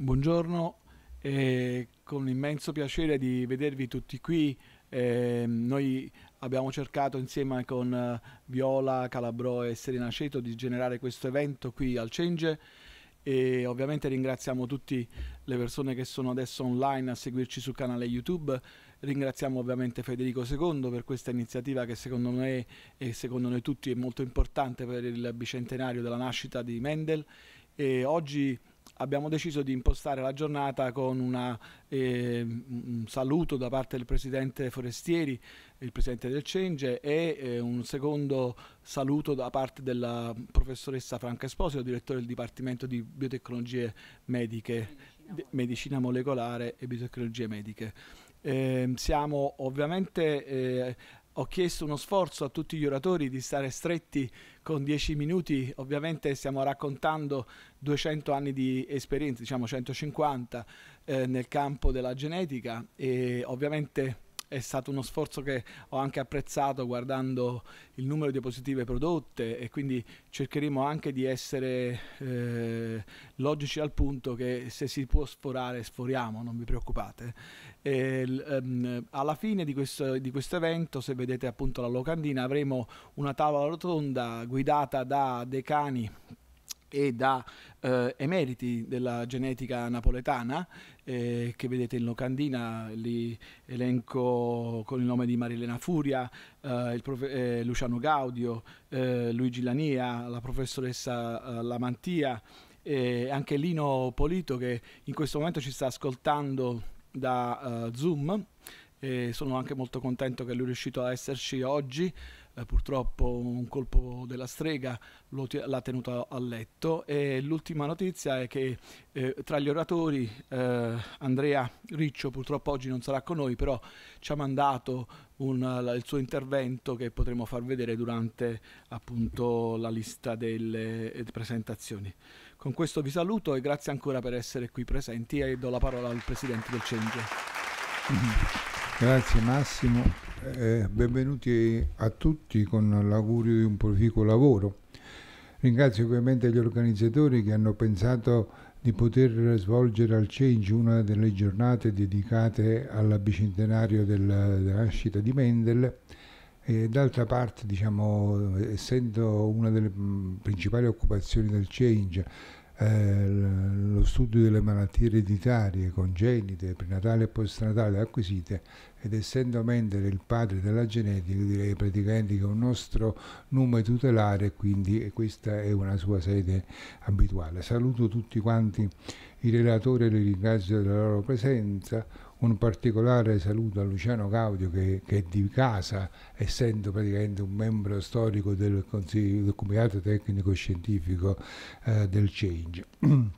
Buongiorno, eh, con immenso piacere di vedervi tutti qui. Eh, noi abbiamo cercato insieme con eh, Viola, Calabro e Serena Ceto di generare questo evento qui al Cenge e ovviamente ringraziamo tutte le persone che sono adesso online a seguirci sul canale YouTube. Ringraziamo ovviamente Federico II per questa iniziativa che secondo me e secondo noi tutti è molto importante per il bicentenario della nascita di Mendel e oggi abbiamo deciso di impostare la giornata con una, eh, un saluto da parte del Presidente Forestieri, il Presidente del Cenge e eh, un secondo saluto da parte della professoressa Franca Esposito, direttore del Dipartimento di Biotecnologie Mediche, Medicina, Medicina Molecolare e Biotecnologie Mediche. Eh, siamo ovviamente eh, ho chiesto uno sforzo a tutti gli oratori di stare stretti con 10 minuti ovviamente stiamo raccontando 200 anni di esperienza, diciamo 150 eh, nel campo della genetica e ovviamente è stato uno sforzo che ho anche apprezzato guardando il numero di positive prodotte e quindi cercheremo anche di essere eh, logici al punto che se si può sforare sforiamo, non vi preoccupate. E, eh, ehm, alla fine di questo, di questo, evento, se vedete appunto la locandina, avremo una tavola rotonda guidata da decani e da eh, emeriti della genetica napoletana eh, che vedete in locandina li elenco con il nome di Marilena Furia eh, prof, eh, Luciano Gaudio eh, Luigi Lania la professoressa Lamantia e anche Lino Polito che in questo momento ci sta ascoltando da uh, Zoom e sono anche molto contento che lui è riuscito a esserci oggi. Eh, purtroppo un colpo della strega l'ha tenuto a letto. E l'ultima notizia è che eh, tra gli oratori eh, Andrea Riccio purtroppo oggi non sarà con noi, però ci ha mandato un, la, il suo intervento che potremo far vedere durante appunto la lista delle eh, presentazioni. Con questo vi saluto e grazie ancora per essere qui presenti e do la parola al presidente del Cenge. Grazie Massimo, eh, benvenuti a tutti con l'augurio di un proficuo lavoro. Ringrazio ovviamente gli organizzatori che hanno pensato di poter svolgere al Change una delle giornate dedicate al bicentenario della nascita di Mendel d'altra parte, diciamo, essendo una delle mm, principali occupazioni del Change, eh, lo studio delle malattie ereditarie, congenite, prenatali e postnatali acquisite ed essendo Mendele il padre della genetica direi praticamente che è un nostro nome tutelare quindi questa è una sua sede abituale. Saluto tutti quanti i relatori e li ringrazio della loro presenza un particolare saluto a Luciano Gaudio che, che, è di casa, essendo praticamente un membro storico del, consiglio, del Comitato Tecnico Scientifico eh, del Change.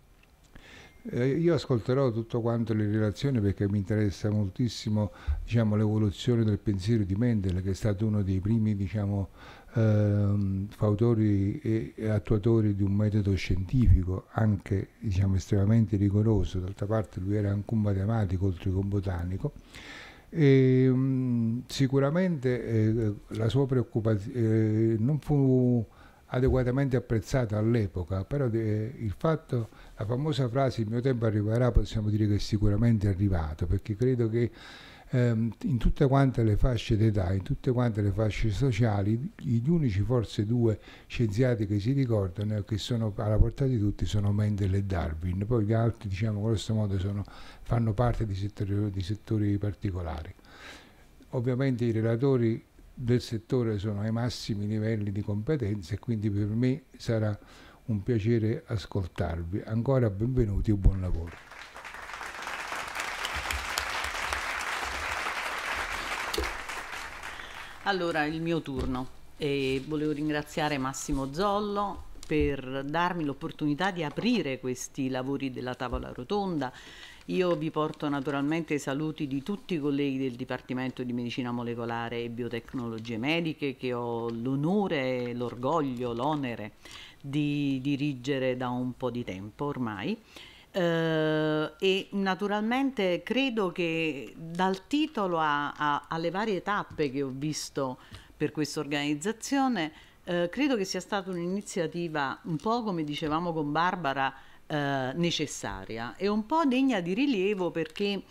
Eh, io ascolterò tutto quanto le relazioni perché mi interessa moltissimo diciamo, l'evoluzione del pensiero di Mendel, che è stato uno dei primi diciamo, ehm, fautori e attuatori di un metodo scientifico anche diciamo, estremamente rigoroso, d'altra parte lui era anche un matematico oltre che un botanico, e, ehm, mh, sicuramente eh, la sua preoccupazione eh, non fu adeguatamente apprezzata all'epoca, però de, eh, il fatto, la famosa frase il mio tempo arriverà possiamo dire che è sicuramente arrivato, perché credo che ehm, in tutte quante le fasce d'età, in tutte quante le fasce sociali, gli unici forse due scienziati che si ricordano e che sono alla portata di tutti sono Mendel e Darwin, poi gli altri diciamo in questo modo sono, fanno parte di settori, di settori particolari. Ovviamente i relatori del settore sono ai massimi livelli di competenza e quindi per me sarà un piacere ascoltarvi. Ancora benvenuti e buon lavoro. Allora, il mio turno. E volevo ringraziare Massimo Zollo per darmi l'opportunità di aprire questi lavori della tavola rotonda. Io vi porto naturalmente i saluti di tutti i colleghi del Dipartimento di Medicina Molecolare e Biotecnologie Mediche che ho l'onore, l'orgoglio, l'onere di dirigere da un po' di tempo ormai eh, e naturalmente credo che dal titolo a, a, alle varie tappe che ho visto per questa organizzazione, eh, credo che sia stata un'iniziativa un po' come dicevamo con Barbara eh, necessaria e un po' degna di rilievo perché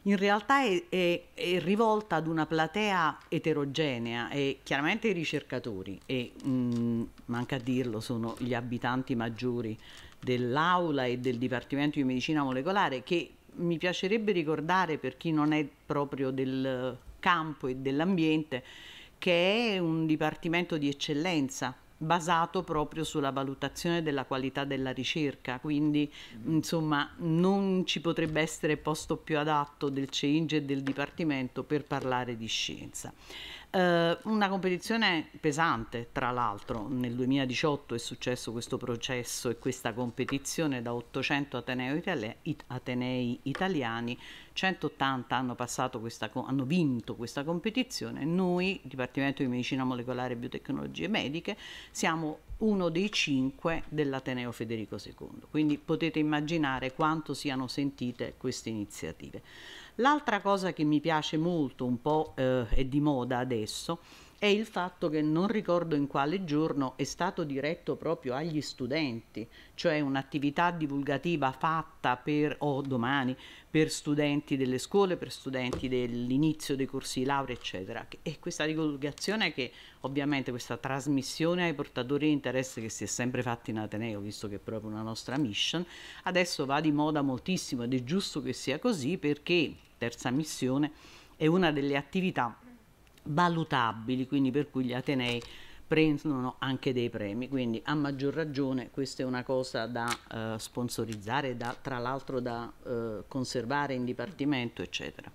in realtà è, è, è, rivolta ad una platea eterogenea e chiaramente i ricercatori e mh, mm, manca a dirlo sono gli abitanti maggiori dell'aula e del Dipartimento di Medicina Molecolare che mi piacerebbe ricordare per chi non è proprio del campo e dell'ambiente che è un dipartimento di eccellenza basato proprio sulla valutazione della qualità della ricerca, quindi mm. insomma non ci potrebbe essere posto più adatto del CEINGE e del Dipartimento per parlare di scienza. Eh, una competizione pesante, tra l'altro, nel 2018 è successo questo processo e questa competizione da 800 atenei, itali- it- atenei italiani, 180 hanno, questa, hanno vinto questa competizione, noi, Dipartimento di Medicina Molecolare e Biotecnologie Mediche, siamo uno dei cinque dell'Ateneo Federico II, quindi potete immaginare quanto siano sentite queste iniziative. L'altra cosa che mi piace molto, un po' eh, è di moda adesso, è il fatto che non ricordo in quale giorno è stato diretto proprio agli studenti, cioè un'attività divulgativa fatta per, o oh, domani, per studenti delle scuole, per studenti dell'inizio dei corsi di laurea, eccetera. E questa divulgazione che ovviamente questa trasmissione ai portatori di interesse che si è sempre fatta in Ateneo, visto che è proprio una nostra mission, adesso va di moda moltissimo ed è giusto che sia così perché terza missione, è una delle attività valutabili, quindi per cui gli Atenei prendono anche dei premi, quindi a maggior ragione questa è una cosa da eh, sponsorizzare, da, tra l'altro da eh, conservare in dipartimento, eccetera.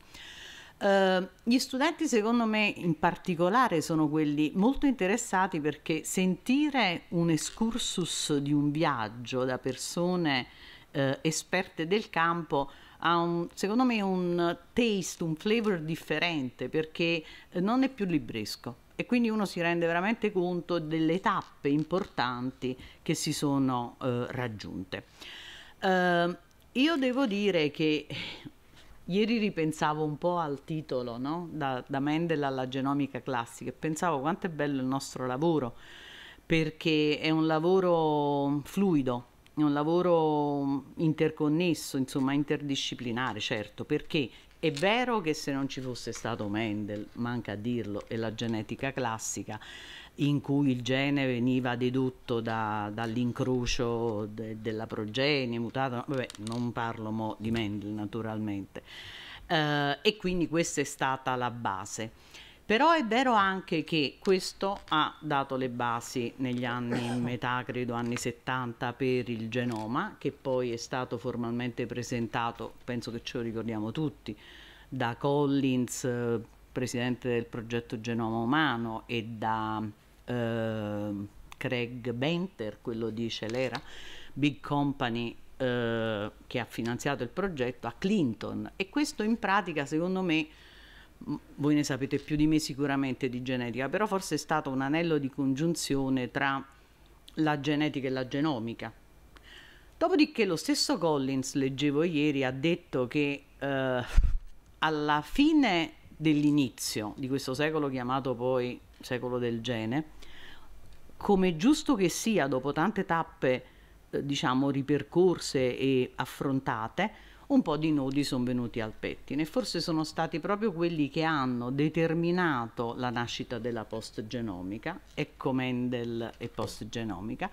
Uh, gli studenti secondo me in particolare sono quelli molto interessati perché sentire un excursus di un viaggio da persone uh, esperte del campo ha un, secondo me un taste, un flavor differente perché eh, non è più libresco e quindi uno si rende veramente conto delle tappe importanti che si sono eh, raggiunte. Eh, io devo dire che eh, ieri ripensavo un po' al titolo, no? da, da Mendel alla genomica classica, e pensavo quanto è bello il nostro lavoro perché è un lavoro fluido, è un lavoro mm, interconnesso, insomma interdisciplinare, certo, perché è vero che se non ci fosse stato Mendel, manca a dirlo, e la genetica classica, in cui il gene veniva dedotto da, dall'incrocio de, della progenie mutata, vabbè, non parlo mo di Mendel naturalmente, eh, e quindi questa è stata la base. Però è vero anche che questo ha dato le basi negli anni, metà credo anni 70, per il genoma, che poi è stato formalmente presentato, penso che ce lo ricordiamo tutti, da Collins, eh, presidente del progetto Genoma Umano, e da eh, Craig Benter, quello di Celera, Big Company, eh, che ha finanziato il progetto, a Clinton. E questo in pratica, secondo me, voi ne sapete più di me sicuramente di genetica, però forse è stato un anello di congiunzione tra la genetica e la genomica. Dopodiché lo stesso Collins, leggevo ieri, ha detto che eh, alla fine dell'inizio di questo secolo chiamato poi secolo del gene, come giusto che sia dopo tante tappe eh, diciamo ripercorse e affrontate, un po' di nodi sono venuti al pettine. Forse sono stati proprio quelli che hanno determinato la nascita della postgenomica, ecco Mendel e postgenomica,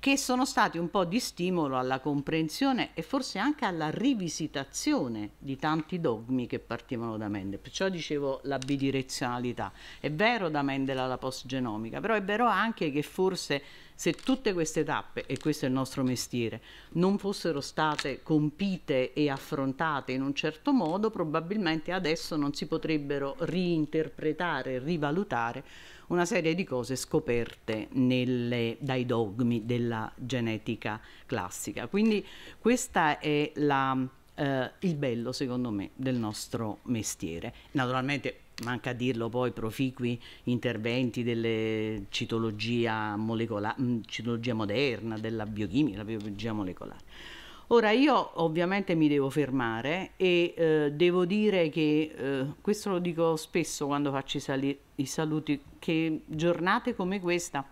che sono stati un po' di stimolo alla comprensione e forse anche alla rivisitazione di tanti dogmi che partivano da Mendel. Perciò dicevo la bidirezionalità. È vero da Mendel alla postgenomica, però è vero anche che forse se tutte queste tappe, e questo è il nostro mestiere, non fossero state compite e affrontate in un certo modo, probabilmente adesso non si potrebbero reinterpretare, rivalutare una serie di cose scoperte nelle, dai dogmi della genetica classica. Quindi questo è la, eh, il bello, secondo me, del nostro mestiere. Naturalmente manca a dirlo poi proficui interventi della citologia, mm, citologia moderna, della biochimica, della biologia molecolare. Ora io ovviamente mi devo fermare e eh, devo dire che, eh, questo lo dico spesso quando faccio i, sali- i saluti, che giornate come questa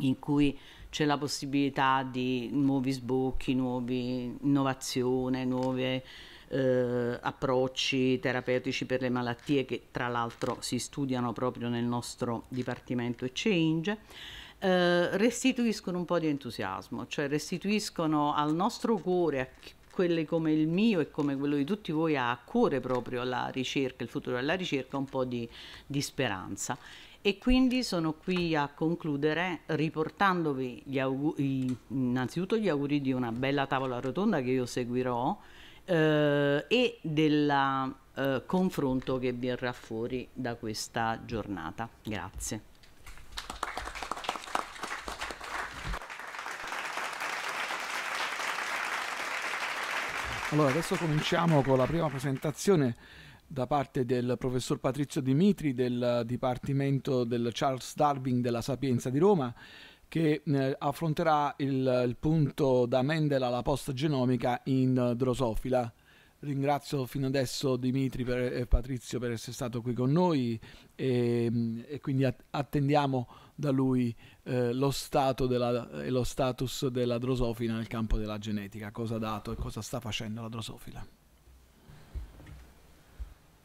in cui c'è la possibilità di nuovi sbocchi, nuove innovazioni, nuovi eh, approcci terapeutici per le malattie che tra l'altro si studiano proprio nel nostro Dipartimento Exchange eh, restituiscono un po' di entusiasmo, cioè restituiscono al nostro cuore, a quelle come il mio e come quello di tutti voi a cuore proprio la ricerca, il futuro della ricerca, un po' di, di speranza. E quindi sono qui a concludere riportandovi gli auguri, innanzitutto gli auguri di una bella tavola rotonda che io seguirò eh, e del eh, confronto che verrà fuori da questa giornata. Grazie. Allora, adesso cominciamo con la prima presentazione da parte del professor Patrizio Dimitri del Dipartimento del Charles Darwin della Sapienza di Roma che eh, affronterà il, il, punto da Mendel alla postgenomica in uh, drosofila. Ringrazio fino adesso Dimitri per, e Patrizio per essere stato qui con noi e, ehm, e quindi attendiamo da lui eh, lo stato della, e lo status della drosofila nel campo della genetica, cosa ha dato e cosa sta facendo la drosofila.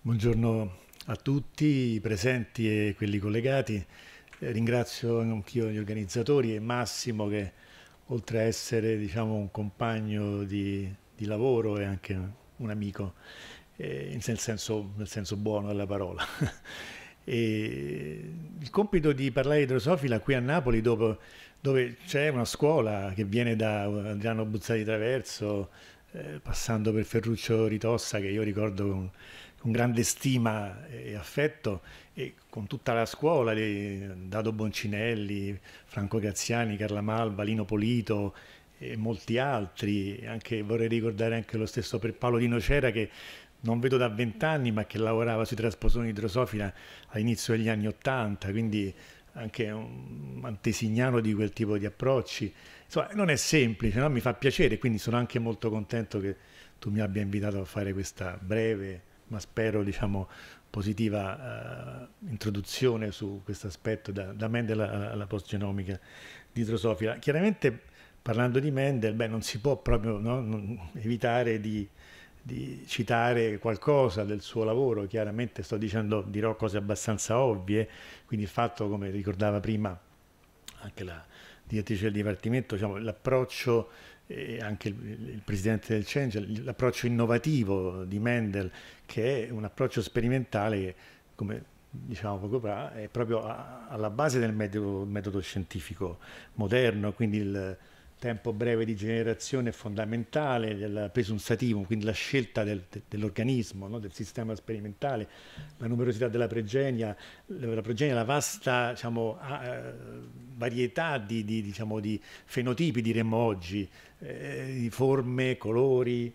Buongiorno a tutti i presenti e quelli collegati. Eh, ringrazio anch'io gli organizzatori e Massimo che oltre a essere diciamo, un compagno di, di lavoro e anche un amico, eh, nel, senso, nel, senso, buono della parola. il compito di parlare di drosofila qui a Napoli, dopo, dove c'è una scuola che viene da Adriano Buzzati Traverso, eh, passando per Ferruccio Ritossa, che io ricordo con, con grande stima e affetto, e con tutta la scuola, Dado Boncinelli, Franco Graziani, Carla Malva, Lino Polito, e molti altri, anche, vorrei ricordare anche lo stesso per Paolo Di Nocera che non vedo da vent'anni ma che lavorava sui trasposizioni idrosofila all'inizio degli anni Ottanta, quindi anche un antesignano di quel tipo di approcci. Insomma, non è semplice, no? mi fa piacere, quindi sono anche molto contento che tu mi abbia invitato a fare questa breve, ma spero diciamo positiva uh, introduzione su questo aspetto da, da Mendel alla, alla postgenomica di idrosofila. Chiaramente parlando di Mendel, beh, non si può proprio no, evitare di, di, citare qualcosa del suo lavoro, chiaramente sto dicendo, dirò cose abbastanza ovvie, quindi il fatto, come ricordava prima anche la direttrice del Dipartimento, diciamo, l'approccio e eh, anche il, il, presidente del CENGE, l'approccio innovativo di Mendel, che è un approccio sperimentale come diciamo poco fa, è proprio a, alla base del metodo, metodo scientifico moderno, quindi il, tempo breve di generazione è fondamentale, del presunzativo, quindi la scelta del, dell'organismo, no? del sistema sperimentale, la numerosità della progenia, la, progenia, la vasta diciamo, eh, varietà di, di, diciamo, di, fenotipi, diremmo oggi, eh, di forme, colori,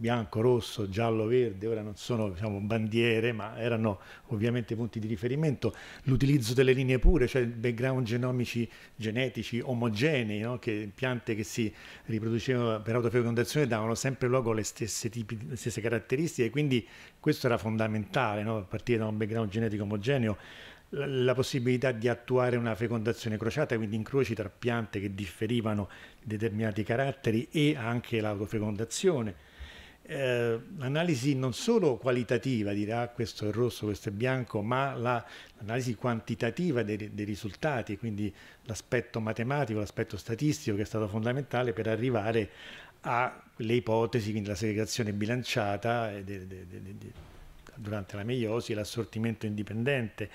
bianco, rosso, giallo, verde, ora non sono diciamo, bandiere, ma erano ovviamente punti di riferimento, l'utilizzo delle linee pure, cioè background genomici genetici omogenei, no? che piante che si riproducevano per autofecondazione davano sempre luogo alle stesse, tipi, alle stesse caratteristiche, quindi questo era fondamentale, no? partire da un background genetico omogeneo la possibilità di attuare una fecondazione crociata, quindi incroci tra piante che differivano determinati caratteri e anche l'autofecondazione eh, l'analisi non solo qualitativa, dirà ah, questo è rosso, questo è bianco, ma l'analisi quantitativa dei, dei, risultati, quindi l'aspetto matematico, l'aspetto statistico che è stato fondamentale per arrivare alle ipotesi, quindi la segregazione bilanciata eh, de, de, de, durante la meiosi, e l'assortimento indipendente,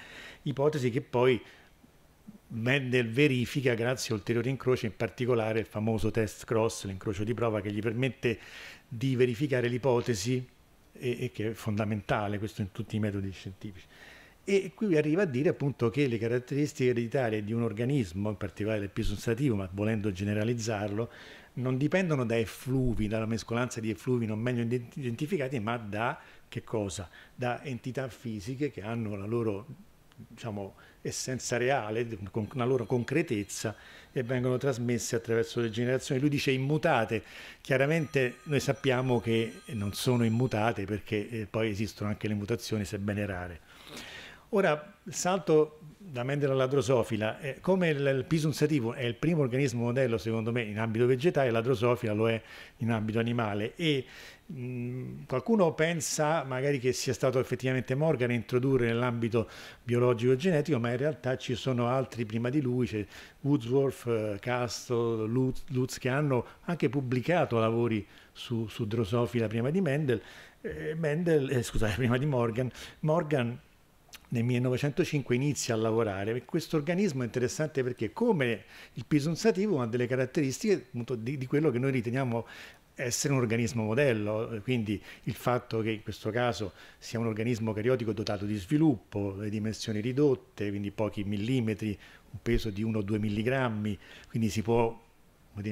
ipotesi che poi Mendel verifica grazie a ulteriori incroci, in particolare il famoso test cross, l'incrocio di prova che gli permette di verificare l'ipotesi e, e che è fondamentale questo in tutti i metodi scientifici. E qui arriva a dire appunto che le caratteristiche ereditarie di un organismo, in particolare del piso stativo, ma volendo generalizzarlo, non dipendono da effluvi, dalla mescolanza di effluvi non meglio identificati, ma da che cosa? Da entità fisiche che hanno la loro diciamo, essenza reale, con una loro concretezza e vengono trasmesse attraverso le generazioni. Lui dice immutate, chiaramente noi sappiamo che non sono immutate perché eh, poi esistono anche le mutazioni, sebbene rare. Ora, salto da Mendel alla drosofila, eh, come il, il pisum sativo è il primo organismo modello secondo me in ambito vegetale, la drosofila lo è in ambito animale e Mm, qualcuno pensa magari che sia stato effettivamente Morgan a introdurre nell'ambito biologico e genetico, ma in realtà ci sono altri prima di lui, c'è Woodsworth, eh, Castle, Lutz, Lutz, che hanno anche pubblicato lavori su, su Drosofila prima di Mendel, eh, Mendel eh, scusate, prima di Morgan. Morgan nel 1905 inizia a lavorare. Questo organismo è interessante perché come il piso unsativo ha delle caratteristiche appunto, di, di, quello che noi riteniamo essere un organismo modello, eh, quindi il fatto che in questo caso sia un organismo cariotico dotato di sviluppo, dimensioni ridotte, quindi pochi millimetri, un peso di 1-2 milligrammi, quindi si può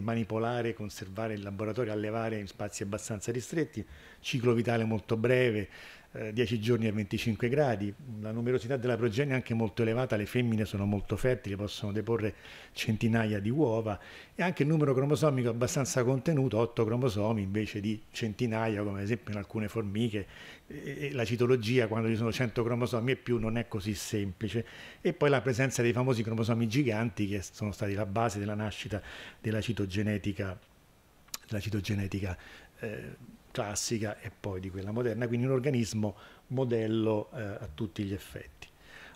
manipolare, conservare in laboratorio, allevare in spazi abbastanza ristretti, ciclo vitale molto breve, 10 eh, giorni a 25 gradi, la numerosità della progenie è anche molto elevata, le femmine sono molto fertili, possono deporre centinaia di uova e anche il numero cromosomico abbastanza contenuto, 8 cromosomi invece di centinaia come ad esempio in alcune formiche, e la citologia quando ci sono 100 cromosomi e più non è così semplice e poi la presenza dei famosi cromosomi giganti che sono stati la base della nascita della citogenetica, della citogenetica eh, classica e poi di quella moderna, quindi un organismo modello eh, a tutti gli effetti.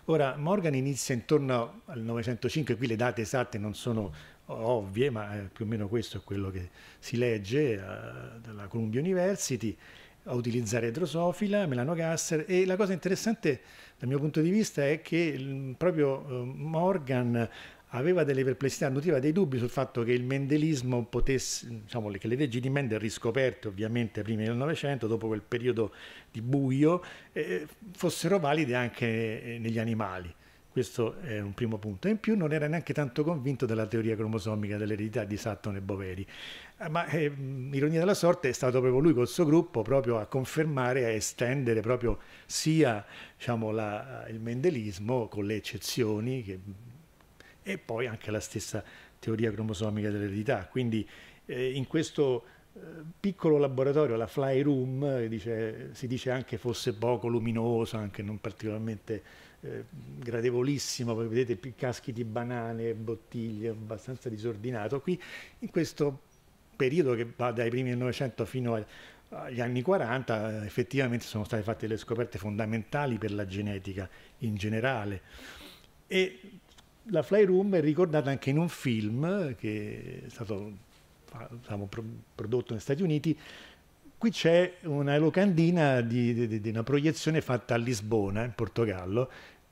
Ora Morgan inizia intorno al 905, qui le date esatte non sono ovvie, ma eh, più o meno questo è quello che si legge eh, dalla Columbia University, a utilizzare drosofila, melanogaster e la cosa interessante dal mio punto di vista è che mm, proprio eh, Morgan aveva delle perplessità, nutriva dei dubbi sul fatto che il mendelismo potesse, diciamo che le leggi di Mendel riscoperte ovviamente prima del Novecento, dopo quel periodo di buio, eh, fossero valide anche eh, negli animali. Questo è un primo punto. E in più non era neanche tanto convinto della teoria cromosomica dell'eredità di Sutton e Boveri. Eh, ma eh, ironia della sorte è stato proprio lui col suo gruppo proprio a confermare a estendere proprio sia diciamo, la, il mendelismo con le eccezioni che e poi anche la stessa teoria cromosomica dell'eredità. Quindi eh, in questo eh, piccolo laboratorio, la Fly Room, eh, dice, si dice anche fosse poco luminoso, anche non particolarmente eh, gradevolissimo, poi vedete caschi di banane, bottiglie, abbastanza disordinato. Qui in questo periodo che va dai primi del Novecento fino agli anni 40 effettivamente sono state fatte delle scoperte fondamentali per la genetica in generale e la Fly Room è ricordata anche in un film che è stato diciamo, prodotto negli Stati Uniti. Qui c'è una locandina di, di, di, una proiezione fatta a Lisbona, in Portogallo.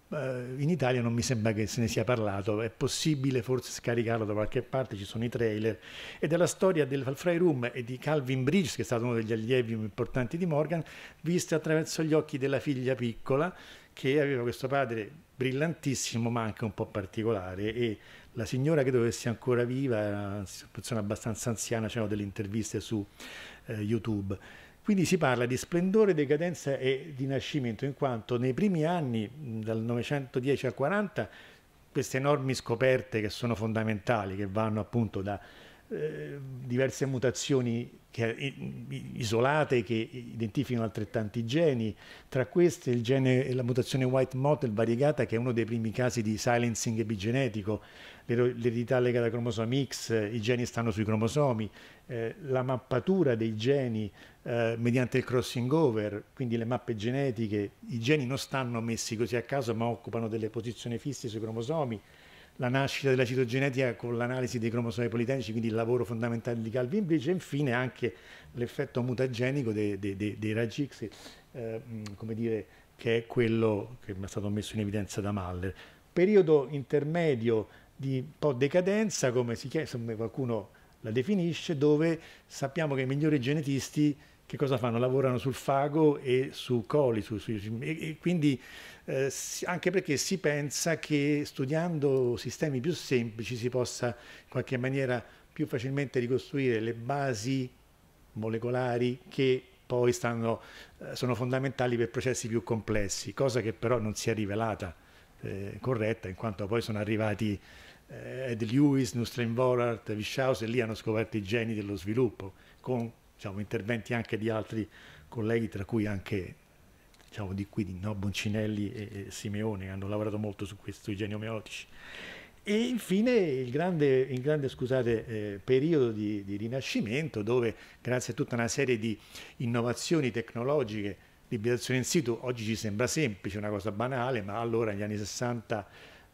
Eh, in Italia non mi sembra che se ne sia parlato, è possibile forse scaricarlo da qualche parte, ci sono i trailer. Ed è la storia del Fly Room e di Calvin Bridges, che è stato uno degli allievi più importanti di Morgan, vista attraverso gli occhi della figlia piccola che aveva questo padre brillantissimo ma anche un po' particolare e la signora credo che sia ancora viva, è una persona abbastanza anziana, c'erano delle interviste su eh, YouTube. Quindi si parla di splendore, decadenza e di nascimento, in quanto nei primi anni, dal 910 al 40, queste enormi scoperte che sono fondamentali, che vanno appunto da eh, diverse mutazioni che, eh, isolate che identificano altrettanti geni, tra queste gene, la mutazione White Motel variegata che è uno dei primi casi di silencing epigenetico, l'eredità legata a cromosomi X, eh, i geni stanno sui cromosomi, eh, la mappatura dei geni eh, mediante il crossing over, quindi le mappe genetiche, i geni non stanno messi così a caso ma occupano delle posizioni fisse sui cromosomi, la nascita della citogenetica con l'analisi dei cromosomi politenici, quindi il lavoro fondamentale di Calvin Bridge, e infine anche l'effetto mutagenico dei, dei, dei, dei raggi X, eh, come dire, che è quello che mi è stato messo in evidenza da Mahler. Periodo intermedio di un po' decadenza, come si chiama, come qualcuno la definisce, dove sappiamo che i migliori genetisti che cosa fanno? Lavorano sul fago e su coli, su, su, e, e quindi eh, anche perché si pensa che studiando sistemi più semplici si possa in qualche maniera più facilmente ricostruire le basi molecolari che poi stanno, eh, sono fondamentali per processi più complessi, cosa che però non si è rivelata eh, corretta, in quanto poi sono arrivati eh, Ed Lewis, Nusslein Vorart, Wischhaus e lì hanno scoperto i geni dello sviluppo, con diciamo, interventi anche di altri colleghi, tra cui anche diciamo di qui, di no? Boncinelli e, e Simeone, hanno lavorato molto su questo, i geni omeotici. E infine il grande, il grande scusate, eh, periodo di, di, rinascimento dove grazie a tutta una serie di innovazioni tecnologiche, l'ibridazione in situ oggi ci sembra semplice, una cosa banale, ma allora negli anni 60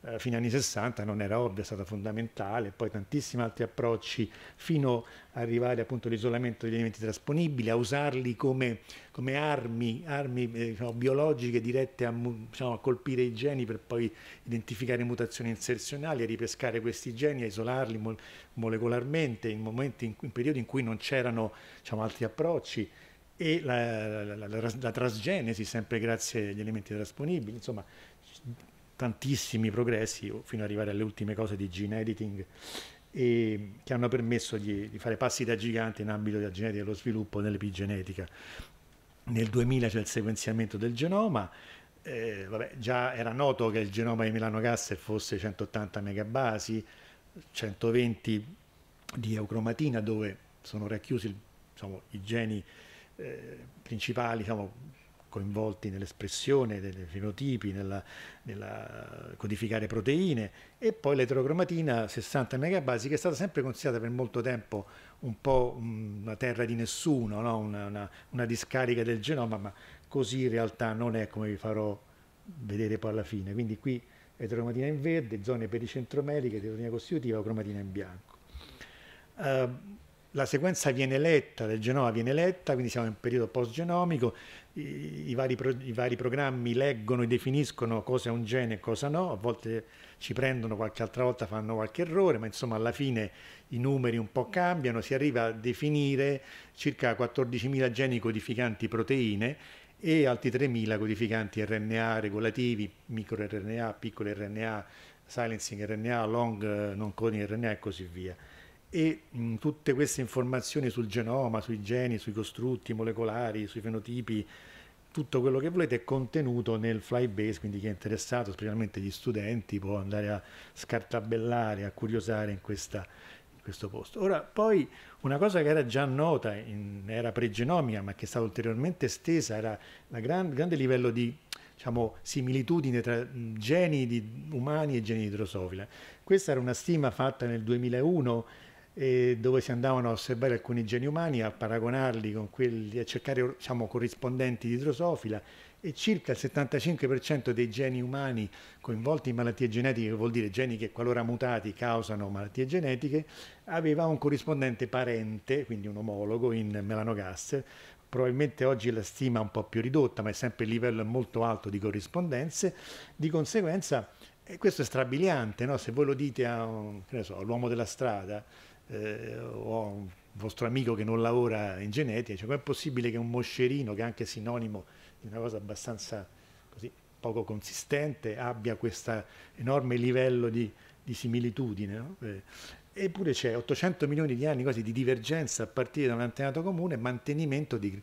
eh, fino agli anni 60 non era ovvia, è stata fondamentale, poi tantissimi altri approcci fino ad arrivare appunto all'isolamento degli elementi trasponibili, a usarli come, come armi, armi eh, diciamo, biologiche dirette a, diciamo, a, colpire i geni per poi identificare mutazioni inserzionali, a ripescare questi geni, a isolarli mol molecolarmente in, momenti in, in periodi in cui non c'erano diciamo, altri approcci e la, la, la, la, trasgenesi sempre grazie agli elementi trasponibili, insomma tantissimi progressi fino ad arrivare alle ultime cose di gene editing e che hanno permesso di, di fare passi da gigante in ambito della genetica e dello sviluppo nell'epigenetica. Nel 2000 c'è il sequenziamento del genoma, eh, vabbè, già era noto che il genoma di Milano Gasser fosse 180 megabasi, 120 di eucromatina dove sono racchiusi diciamo, i geni eh, principali, diciamo, coinvolti nell'espressione dei fenotipi, nella, nella codificare proteine e poi l'eterocromatina 60 megabasi che è stata sempre considerata per molto tempo un po' una terra di nessuno, no? una, una, una discarica del genoma, ma così in realtà non è come vi farò vedere poi alla fine. Quindi qui eterocromatina in verde, zone pericentromeliche, eterocromatina costitutiva, cromatina in bianco. Uh, la sequenza viene letta del genoma viene letta, quindi siamo in periodo post-genomico, i, i, vari pro, i, vari programmi leggono e definiscono cosa è un gene e cosa no, a volte ci prendono, qualche altra volta fanno qualche errore, ma insomma alla fine i numeri un po' cambiano, si arriva a definire circa 14.000 geni codificanti proteine e altri 3.000 codificanti RNA regolativi, microRNA, piccoli RNA, silencing RNA, long eh, non coding RNA e così via e mh, tutte queste informazioni sul genoma, sui geni, sui costrutti molecolari, sui fenotipi, tutto quello che volete è contenuto nel flybase, quindi chi è interessato, specialmente gli studenti, può andare a scartabellare, a curiosare in, questa, in questo posto. Ora, poi una cosa che era già nota in era pregenomica, ma che è stata ulteriormente estesa, era il gran, grande livello di diciamo, similitudine tra geni di, umani e geni di drosofila. Questa era una stima fatta nel 2001 dove si andavano a osservare alcuni geni umani, a paragonarli con quelli, a cercare diciamo, corrispondenti di drosofila e circa il 75% dei geni umani coinvolti in malattie genetiche, vuol dire geni che qualora mutati causano malattie genetiche, aveva un corrispondente parente, quindi un omologo in melanogaster. Probabilmente oggi la stima è un po' più ridotta, ma è sempre il livello molto alto di corrispondenze. Di conseguenza, eh, questo è strabiliante, no? se voi lo dite all'uomo so, della strada, eh, ho un vostro amico che non lavora in genetica, dice, ma è possibile che un moscerino, che è anche sinonimo di una cosa abbastanza così, poco consistente, abbia questo enorme livello di, di similitudine? No? Eh, eppure c'è 800 milioni di anni quasi di divergenza a partire da un antenato comune mantenimento di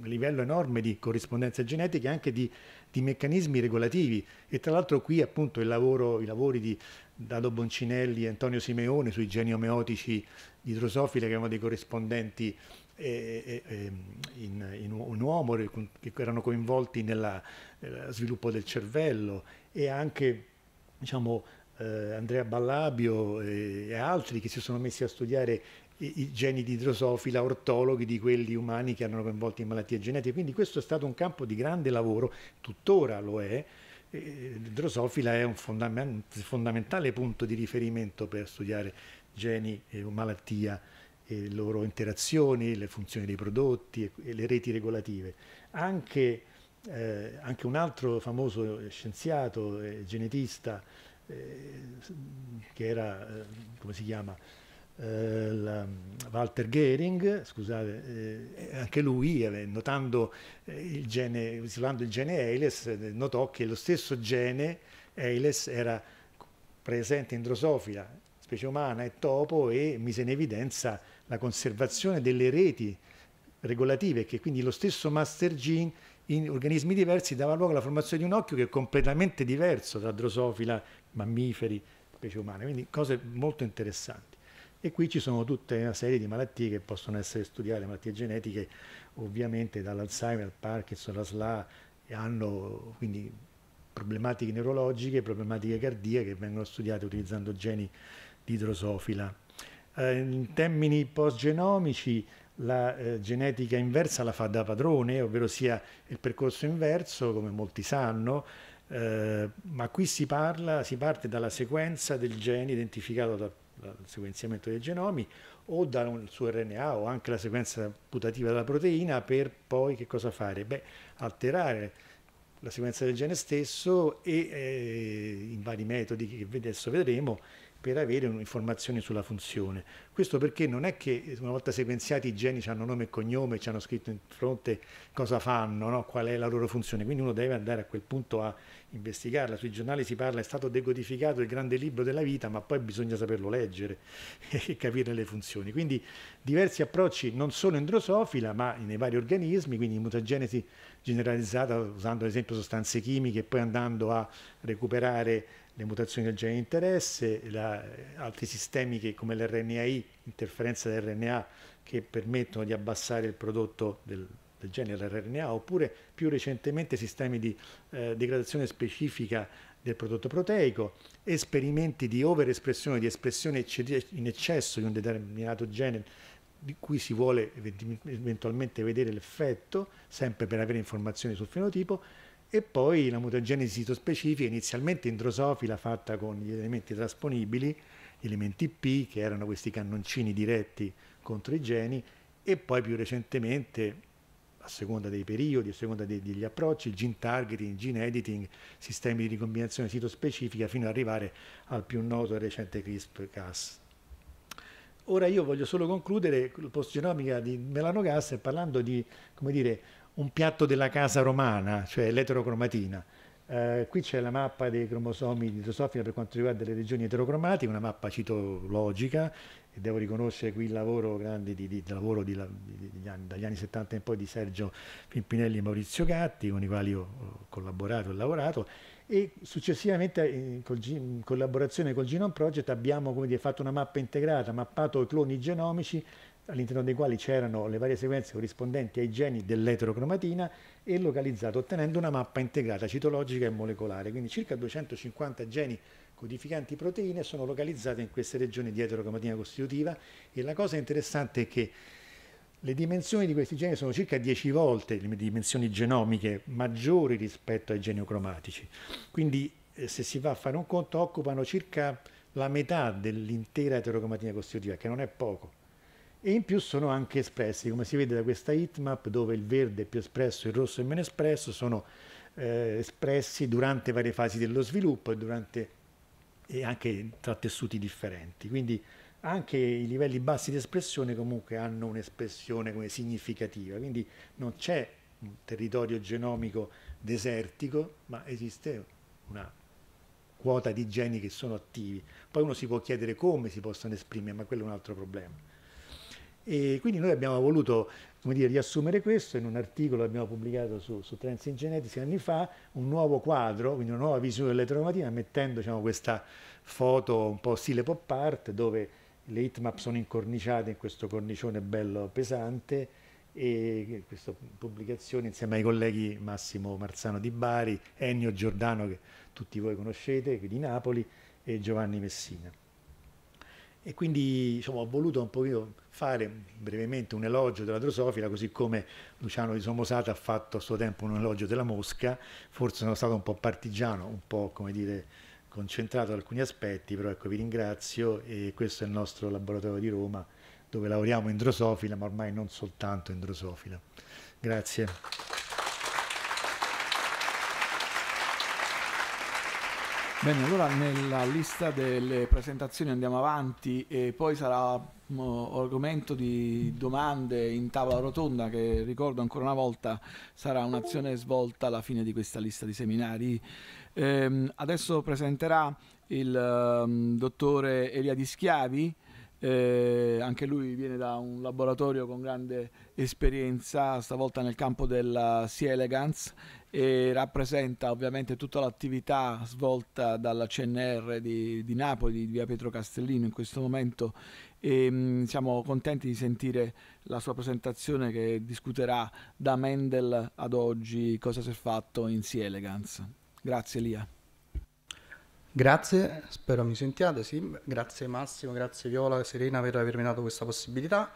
un livello enorme di corrispondenza genetica e anche di, di, meccanismi regolativi e tra l'altro qui appunto lavoro, i lavori di Dado Boncinelli e Antonio Simeone sui geni omeotici di idrosofili, che erano dei corrispondenti eh, eh, eh ehm, in, in, un uomo, che erano coinvolti nel sviluppo del cervello e anche diciamo, eh, Andrea Ballabio e altri che si sono messi a studiare i geni di idrosofila, ortologhi di quelli umani che erano coinvolti in malattie genetiche. Quindi questo è stato un campo di grande lavoro, tuttora lo è, Drosofila è un fondamentale punto di riferimento per studiare geni, e malattia, le loro interazioni, le funzioni dei prodotti e le reti regolative. Anche, eh, anche un altro famoso scienziato, eh, genetista, eh, che era, eh, come si chiama, eh, la, Walter Gehring, scusate, eh, anche lui, eh, notando eh, il gene, isolando il gene Eiles, eh, notò che lo stesso gene Eiles era presente in drosofila, specie umana e topo, e mise in evidenza la conservazione delle reti regolative, che quindi lo stesso master gene in organismi diversi dava luogo alla formazione di un occhio che è completamente diverso tra drosofila, mammiferi, specie umane, quindi cose molto interessanti. E qui ci sono tutta una serie di malattie che possono essere studiate, malattie genetiche ovviamente dall'Alzheimer al Parkinson, la SLA, hanno quindi problematiche neurologiche, problematiche cardiache che vengono studiate utilizzando geni di idrosofila. Eh, in termini postgenomici la eh, genetica inversa la fa da padrone, ovvero sia il percorso inverso, come molti sanno, eh, ma qui si, parla, si parte dalla sequenza del gene identificato dal, dal sequenziamento dei genomi o dal suo RNA o anche la sequenza putativa della proteina per poi che cosa fare? Beh, alterare la sequenza del gene stesso e eh, in vari metodi che adesso vedremo per avere informazioni sulla funzione. Questo perché non è che una volta sequenziati i geni hanno nome e cognome, ci hanno scritto in fronte cosa fanno, no? qual è la loro funzione, quindi uno deve andare a quel punto a investigarla. Sui giornali si parla, è stato decodificato il grande libro della vita, ma poi bisogna saperlo leggere e capire le funzioni. Quindi diversi approcci non solo in drosofila, ma nei vari organismi, quindi mutagenesi generalizzata usando ad esempio sostanze chimiche e poi andando a recuperare le mutazioni del gene di interesse, la, altri sistemi che, come l'RNAI, interferenza del RNA, che permettono di abbassare il prodotto del, del gene, l'RNA, oppure più recentemente sistemi di eh, degradazione specifica del prodotto proteico, esperimenti di overespressione, di espressione in eccesso di un determinato gene di cui si vuole eventualmente vedere l'effetto, sempre per avere informazioni sul fenotipo, e poi la mutagenesi sitospecifica, inizialmente introsofila, fatta con gli elementi trasponibili, gli elementi P che erano questi cannoncini diretti contro i geni e poi più recentemente a seconda dei periodi, a seconda dei, degli approcci, gene targeting, gene editing, sistemi di ricombinazione sitospecifica fino ad arrivare al più noto e recente CRISPR-Cas. Ora io voglio solo concludere la postgenomica di melanogaster parlando di, come dire, un piatto della casa romana, cioè l'eterocromatina. Eh, qui c'è la mappa dei cromosomi di drosofila per quanto riguarda le regioni eterocromatiche, una mappa citologica e devo riconoscere qui il lavoro grande di, di, lavoro di, anni, dagli anni 70 in poi di Sergio Pimpinelli e Maurizio Gatti con i quali ho, collaborato e lavorato e successivamente eh, in, in collaborazione col Genome Project abbiamo dire, fatto una mappa integrata, mappato i cloni genomici all'interno dei quali c'erano le varie sequenze corrispondenti ai geni dell'eterocromatina e localizzato ottenendo una mappa integrata citologica e molecolare. Quindi circa 250 geni codificanti proteine sono localizzate in queste regioni di eterocromatina costitutiva e la cosa interessante è che le dimensioni di questi geni sono circa 10 volte le dimensioni genomiche maggiori rispetto ai geni cromatici. Quindi eh, se si va a fare un conto occupano circa la metà dell'intera eterocromatina costitutiva, che non è poco e in più sono anche espressi, come si vede da questa heatmap dove il verde è più espresso, e il rosso è meno espresso, sono eh, espressi durante varie fasi dello sviluppo e, durante, e anche tra tessuti differenti. Quindi anche i livelli bassi di espressione comunque hanno un'espressione significativa, quindi non c'è un territorio genomico desertico, ma esiste una quota di geni che sono attivi. Poi uno si può chiedere come si possono esprimere, ma quello è un altro problema. E quindi noi abbiamo voluto dire, riassumere questo in un articolo che abbiamo pubblicato su, su Trends in Genetics anni fa, un nuovo quadro, quindi una nuova visione dell'elettromagnetismo, mettendo diciamo, questa foto un po' stile pop art dove le hitmap sono incorniciate in questo cornicione bello pesante e questa pubblicazione insieme ai colleghi Massimo Marzano di Bari, Ennio Giordano che tutti voi conoscete, di Napoli e Giovanni Messina. E quindi diciamo, ho voluto un pochino fare brevemente un elogio della drosofila, così come Luciano di Somosata ha fatto a suo tempo un elogio della mosca. Forse sono stato un po' partigiano, un po' come dire concentrato in alcuni aspetti, però ecco vi ringrazio e questo è il nostro laboratorio di Roma dove lavoriamo in drosofila, ma ormai non soltanto in drosofila. Grazie. Bene, allora nella lista delle presentazioni andiamo avanti e poi sarà mm, argomento di domande in tavola rotonda che ricordo ancora una volta sarà un'azione svolta alla fine di questa lista di seminari. Ehm, adesso presenterà il um, dottore Elia Di Schiavi eh, anche lui viene da un laboratorio con grande esperienza, stavolta nel campo della Sea Elegance e rappresenta ovviamente tutta l'attività svolta dalla CNR di, di Napoli, di via Pietro Castellino in questo momento e mh, mm, siamo contenti di sentire la sua presentazione che discuterà da Mendel ad oggi cosa si è fatto in Sea Elegance. Grazie Lia. Grazie, spero mi sentiate, sì. grazie Massimo, grazie Viola e Serena per avermi dato questa possibilità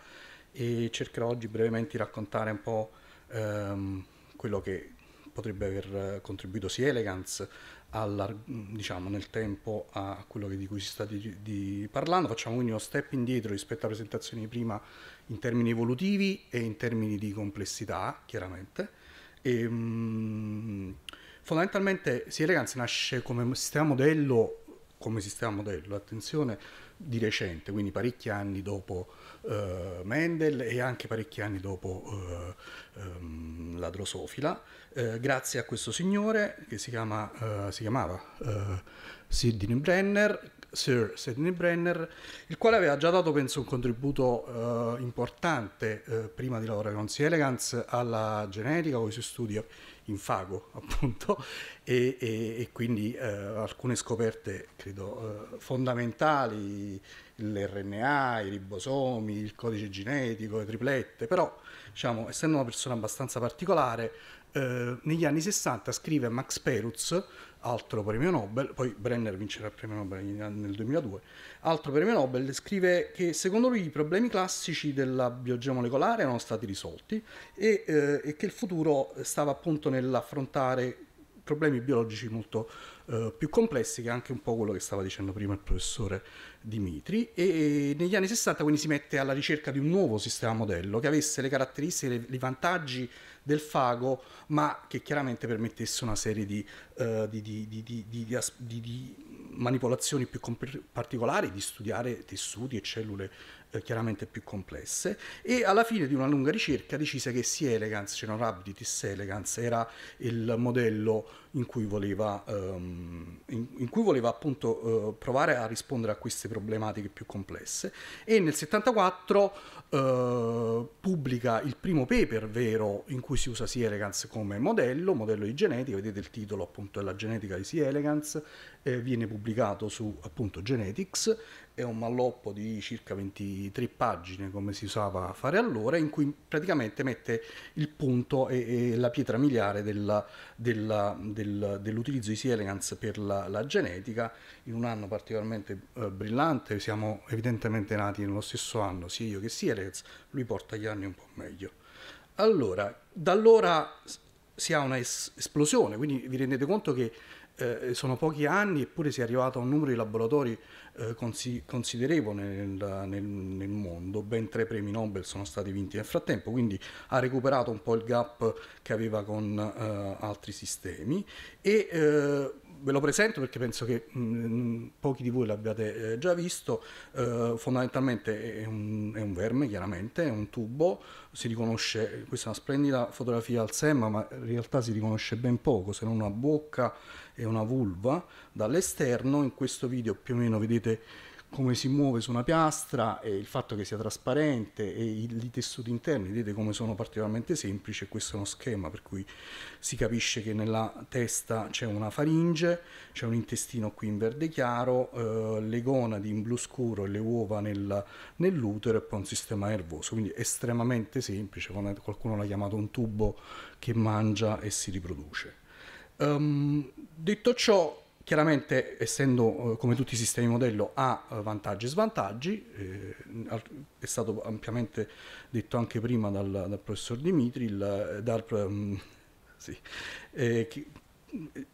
e cercherò oggi brevemente di raccontare un po' ehm, quello che potrebbe aver contribuito sia Elegance alla, diciamo, nel tempo a quello di cui si sta di, di parlando. Facciamo quindi uno step indietro rispetto alla presentazione di prima in termini evolutivi e in termini di complessità, chiaramente. E, ehm, mh, Fondamentalmente Sileganz nasce come sistema modello, come sistema modello, attenzione, di recente, quindi parecchi anni dopo uh, Mendel e anche parecchi anni dopo uh, um, la Drosofila, uh, grazie a questo signore che si, chiama, si chiamava Sidney Brenner, Sir Sidney Brenner, il quale aveva già dato, penso, un contributo importante prima di lavorare con Sea Elegance alla genetica con i suoi studi in fago appunto e, e, e quindi eh, alcune scoperte credo eh, fondamentali, l'RNA, i ribosomi, il codice genetico, le triplette, però diciamo, essendo una persona abbastanza particolare, eh, negli anni 60 scrive Max Perutz altro premio Nobel, poi Brenner vincerà il premio Nobel nel 2002, altro premio Nobel, scrive che secondo lui i problemi classici della biologia molecolare erano stati risolti e, eh, e che il futuro stava appunto nell'affrontare problemi biologici molto eh, più complessi che è anche un po' quello che stava dicendo prima il professore Dimitri e, e negli anni 60 quindi si mette alla ricerca di un nuovo sistema modello che avesse le caratteristiche, i vantaggi del fago, ma che chiaramente permettesse una serie di, uh, di, di manipolazioni più particolari, di studiare tessuti e cellule eh, chiaramente più complesse e alla fine di una lunga ricerca decise che sia Elegance Genorabdi cioè Tis Elegance era il modello in cui voleva, ehm, in, in cui voleva appunto eh, provare a rispondere a queste problematiche più complesse e nel 74 eh, pubblica il primo paper vero in cui si usa Sea Elegance come modello, modello di genetica, vedete il titolo appunto è la genetica di Sea Elegance, eh, viene pubblicato su appunto Genetics è un malloppo di circa 23 pagine come si usava a fare allora in cui praticamente mette il punto e, e la pietra miliare della, della, del, dell'utilizzo di Sea per la, la, genetica in un anno particolarmente eh, brillante siamo evidentemente nati nello stesso anno sia io che Sea lui porta gli anni un po' meglio allora da allora si ha un'esplosione quindi vi rendete conto che eh, sono pochi anni eppure si è arrivato a un numero di laboratori eh, considerevole nel, nel, nel, mondo, ben tre premi Nobel sono stati vinti nel frattempo, quindi ha recuperato un po' il gap che aveva con eh, altri sistemi e eh, ve lo presento perché penso che mh, mm, mm, pochi di voi l'abbiate eh, già visto, eh, fondamentalmente è un, è un, verme chiaramente, è un tubo, si riconosce, questa è una splendida fotografia al SEM ma in realtà si riconosce ben poco se non una bocca e una vulva dall'esterno. In questo video più o meno vedete come si muove su una piastra e il fatto che sia trasparente e i, tessuti interni, vedete come sono particolarmente semplici e questo è uno schema per cui si capisce che nella testa c'è una faringe, c'è un intestino qui in verde chiaro, eh, le gonadi in blu scuro e le uova nel, nell'utero e poi un sistema nervoso, quindi estremamente semplice, qualcuno l'ha chiamato un tubo che mangia e si riproduce. Um, detto ciò, chiaramente essendo eh, come tutti i sistemi modello ha eh, vantaggi e svantaggi, eh, è stato ampiamente detto anche prima dal, dal professor Dimitri, il, eh, dal, um, sì, eh, che,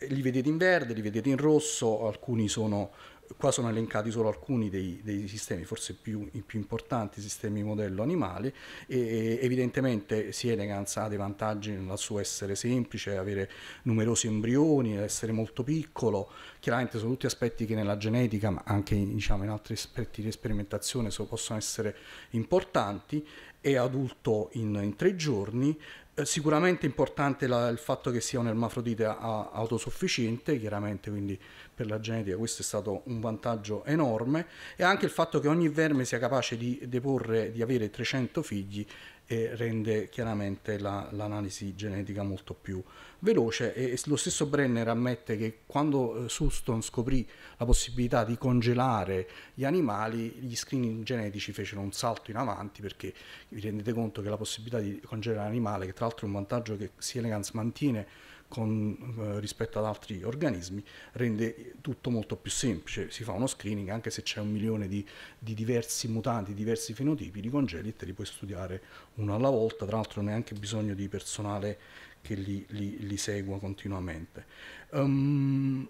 li vedete in verde, li vedete in rosso, alcuni sono qua sono elencati solo alcuni dei, dei sistemi, forse più, i più importanti sistemi modello animale e evidentemente Sielegans ha dei vantaggi nel suo essere semplice, avere numerosi embrioni, essere molto piccolo, chiaramente sono tutti aspetti che nella genetica ma anche diciamo, in altri aspetti di sperimentazione so, possono essere importanti, è adulto in, in tre giorni, eh, sicuramente importante la, il fatto che sia un ermafrodite autosufficiente, chiaramente quindi per la genetica questo è stato un vantaggio enorme e anche il fatto che ogni verme sia capace di deporre, di avere 300 figli e rende chiaramente la, l'analisi genetica molto più veloce e lo stesso Brenner ammette che quando eh, Suston scoprì la possibilità di congelare gli animali gli screening genetici fecero un salto in avanti perché vi rendete conto che la possibilità di congelare l'animale che tra l'altro è un vantaggio che Sea mantiene con, eh, rispetto ad altri organismi rende tutto molto più semplice. Si fa uno screening anche se c'è un milione di, di, diversi mutanti, diversi fenotipi, li congeli e te li puoi studiare uno alla volta, tra l'altro neanche bisogno di personale che li, li, li segua continuamente. Um,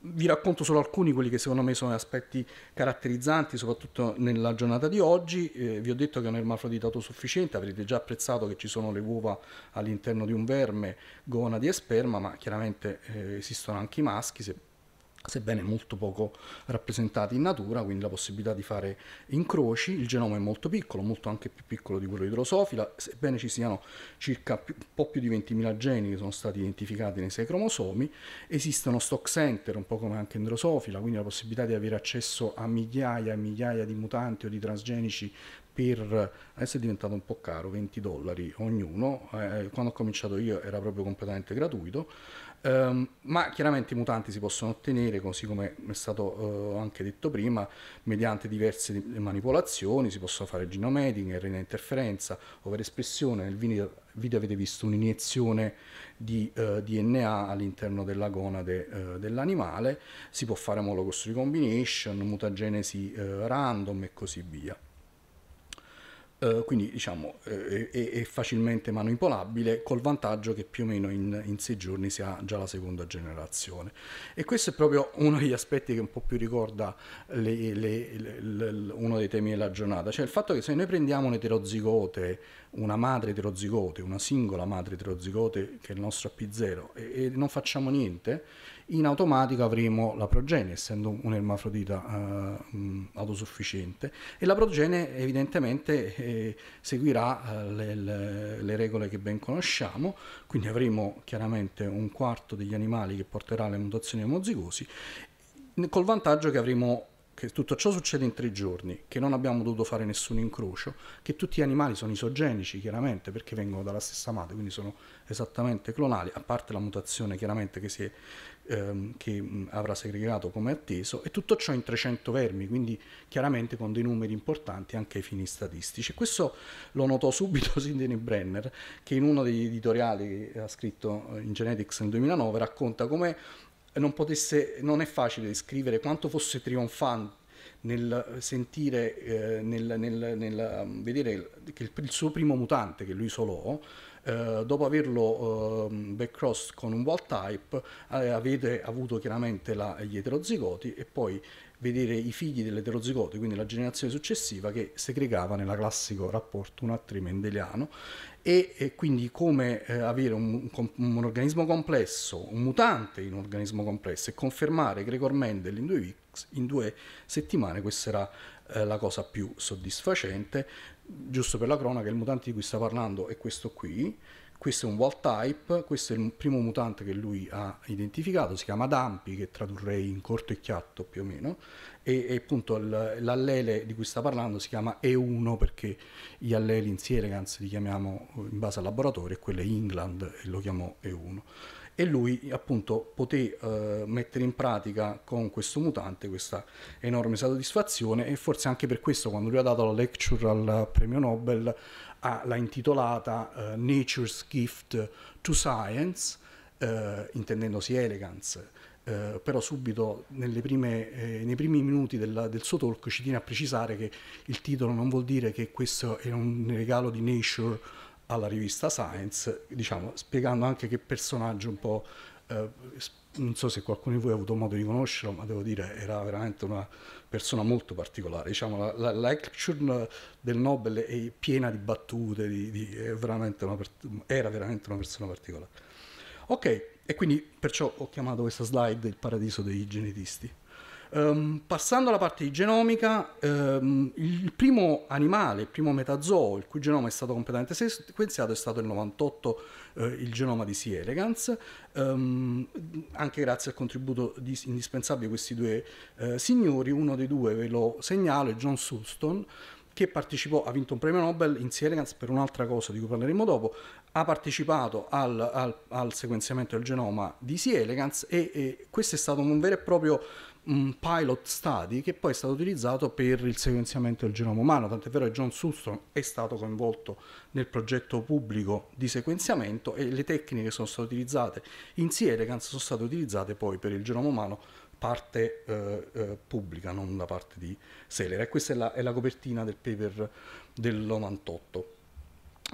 vi racconto solo alcuni, quelli che secondo me sono aspetti caratterizzanti, soprattutto nella giornata di oggi. Eh, vi ho detto che è un ermafrodita autosufficiente, avrete già apprezzato che ci sono le uova all'interno di un verme, gonadi e sperma, ma chiaramente eh, esistono anche i maschi, se sebbene molto poco rappresentati in natura, quindi la possibilità di fare incroci, il genoma è molto piccolo, molto anche più piccolo di quello di Drosofila, sebbene ci siano circa più, un po' più di 20.000 geni che sono stati identificati nei sei cromosomi, esistono stock center, un po' come anche in Drosofila, quindi la possibilità di avere accesso a migliaia e migliaia di mutanti o di transgenici per adesso è diventato un po' caro 20 dollari ognuno eh, quando ho cominciato io era proprio completamente gratuito Um, ma chiaramente i mutanti si possono ottenere, così come è stato uh, anche detto prima, mediante diverse manipolazioni, si possono fare genome editing, RNA interferenza, overespressione, nel video, video avete visto un'iniezione di uh, eh, DNA all'interno della gonade uh, eh, dell'animale, si può fare omologous recombination, mutagenesi random e così via. Eh, quindi diciamo eh, è, è, facilmente manipolabile col vantaggio che più o meno in, in, sei giorni si ha già la seconda generazione e questo è proprio uno degli aspetti che un po' più ricorda le, le, le, uno dei temi della giornata cioè il fatto che se noi prendiamo un'eterozigote una madre eterozigote una singola madre eterozigote che è il nostro AP0 e, e non facciamo niente in automatico avremo la progenie, essendo un ermafrodita eh, autosufficiente, e la progenie evidentemente eh, seguirà eh, le, le, regole che ben conosciamo, quindi avremo chiaramente un quarto degli animali che porterà le mutazioni omozigosi, col vantaggio che avremo che tutto ciò succede in tre giorni, che non abbiamo dovuto fare nessun incrocio, che tutti gli animali sono isogenici chiaramente perché vengono dalla stessa madre, quindi sono esattamente clonali, a parte la mutazione chiaramente che si è Ehm, che mm, avrà segregato come atteso e tutto ciò in 300 vermi, quindi chiaramente con dei numeri importanti anche ai fini statistici. Questo lo notò subito Sidney Brenner che in uno degli editoriali che ha scritto eh, in Genetics nel 2009 racconta come non, potesse, non è facile descrivere quanto fosse trionfante nel sentire, eh, nel, nel, nel mm, vedere che il, il, suo primo mutante che lui isolò eh, dopo averlo eh, backcross con un wall type eh, avete avuto chiaramente la, gli eterozigoti e poi vedere i figli dell'eterozigoti, quindi la generazione successiva che segregava nel classico rapporto un attri mendeliano e, e, quindi come eh, avere un, un, un, organismo complesso, un mutante in un organismo complesso e confermare Gregor Mendel in due, in due settimane, questa era eh, la cosa più soddisfacente giusto per la cronaca, il mutante di cui sta parlando è questo qui, questo è un wall type, questo è il primo mutante che lui ha identificato, si chiama Dampi, che tradurrei in corto e chiatto più o meno, e, e appunto il, l'allele di cui sta parlando si chiama E1 perché gli alleli in Sieregans li chiamiamo in base al laboratorio e quello è England e lo chiamò E1 e lui appunto poté eh, mettere in pratica con questo mutante questa enorme soddisfazione e forse anche per questo quando lui ha dato la lecture al premio Nobel ah, l'ha intitolata eh, Nature's Gift to Science, eh, intendendosi elegance. Eh, però subito prime, eh, nei primi minuti del, del, suo talk ci tiene a precisare che il titolo non vuol dire che questo è un regalo di Nature alla rivista Science, diciamo, spiegando anche che personaggio un po', eh, non so se qualcuno di voi ha avuto modo di conoscerlo, ma devo dire era veramente una persona molto particolare, diciamo, la, la, la action del Nobel è piena di battute, di, di, veramente una, era veramente una persona particolare. Ok, e quindi perciò ho chiamato questa slide il paradiso dei genetisti. Um, passando alla parte di genomica, um, il primo animale, il primo metazoo, il cui genoma è stato completamente sequenziato, è stato il 98, uh, eh, il genoma di C. elegans, um, anche grazie al contributo di, indispensabile di questi due uh, signori, uno dei due ve lo segnalo, è John Sulston, che partecipò, ha vinto un premio Nobel in C. elegans per un'altra cosa di cui parleremo dopo, ha partecipato al, al, al sequenziamento del genoma di C. elegans e, e questo è stato un vero e proprio un pilot study che poi è stato utilizzato per il sequenziamento del genoma umano, tant'è vero che John Suston è stato coinvolto nel progetto pubblico di sequenziamento e le tecniche che sono state utilizzate in Sea Elegance sono state utilizzate poi per il genoma umano parte eh, eh, pubblica, non da parte di Selera. E questa è la, è la copertina del paper del 98.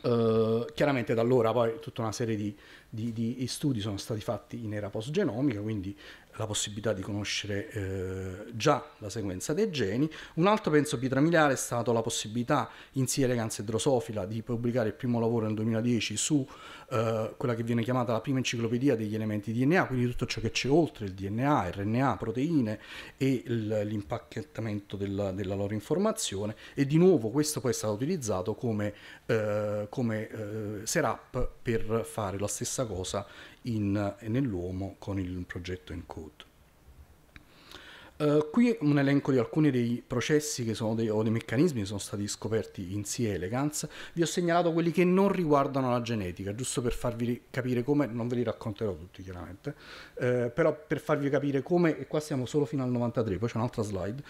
Uh, eh, chiaramente da allora poi tutta una serie di, di, di, studi sono stati fatti in era postgenomica, quindi la possibilità di conoscere eh, già la sequenza dei geni. Un altro penso pitramiliare è stato la possibilità in Sia Eleganza e Drosofila di pubblicare il primo lavoro nel 2010 su eh, quella che viene chiamata la prima enciclopedia degli elementi DNA, quindi tutto ciò che c'è oltre il DNA, RNA, proteine e l'impacchettamento della, della, loro informazione e di nuovo questo poi è stato utilizzato come, eh, come eh, setup per fare la stessa cosa in, eh, nell'uomo con il progetto Encode. Eh, qui un elenco di alcuni dei processi dei, o dei meccanismi che sono stati scoperti in C. elegans. Vi ho segnalato quelli che non riguardano la genetica, giusto per farvi capire come, non ve li racconterò tutti chiaramente, uh, però per farvi capire come, e qua siamo solo fino al 93, poi c'è un'altra slide,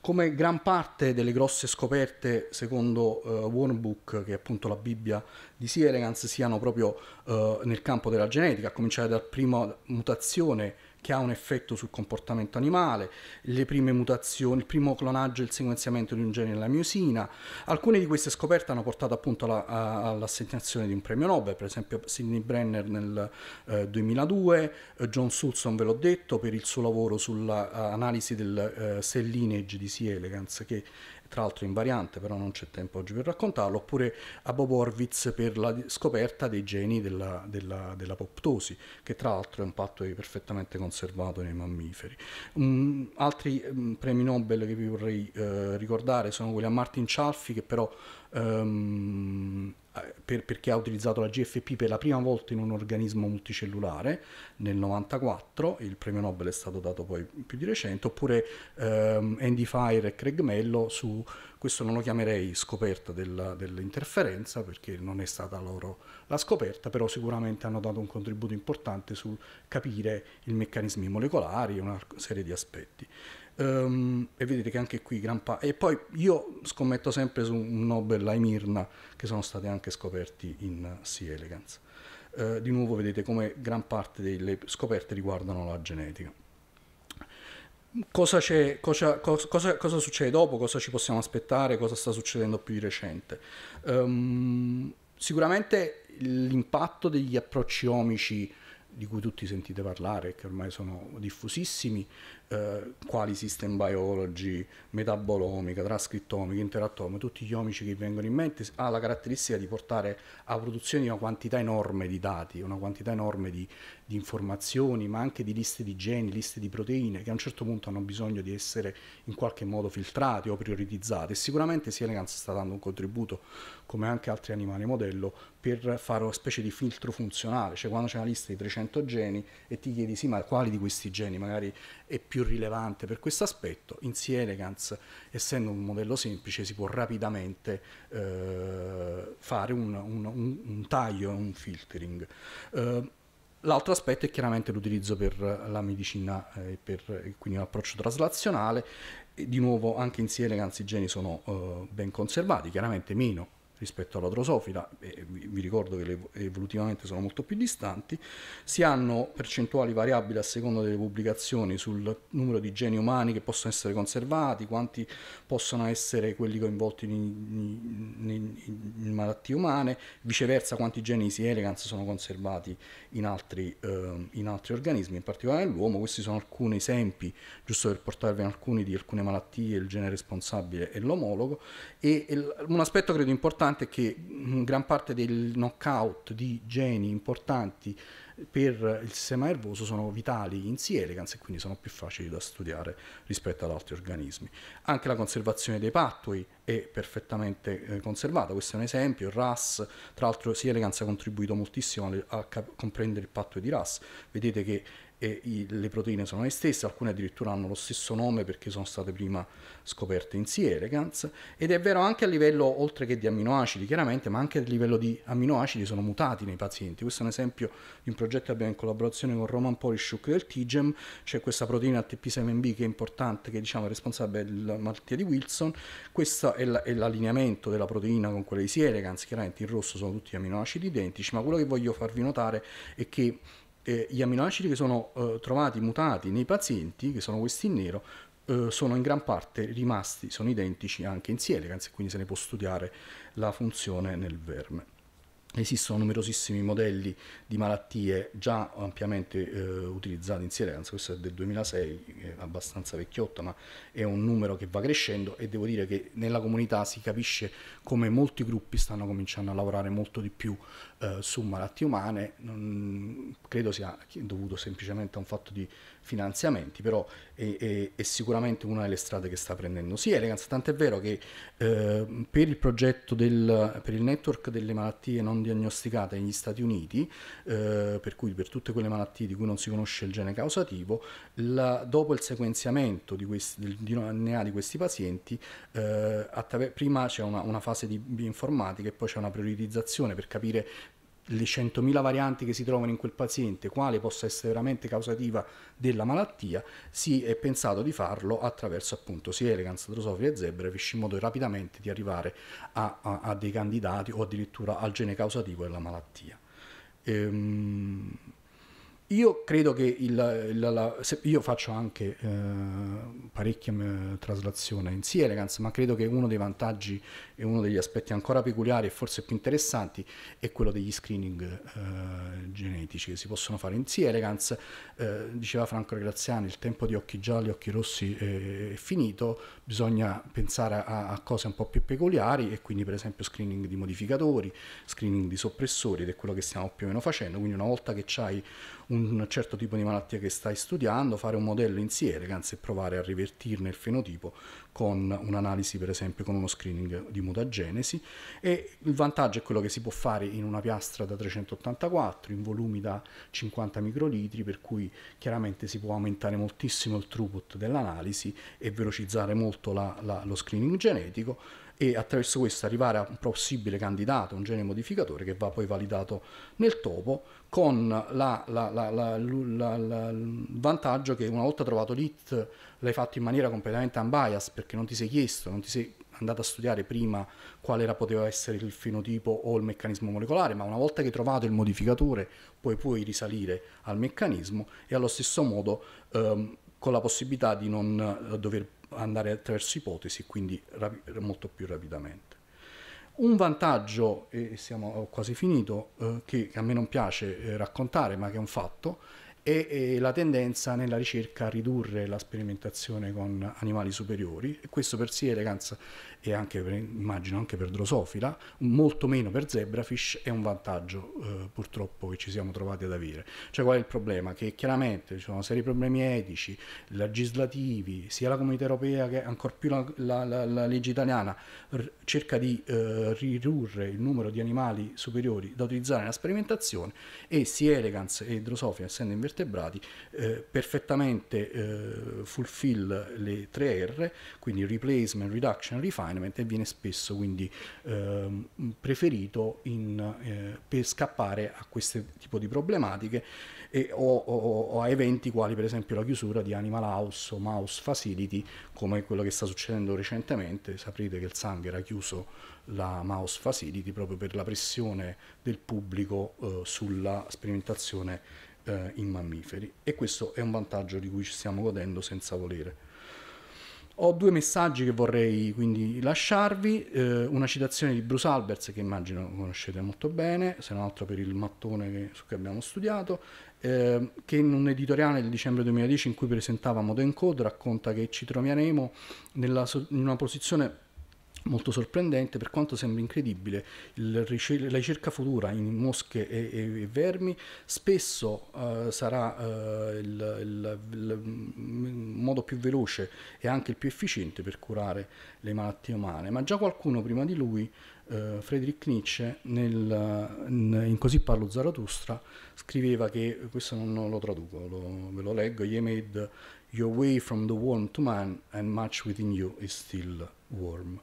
come gran parte delle grosse scoperte secondo uh, eh, Warnbook, che è appunto la Bibbia di C. elegans, siano proprio uh, nel campo della genetica, a cominciare dal primo mutazione che ha un effetto sul comportamento animale, le prime mutazioni, il primo clonaggio e il sequenziamento di un gene nella miosina. Alcune di queste scoperte hanno portato appunto alla, all'assegnazione di un premio Nobel, per esempio Sidney Brenner nel eh, 2002, eh, John Sulson ve l'ho detto per il suo lavoro sull'analisi eh, del eh, cell lineage di C. elegans che tra l'altro in variante, però non c'è tempo oggi per raccontarlo, oppure a Bob Horvitz per la scoperta dei geni della, della, dell'apoptosi, che tra l'altro è un patto perfettamente conservato nei mammiferi. Um, altri um, premi Nobel che vi vorrei uh, ricordare sono quelli a Martin Cialfi, che però um, eh, per, perché ha utilizzato la GFP per la prima volta in un organismo multicellulare nel 94, il premio Nobel è stato dato poi più di recente, oppure ehm, Andy Fire e Craig Mello su, questo non lo chiamerei scoperta della, dell'interferenza perché non è stata loro la scoperta, però sicuramente hanno dato un contributo importante sul capire i meccanismi molecolari e una serie di aspetti. Um, e vedete che anche qui gran parte. E poi io scommetto sempre su un Nobel ai Mirna che sono stati anche scoperti in Sea Elegance. Uh, di nuovo vedete come gran parte delle scoperte riguardano la genetica. Cosa, cosa, cosa, cosa, succede dopo? Cosa ci possiamo aspettare? Cosa sta succedendo più di recente? Um, sicuramente l'impatto degli approcci omici di cui tutti sentite parlare, che ormai sono diffusissimi, eh, quali system biology, metabolomica, trascrittomica, interattomica, tutti gli omici che vengono in mente, ha la caratteristica di portare a produzione di una quantità enorme di dati, una quantità enorme di, di informazioni, ma anche di liste di geni, liste di proteine, che a un certo punto hanno bisogno di essere in qualche modo filtrati o prioritizzate. Sicuramente Silencans sta dando un contributo, come anche altri animali modello, per fare una specie di filtro funzionale, cioè quando c'è una lista di 300 geni e ti chiedi sì ma quali di questi geni magari è più rilevante per questo aspetto. In Sea Elegance, essendo un modello semplice, si può rapidamente eh, fare un, un, un, un taglio un filtering. Eh, L'altro aspetto è chiaramente l'utilizzo per la medicina eh, per quindi un approccio traslazionale. E di nuovo anche in Sea i geni sono eh, ben conservati, chiaramente meno rispetto alla drosofila, vi ricordo che le, evolutivamente sono molto più distanti, si hanno percentuali variabili a seconda delle pubblicazioni sul numero di geni umani che possono essere conservati, quanti possono essere quelli coinvolti in, in, in malattie umane, viceversa quanti geni si elegans sono conservati in altri, eh, in altri organismi, in particolare nell'uomo. Questi sono alcuni esempi, giusto per portarvi alcuni di alcune malattie, il gene responsabile e l'omologo. E, e un aspetto credo importante importante è che mm, gran parte del knockout di geni importanti per il sistema nervoso sono vitali in C. elegans e quindi sono più facili da studiare rispetto ad altri organismi. Anche la conservazione dei pathway è perfettamente eh, conservata, questo è un esempio, il RAS, tra l'altro C. elegans ha contribuito moltissimo a, a comprendere il pathway di RAS, vedete che e i, le proteine sono le stesse, alcune addirittura hanno lo stesso nome perché sono state prima scoperte in C. elegans ed è vero anche a livello oltre che di amminoacidi chiaramente ma anche a livello di amminoacidi sono mutati nei pazienti questo è un esempio di un progetto che abbiamo in collaborazione con Roman Polishuk del TGEM c'è questa proteina TP7B che è importante che diciamo, è responsabile della malattia di Wilson questo è, la, è l'allineamento della proteina con quella di C. elegans chiaramente in rosso sono tutti gli amminoacidi identici ma quello che voglio farvi notare è che eh, gli aminoacidi che sono eh, trovati mutati nei pazienti, che sono questi in nero, eh, sono in gran parte rimasti, sono identici anche in C. e quindi se ne può studiare la funzione nel verme. Esistono numerosissimi modelli di malattie già ampiamente eh, utilizzati in C. questo è del 2006, è abbastanza vecchiotto, ma è un numero che va crescendo e devo dire che nella comunità si capisce come molti gruppi stanno cominciando a lavorare molto di più eh, su malattie umane, non, credo sia dovuto semplicemente a un fatto di finanziamenti, però è, è, è, sicuramente una delle strade che sta prendendo. Sì, Elegance, tant'è vero che eh, per il progetto del, per il network delle malattie non diagnosticate negli Stati Uniti, eh, per cui per tutte quelle malattie di cui non si conosce il gene causativo, la, dopo il sequenziamento di questi, del DNA di questi pazienti, eh, prima c'è una, una fase di bioinformatica e poi c'è una prioritizzazione per capire le 100.000 varianti che si trovano in quel paziente, quale possa essere veramente causativa della malattia, si è pensato di farlo attraverso appunto sia Elegance, Drosophila e Zebrafish in modo rapidamente di arrivare a, a, a, dei candidati o addirittura al gene causativo della malattia. Ehm, io credo che il, il, la, io faccio anche eh, parecchia eh, traslazione in Sea Elegance, ma credo che uno dei vantaggi e uno degli aspetti ancora peculiari e forse più interessanti è quello degli screening eh, genetici che si possono fare. In Sea Elegance, eh, diceva Franco Graziani, il tempo di occhi gialli, e occhi rossi è, eh, è finito, bisogna pensare a, a, cose un po' più peculiari e quindi per esempio screening di modificatori, screening di soppressori ed è quello che stiamo più o meno facendo, quindi una volta che hai un certo tipo di malattia che stai studiando, fare un modello in Sea Elegance e provare a rivertirne il fenotipo con un'analisi per esempio con uno screening di mutagenesi e il vantaggio è quello che si può fare in una piastra da 384 in volumi da 50 microlitri per cui chiaramente si può aumentare moltissimo il throughput dell'analisi e velocizzare molto la, la, lo screening genetico e attraverso questo arrivare a un possibile candidato, un gene modificatore che va poi validato nel topo con il vantaggio che una volta trovato l'IT l'hai fatto in maniera completamente unbiased perché non ti sei chiesto, non ti sei andato a studiare prima quale era, poteva essere il fenotipo o il meccanismo molecolare, ma una volta che hai trovato il modificatore poi puoi risalire al meccanismo e allo stesso modo ehm, con la possibilità di non eh, dover andare attraverso ipotesi e quindi molto più rapidamente. Un vantaggio, e siamo quasi finito, eh, che, che, a me non piace eh, raccontare, ma che è un fatto, è, è, la tendenza nella ricerca a ridurre la sperimentazione con animali superiori, e questo per sì eleganza, e anche per, immagino anche per drosofila, molto meno per zebrafish è un vantaggio eh, purtroppo che ci siamo trovati ad avere. Cioè qual è il problema? Che chiaramente ci sono seri problemi etici, legislativi, sia la comunità europea che ancora più la, la, la, la legge italiana cerca di eh, ridurre il numero di animali superiori da utilizzare nella sperimentazione e Sea elegans e drosofila essendo invertebrati eh, perfettamente eh, fulfill le 3 R, quindi replacement, reduction, refine management e viene spesso quindi eh, preferito in, eh, per scappare a questo tipo di problematiche e, o, o, o, a eventi quali per esempio la chiusura di Animal House o Mouse Facility come quello che sta succedendo recentemente, saprete che il sangue era chiuso la Mouse Facility proprio per la pressione del pubblico eh, sulla sperimentazione eh, in mammiferi e questo è un vantaggio di cui ci stiamo godendo senza volere. Ho due messaggi che vorrei quindi lasciarvi, eh, una citazione di Bruce Alberts che immagino conoscete molto bene, se non altro per il mattone che, su cui abbiamo studiato, eh, che in un editoriale del dicembre 2010 in cui presentava Modo Code racconta che ci troveremo nella, in una posizione molto sorprendente, per quanto sembra incredibile, ricer- la ricerca futura in mosche e, e, e vermi spesso uh, sarà uh, il, il, il, modo più veloce e anche il più efficiente per curare le malattie umane, ma già qualcuno prima di lui, uh, Friedrich Nietzsche, nel, in Così parlo Zarathustra, scriveva che, questo non lo traduco, lo, ve lo leggo, «You made your way from the warm to man and much within you is still warm.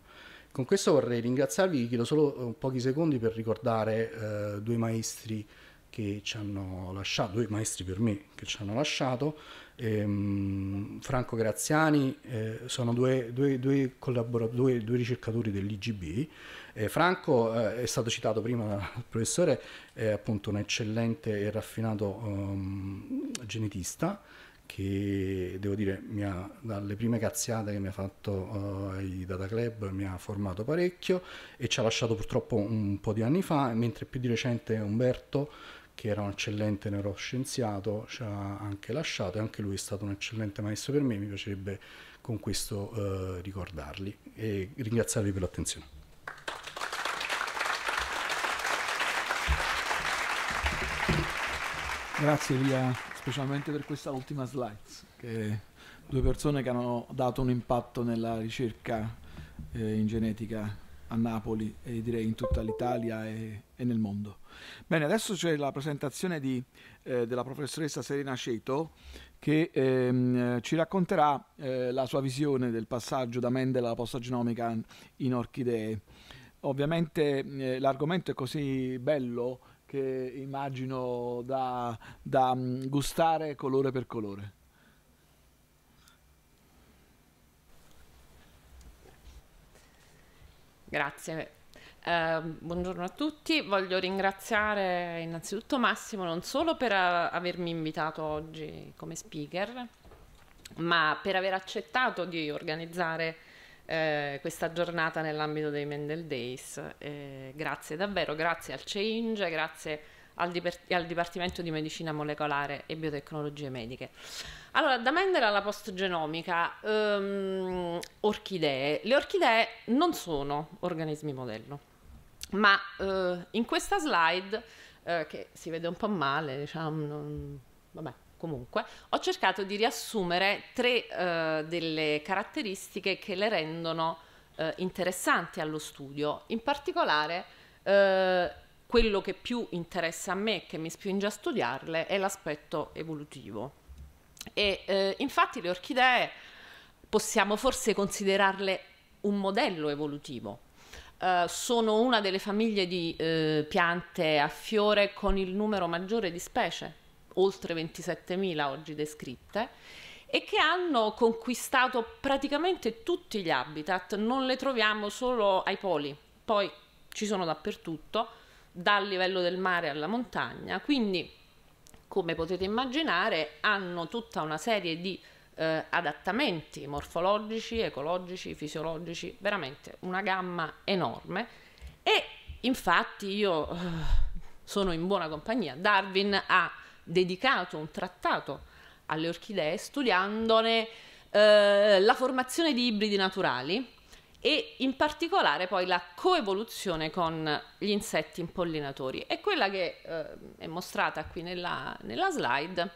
Con questo vorrei ringraziarvi, vi chiedo solo eh, pochi secondi per ricordare eh, due maestri che ci hanno lasciato, due maestri per me che ci hanno lasciato, ehm, Franco Graziani, eh, sono due, due, due, due, ricercatori dell'IGB. Eh, Franco eh, è stato citato prima dal professore, è appunto un eccellente e raffinato um, genetista che devo dire ha, dalle prime cazziate che mi ha fatto uh, eh, ai Data Club mi ha formato parecchio e ci ha lasciato purtroppo un po' di anni fa, mentre più di recente Umberto che era un eccellente neuroscienziato ci ha anche lasciato e anche lui è stato un eccellente maestro per me, mi piacerebbe con questo uh, ricordarli e ringraziarvi per l'attenzione. Grazie Lia specialmente per questa ultima slide, che due persone che hanno dato un impatto nella ricerca eh, in genetica a Napoli e direi in tutta l'Italia e, e nel mondo. Bene, adesso c'è la presentazione di, eh, della professoressa Serena Ceto che ehm, ci racconterà eh, la sua visione del passaggio da Mendel alla posta genomica in orchidee. Ovviamente eh, l'argomento è così bello che immagino da, da mm, gustare colore per colore. Grazie. Eh, buongiorno a tutti, voglio ringraziare innanzitutto Massimo non solo per eh, avermi invitato oggi come speaker, ma per aver accettato di organizzare eh, questa giornata nell'ambito dei Mendel Days. Eh, grazie davvero, grazie al CEINGE, grazie al, al, Dipartimento di Medicina Molecolare e Biotecnologie Mediche. Allora, da Mendel alla postgenomica, ehm, orchidee. Le orchidee non sono organismi modello, ma eh, in questa slide, eh, che si vede un po' male, diciamo, non... vabbè, comunque, ho cercato di riassumere tre eh, delle caratteristiche che le rendono eh, interessanti allo studio, in particolare eh, quello che più interessa a me, e che mi spinge a studiarle, è l'aspetto evolutivo. E eh, infatti le orchidee possiamo forse considerarle un modello evolutivo, Uh, sono una delle famiglie di uh, piante a fiore con il numero maggiore di specie oltre 27.000 oggi descritte e che hanno conquistato praticamente tutti gli habitat, non le troviamo solo ai poli, poi ci sono dappertutto, dal livello del mare alla montagna, quindi come potete immaginare hanno tutta una serie di eh, adattamenti morfologici, ecologici, fisiologici, veramente una gamma enorme e infatti io eh, sono in buona compagnia, Darwin ha dedicato un trattato alle orchidee studiandone eh, la formazione di ibridi naturali e in particolare poi la coevoluzione con gli insetti impollinatori. E quella che eh, è mostrata qui nella, nella slide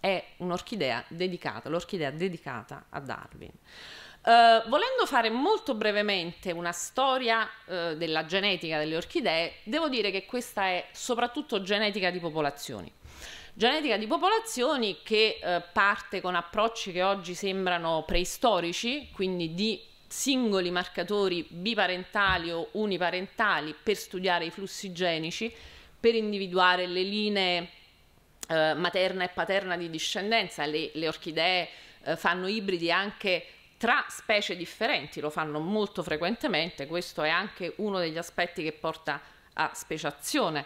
è un'orchidea dedicata, l'orchidea dedicata a Darwin. Eh, volendo fare molto brevemente una storia eh, della genetica delle orchidee, devo dire che questa è soprattutto genetica di popolazioni genetica di popolazioni che eh, parte con approcci che oggi sembrano preistorici, quindi di singoli marcatori biparentali o uniparentali per studiare i flussi genici, per individuare le linee eh, materna e paterna di discendenza. Le, le orchidee eh, fanno ibridi anche tra specie differenti, lo fanno molto frequentemente, questo è anche uno degli aspetti che porta a speciazione.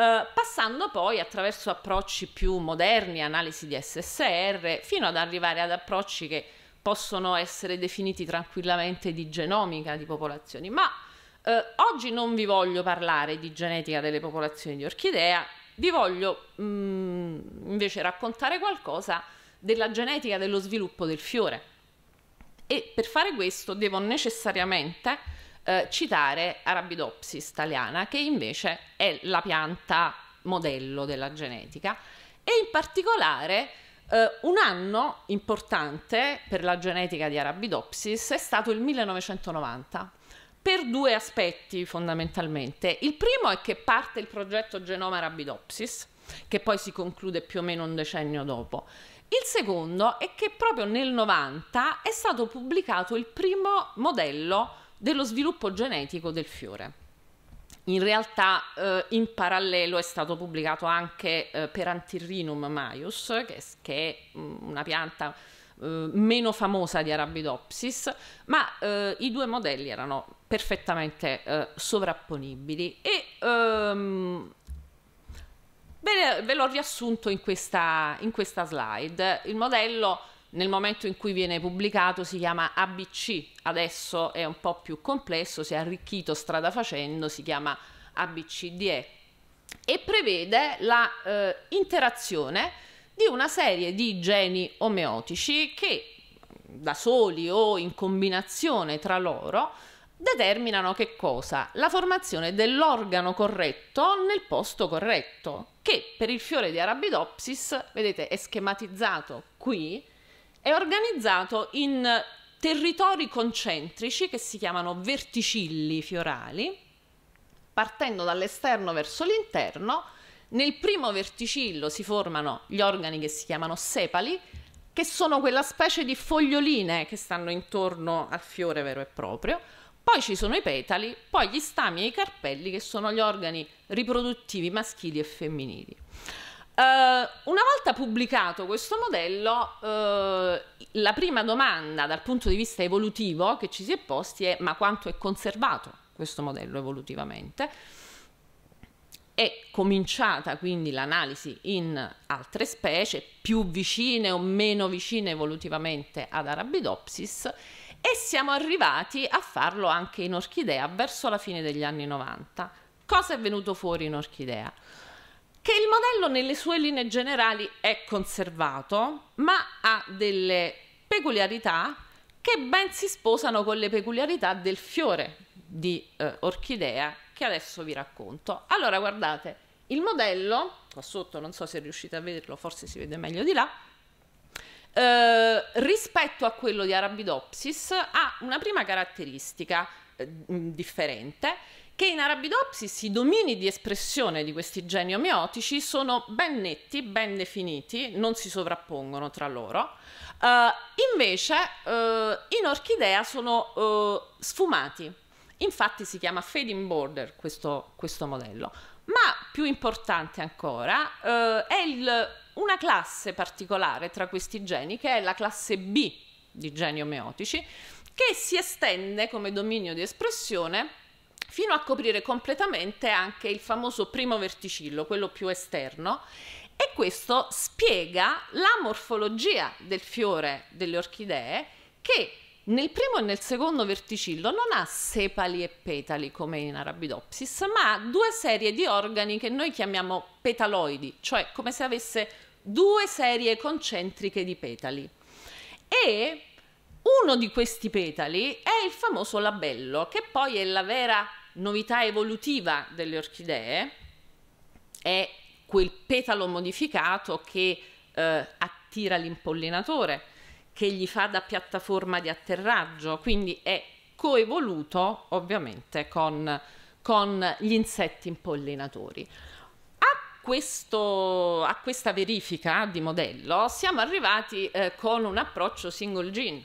Eh, passando poi attraverso approcci più moderni, analisi di SSR, fino ad arrivare ad approcci che possono essere definiti tranquillamente di genomica di popolazioni. Ma eh, oggi non vi voglio parlare di genetica delle popolazioni di orchidea, vi voglio mh, mm, invece raccontare qualcosa della genetica dello sviluppo del fiore. E per fare questo devo necessariamente eh, citare Arabidopsis thaliana, che invece è la pianta modello della genetica, e in particolare eh, un anno importante per la genetica di Arabidopsis è stato il 1990, per due aspetti fondamentalmente. Il primo è che parte il progetto Genoma Arabidopsis, che poi si conclude più o meno un decennio dopo. Il secondo è che proprio nel 90 è stato pubblicato il primo modello dello sviluppo genetico del fiore. In realtà eh, in parallelo è stato pubblicato anche eh, per Antirrinum maius, che, che è mm, una pianta eh, meno famosa di Arabidopsis, ma eh, i due modelli erano perfettamente eh, sovrapponibili e ehm, ve, ve l'ho riassunto in questa, in questa slide. Il modello nel momento in cui viene pubblicato si chiama ABC, adesso è un po' più complesso, si è arricchito strada facendo, si chiama ABCDE e prevede l'interazione eh, di una serie di geni omeotici che da soli o in combinazione tra loro determinano che cosa? La formazione dell'organo corretto nel posto corretto, che per il fiore di Arabidopsis, vedete, è schematizzato qui, è organizzato in territori concentrici che si chiamano verticilli fiorali, partendo dall'esterno verso l'interno. Nel primo verticillo si formano gli organi che si chiamano sepali, che sono quella specie di foglioline che stanno intorno al fiore vero e proprio. Poi ci sono i petali, poi gli stami e i carpelli che sono gli organi riproduttivi maschili e femminili. Uh, una volta pubblicato questo modello, uh, la prima domanda dal punto di vista evolutivo che ci si è posti è ma quanto è conservato questo modello evolutivamente? È cominciata quindi l'analisi in altre specie più vicine o meno vicine evolutivamente ad Arabidopsis e siamo arrivati a farlo anche in orchidea verso la fine degli anni 90. Cosa è venuto fuori in orchidea? che il modello nelle sue linee generali è conservato, ma ha delle peculiarità che ben si sposano con le peculiarità del fiore di eh, orchidea che adesso vi racconto. Allora, guardate, il modello, qua sotto non so se riuscite a vederlo, forse si vede meglio di là, eh, rispetto a quello di Arabidopsis ha una prima caratteristica eh, differente che in Arabidopsis i domini di espressione di questi geni omiotici sono ben netti, ben definiti, non si sovrappongono tra loro. Uh, invece uh, in Orchidea sono uh, sfumati, infatti si chiama fading border questo, questo modello. Ma più importante ancora è il, una classe particolare tra questi geni che è la classe B di geni omeotici che si estende come dominio di espressione fino a coprire completamente anche il famoso primo verticillo, quello più esterno, e questo spiega la morfologia del fiore delle orchidee che nel primo e nel secondo verticillo non ha sepali e petali come in Arabidopsis, ma ha due serie di organi che noi chiamiamo petaloidi, cioè come se avesse due serie concentriche di petali. E uno di questi petali è il famoso labello, che poi è la vera novità evolutiva delle orchidee è quel petalo modificato che eh, attira l'impollinatore, che gli fa da piattaforma di atterraggio, quindi è coevoluto ovviamente con, con gli insetti impollinatori. A, questo, a, questa verifica di modello siamo arrivati eh, con un approccio single gene,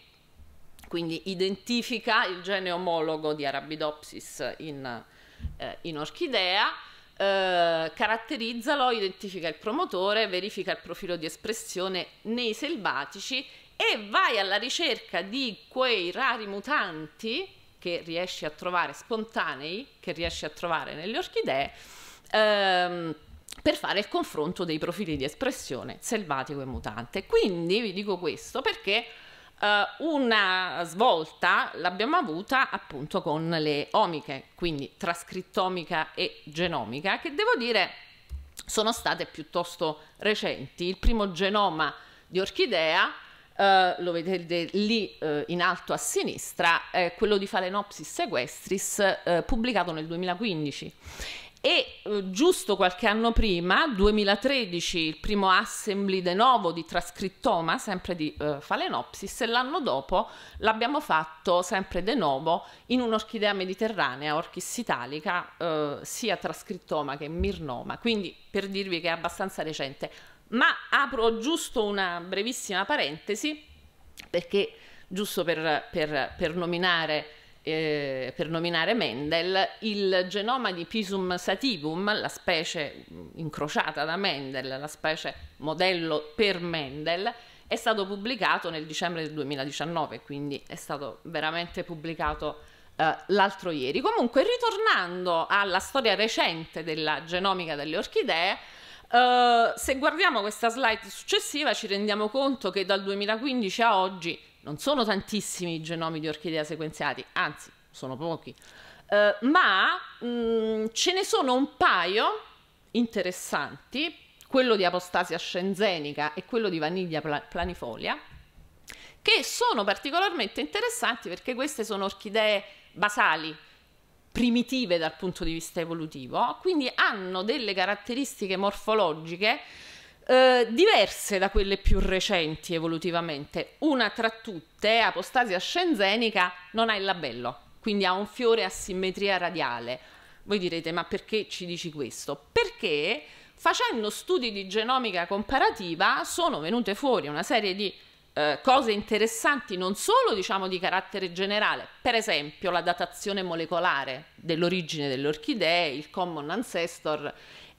quindi identifica il gene omologo di Arabidopsis in, eh, in orchidea, eh, caratterizzalo, identifica il promotore, verifica il profilo di espressione nei selvatici e vai alla ricerca di quei rari mutanti che riesci a trovare spontanei, che riesci a trovare nelle orchidee, ehm, per fare il confronto dei profili di espressione selvatico e mutante. Quindi vi dico questo perché Uh, una svolta l'abbiamo avuta appunto con le omiche, quindi trascrittomica e genomica, che devo dire sono state piuttosto recenti. Il primo genoma di orchidea Uh, lo vedete lì uh, in alto a sinistra, è quello di Phalaenopsis sequestris, uh, pubblicato nel 2015 e eh, giusto qualche anno prima, 2013, il primo assembly de novo di trascrittoma, sempre di eh, Phalaenopsis, e l'anno dopo l'abbiamo fatto sempre de novo in un'orchidea mediterranea, Orchis italica, eh, sia trascrittoma che mirnoma, quindi per dirvi che è abbastanza recente. Ma apro giusto una brevissima parentesi, perché giusto per, per, per nominare eh, per nominare Mendel, il genoma di Pisum sativum, la specie incrociata da Mendel, la specie modello per Mendel, è stato pubblicato nel dicembre del 2019, quindi è stato veramente pubblicato eh, l'altro ieri. Comunque, ritornando alla storia recente della genomica delle orchidee, eh, se guardiamo questa slide successiva ci rendiamo conto che dal 2015 a oggi non sono tantissimi i genomi di orchidea sequenziati, anzi sono pochi, eh, ma mh, mm, ce ne sono un paio interessanti, quello di apostasia scenzenica e quello di vaniglia planifolia, che sono particolarmente interessanti perché queste sono orchidee basali, primitive dal punto di vista evolutivo, quindi hanno delle caratteristiche morfologiche eh, diverse da quelle più recenti evolutivamente. Una tra tutte, apostasia scenzenica, non ha il labello, quindi ha un fiore a simmetria radiale. Voi direte, ma perché ci dici questo? Perché facendo studi di genomica comparativa sono venute fuori una serie di eh, cose interessanti non solo diciamo di carattere generale, per esempio la datazione molecolare dell'origine delle orchidee, il common ancestor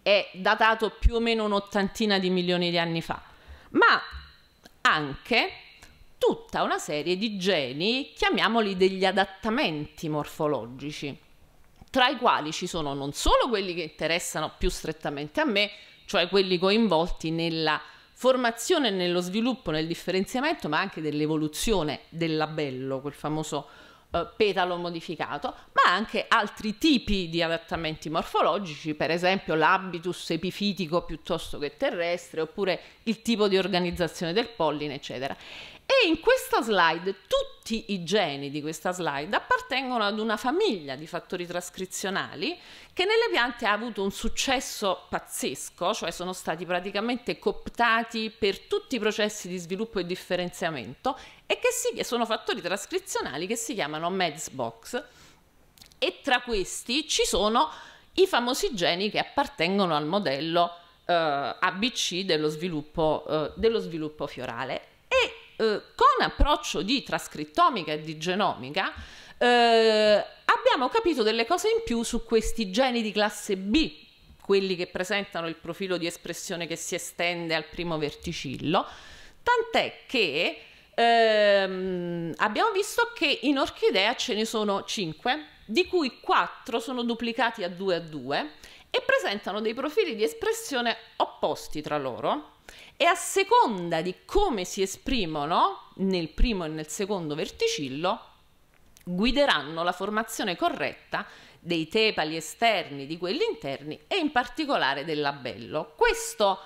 è datato più o meno un'ottantina di milioni di anni fa, ma anche tutta una serie di geni, chiamiamoli degli adattamenti morfologici, tra i quali ci sono non solo quelli che interessano più strettamente a me, cioè quelli coinvolti nella formazione, nello sviluppo, nel differenziamento, ma anche dell'evoluzione del labello, quel famoso eh, petalo modificato, ma anche altri tipi di adattamenti morfologici, per esempio l'habitus epifitico piuttosto che terrestre, oppure il tipo di organizzazione del polline, eccetera. E in questa slide tutti i geni di questa slide appartengono ad una famiglia di fattori trascrizionali che nelle piante ha avuto un successo pazzesco, cioè sono stati praticamente cooptati per tutti i processi di sviluppo e differenziamento e che si, sono fattori trascrizionali che si chiamano MedSbox e tra questi ci sono i famosi geni che appartengono al modello eh, ABC dello sviluppo, eh, dello sviluppo, fiorale e eh, con approccio di trascrittomica e di genomica eh, abbiamo capito delle cose in più su questi geni di classe B quelli che presentano il profilo di espressione che si estende al primo verticillo, tant'è che ehm, abbiamo visto che in orchidea ce ne sono 5, di cui 4 sono duplicati a 2 a 2 e presentano dei profili di espressione opposti tra loro e a seconda di come si esprimono nel primo e nel secondo verticillo guideranno la formazione corretta dei tepali esterni, di quelli interni e in particolare del labello. Questo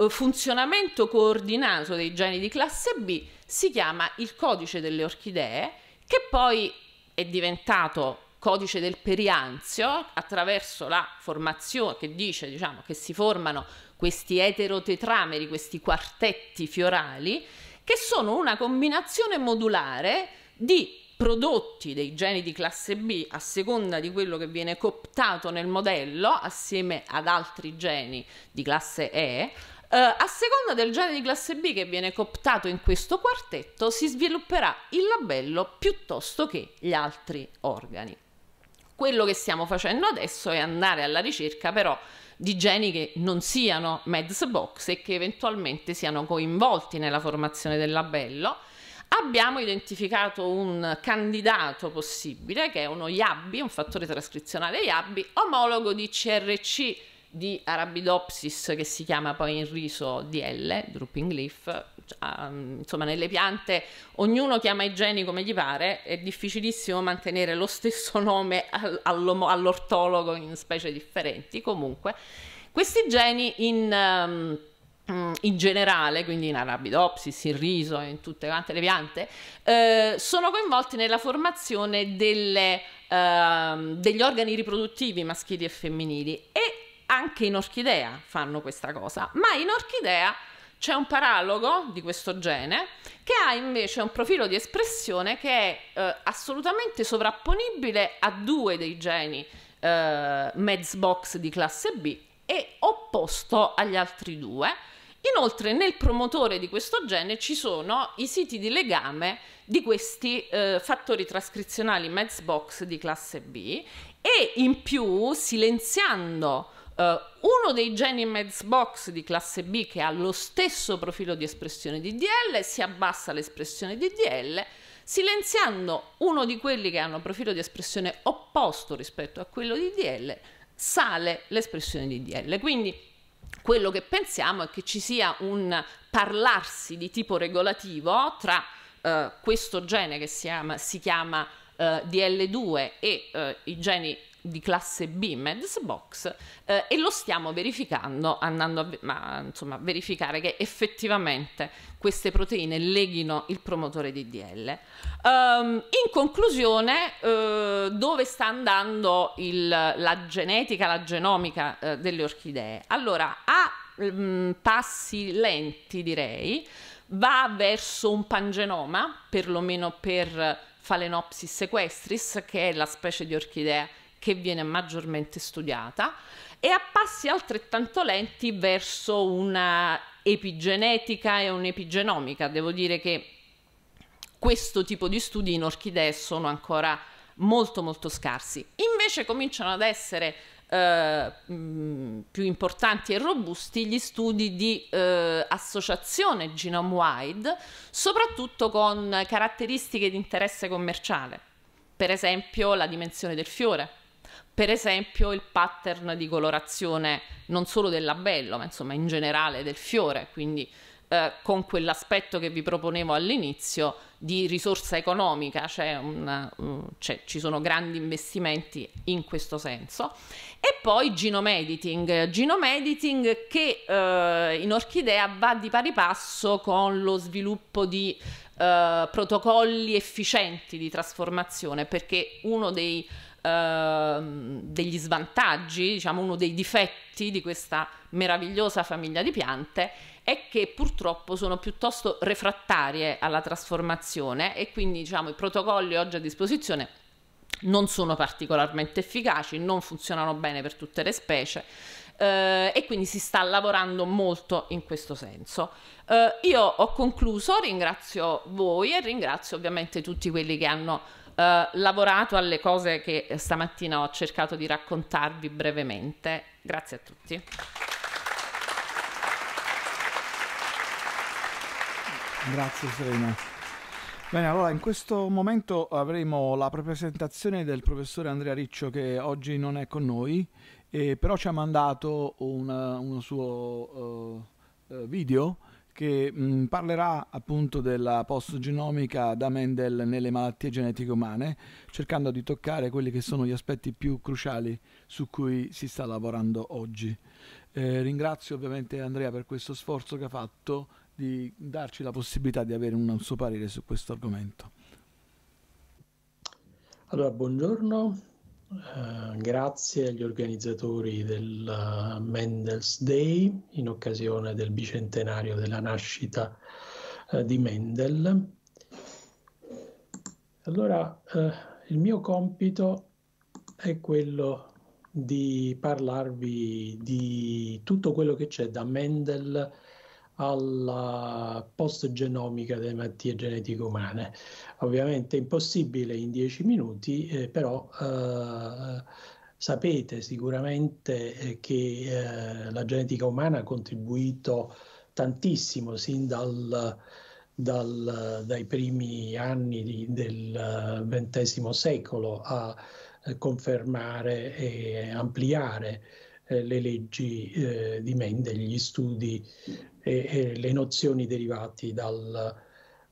eh, funzionamento coordinato dei geni di classe B si chiama il codice delle orchidee, che poi è diventato codice del perianzio attraverso la formazione che dice diciamo, che si formano questi eterotetrameri, questi quartetti fiorali, che sono una combinazione modulare di prodotti dei geni di classe B a seconda di quello che viene cooptato nel modello assieme ad altri geni di classe E Uh, a seconda del genere di classe B che viene cooptato in questo quartetto, si svilupperà il labello piuttosto che gli altri organi. Quello che stiamo facendo adesso è andare alla ricerca però di geni che non siano MEDS box e che eventualmente siano coinvolti nella formazione del labello. Abbiamo identificato un candidato possibile che è uno IABI, un fattore trascrizionale IABI, omologo di CRC di Arabidopsis che si chiama poi in riso DL, drooping leaf, cioè, um, insomma nelle piante ognuno chiama i geni come gli pare, è difficilissimo mantenere lo stesso nome all'ortologo in specie differenti, comunque questi geni in, um, mm, in generale, quindi in Arabidopsis, in riso, in tutte quante le piante, eh, sono coinvolti nella formazione delle, ehm, degli organi riproduttivi maschili e femminili e anche in orchidea fanno questa cosa, ma in orchidea c'è un paralogo di questo gene che ha invece un profilo di espressione che è eh, assolutamente sovrapponibile a due dei geni eh, Medzbox di classe B e opposto agli altri due. Inoltre nel promotore di questo gene ci sono i siti di legame di questi eh, fattori trascrizionali Medzbox di classe B e in più silenziando Uh, uno dei geni meds box di classe B che ha lo stesso profilo di espressione di DL si abbassa l'espressione di DL silenziando uno di quelli che hanno profilo di espressione opposto rispetto a quello di DL sale l'espressione di DL quindi quello che pensiamo è che ci sia un parlarsi di tipo regolativo tra uh, questo gene che si chiama, si chiama eh, DL2 e eh, i geni di classe B MEDS box eh, e lo stiamo verificando andando a, ma, insomma, verificare che effettivamente queste proteine leghino il promotore di DL. Um, ehm, in conclusione, eh, dove sta andando il, la genetica, la genomica eh, delle orchidee? Allora, a mh, mm, passi lenti direi, va verso un pangenoma, perlomeno per Phalaenopsis sequestris, che è la specie di orchidea che viene maggiormente studiata, e a passi altrettanto lenti verso una epigenetica e un'epigenomica. Devo dire che questo tipo di studi in orchidee sono ancora molto molto scarsi. Invece cominciano ad essere eh, più importanti e robusti gli studi di eh, associazione genome wide, soprattutto con caratteristiche di interesse commerciale, per esempio la dimensione del fiore, per esempio il pattern di colorazione non solo del labello, ma insomma in generale del fiore, quindi eh, con quell'aspetto che vi proponevo all'inizio di risorsa economica, cioè, una, cioè, ci sono grandi investimenti in questo senso. E poi genome editing, genome editing che eh, in orchidea va di pari passo con lo sviluppo di eh, protocolli efficienti di trasformazione, perché uno dei, ehm, degli svantaggi, diciamo uno dei difetti di questa meravigliosa famiglia di piante è che purtroppo sono piuttosto refrattarie alla trasformazione e quindi diciamo, i protocolli oggi a disposizione non sono particolarmente efficaci, non funzionano bene per tutte le specie eh, e quindi si sta lavorando molto in questo senso. Eh, io ho concluso, ringrazio voi e ringrazio ovviamente tutti quelli che hanno eh, lavorato alle cose che stamattina ho cercato di raccontarvi brevemente. Grazie a tutti. Grazie Serena. Bene, allora in questo momento avremo la presentazione del professore Andrea Riccio che oggi non è con noi, eh, però ci ha mandato una, un suo uh, video che mh, mm, parlerà appunto della postgenomica da Mendel nelle malattie genetiche umane, cercando di toccare quelli che sono gli aspetti più cruciali su cui si sta lavorando oggi. Eh, ringrazio ovviamente Andrea per questo sforzo che ha fatto di darci la possibilità di avere un suo parere su questo argomento. Allora, buongiorno, Uh, grazie agli organizzatori del uh, Mendels Day in occasione del bicentenario della nascita uh, di Mendel. Allora, il mio compito è quello di parlarvi di tutto quello che c'è da Mendel alla postgenomica delle malattie genetiche umane. Ovviamente è impossibile in dieci minuti, eh, però eh, sapete sicuramente eh, che eh, la genetica umana ha contribuito tantissimo sin dal, dal, dai primi anni di, del XX eh, secolo a eh, confermare e ampliare eh, le leggi eh, di Mendel, gli studi e, e le nozioni derivati dal,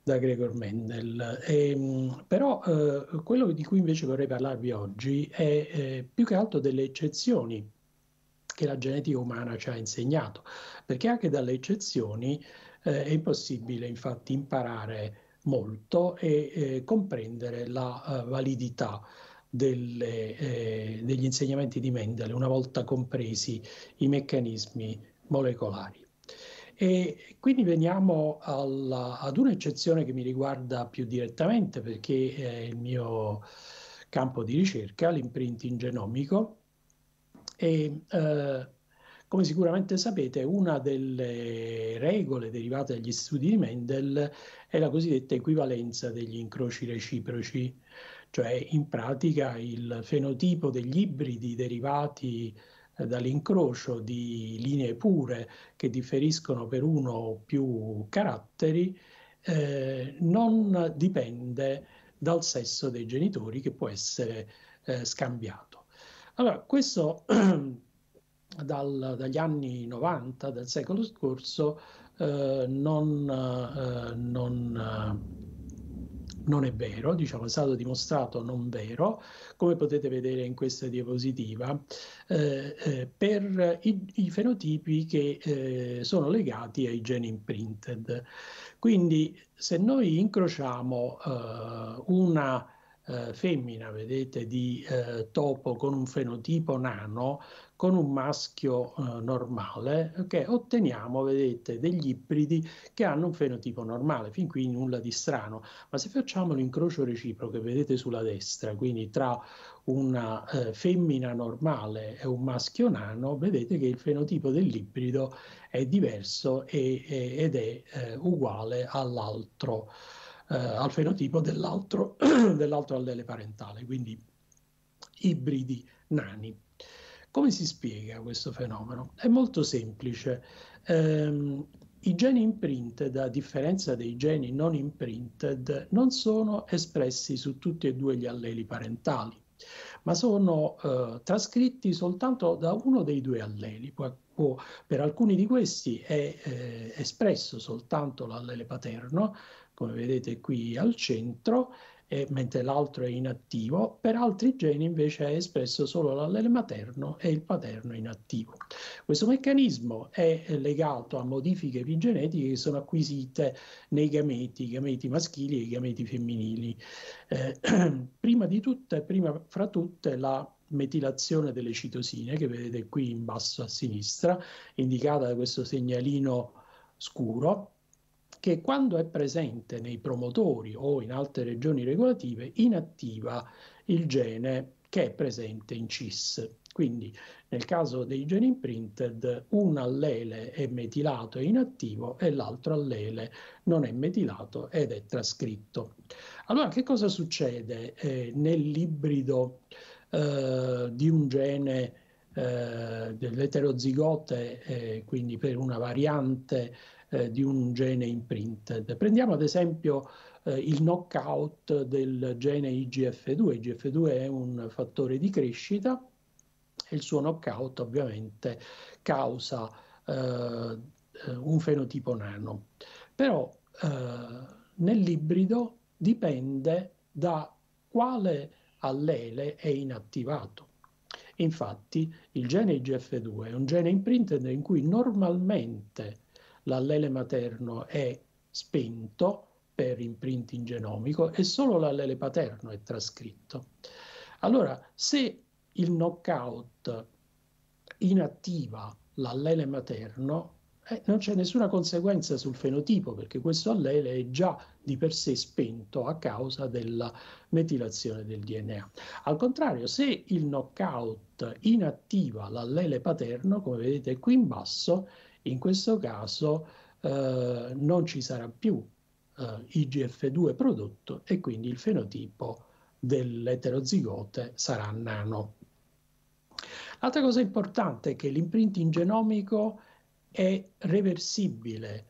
da Gregor Mendel. E, ehm, però eh, quello di cui invece vorrei parlarvi oggi è eh, più che altro delle eccezioni che la genetica umana ci ha insegnato, perché anche dalle eccezioni è impossibile infatti imparare molto e comprendere la validità delle, eh, degli insegnamenti di Mendele, una volta compresi i meccanismi molecolari. E quindi veniamo alla, ad un'eccezione che mi riguarda più direttamente perché è il mio campo di ricerca, l'imprinting genomico. E, eh, come sicuramente sapete, una delle regole derivate dagli studi di Mendel è la cosiddetta equivalenza degli incroci reciproci cioè in pratica il fenotipo degli ibridi derivati eh, dall'incrocio di linee pure che differiscono per uno o più caratteri eh, non dipende dal sesso dei genitori che può essere eh, scambiato. Allora, questo dal, dagli anni 90 del secolo scorso eh, non, eh, non non è vero, diciamo, è stato dimostrato non vero, come potete vedere in questa diapositiva, eh, eh, per i, i, fenotipi che eh, sono legati ai geni imprinted. Quindi se noi incrociamo eh, una eh, femmina, vedete, di eh, topo con un fenotipo nano, con un maschio eh, normale che otteniamo, vedete, degli ibridi che hanno un fenotipo normale, fin qui nulla di strano, ma se facciamo l'incrocio reciproco che vedete sulla destra, quindi tra una eh, femmina normale e un maschio nano, vedete che il fenotipo dell'ibrido è diverso e, e, ed è eh, uguale all'altro, eh, al fenotipo dell'altro, dell'altro allele parentale, quindi ibridi nani. Come si spiega questo fenomeno? È molto semplice. Eh, I geni imprinted, a differenza dei geni non imprinted, non sono espressi su tutti e due gli alleli parentali, ma sono eh, trascritti soltanto da uno dei due alleli. Può, può, per alcuni di questi è eh, espresso soltanto l'allele paterno, come vedete qui al centro, mentre l'altro è inattivo, per altri geni invece è espresso solo l'allele materno e il paterno inattivo. Questo meccanismo è legato a modifiche epigenetiche che sono acquisite nei gameti, i gameti maschili e i gameti femminili. Eh, prima di tutte, prima fra tutte, la metilazione delle citosine che vedete qui in basso a sinistra, indicata da questo segnalino scuro, che quando è presente nei promotori o in altre regioni regolative inattiva il gene che è presente in CIS. Quindi nel caso dei geni imprinted un allele è metilato e inattivo e l'altro allele non è metilato ed è trascritto. Allora che cosa succede eh, nell'ibrido eh, di un gene eh, dell'eterozigote, eh, quindi per una variante eh, di un gene imprinted. Prendiamo ad esempio eh, il knockout del gene IGF2. IGF2 è un fattore di crescita e il suo knockout ovviamente causa eh, un fenotipo nano. Però eh, nell'ibrido dipende da quale allele è inattivato. Infatti il gene IGF2 è un gene imprinted in cui normalmente l'allele materno è spento per imprinting genomico e solo l'allele paterno è trascritto. Allora, se il knockout inattiva l'allele materno, eh, non c'è nessuna conseguenza sul fenotipo perché questo allele è già di per sé spento a causa della metilazione del DNA. Al contrario, se il knockout inattiva l'allele paterno, come vedete qui in basso, in questo caso eh, non ci sarà più eh, IGF2 prodotto e quindi il fenotipo dell'eterozigote sarà nano. L'altra cosa importante è che l'imprinting genomico è reversibile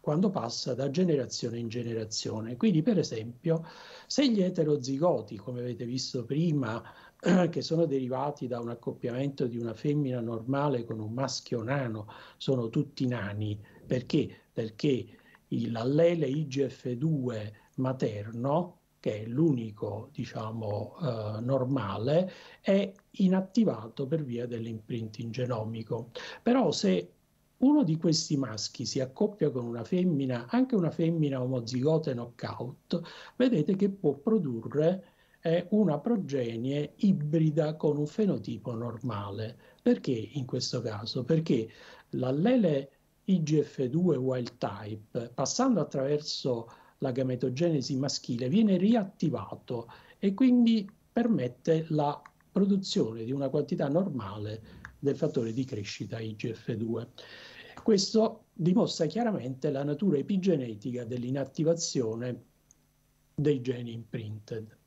quando passa da generazione in generazione. Quindi, per esempio, se gli eterozigoti, come avete visto prima, che sono derivati da un accoppiamento di una femmina normale con un maschio nano, sono tutti nani. Perché? Perché l'allele IGF2 materno, che è l'unico diciamo eh, normale, è inattivato per via dell'imprinting genomico. Però se uno di questi maschi si accoppia con una femmina, anche una femmina omozigota knockout, vedete che può produrre è una progenie ibrida con un fenotipo normale. Perché in questo caso? Perché l'allele IGF2 wild type, passando attraverso la gametogenesi maschile, viene riattivato e quindi permette la produzione di una quantità normale del fattore di crescita IGF2. Questo dimostra chiaramente la natura epigenetica dell'inattivazione dei geni imprinted.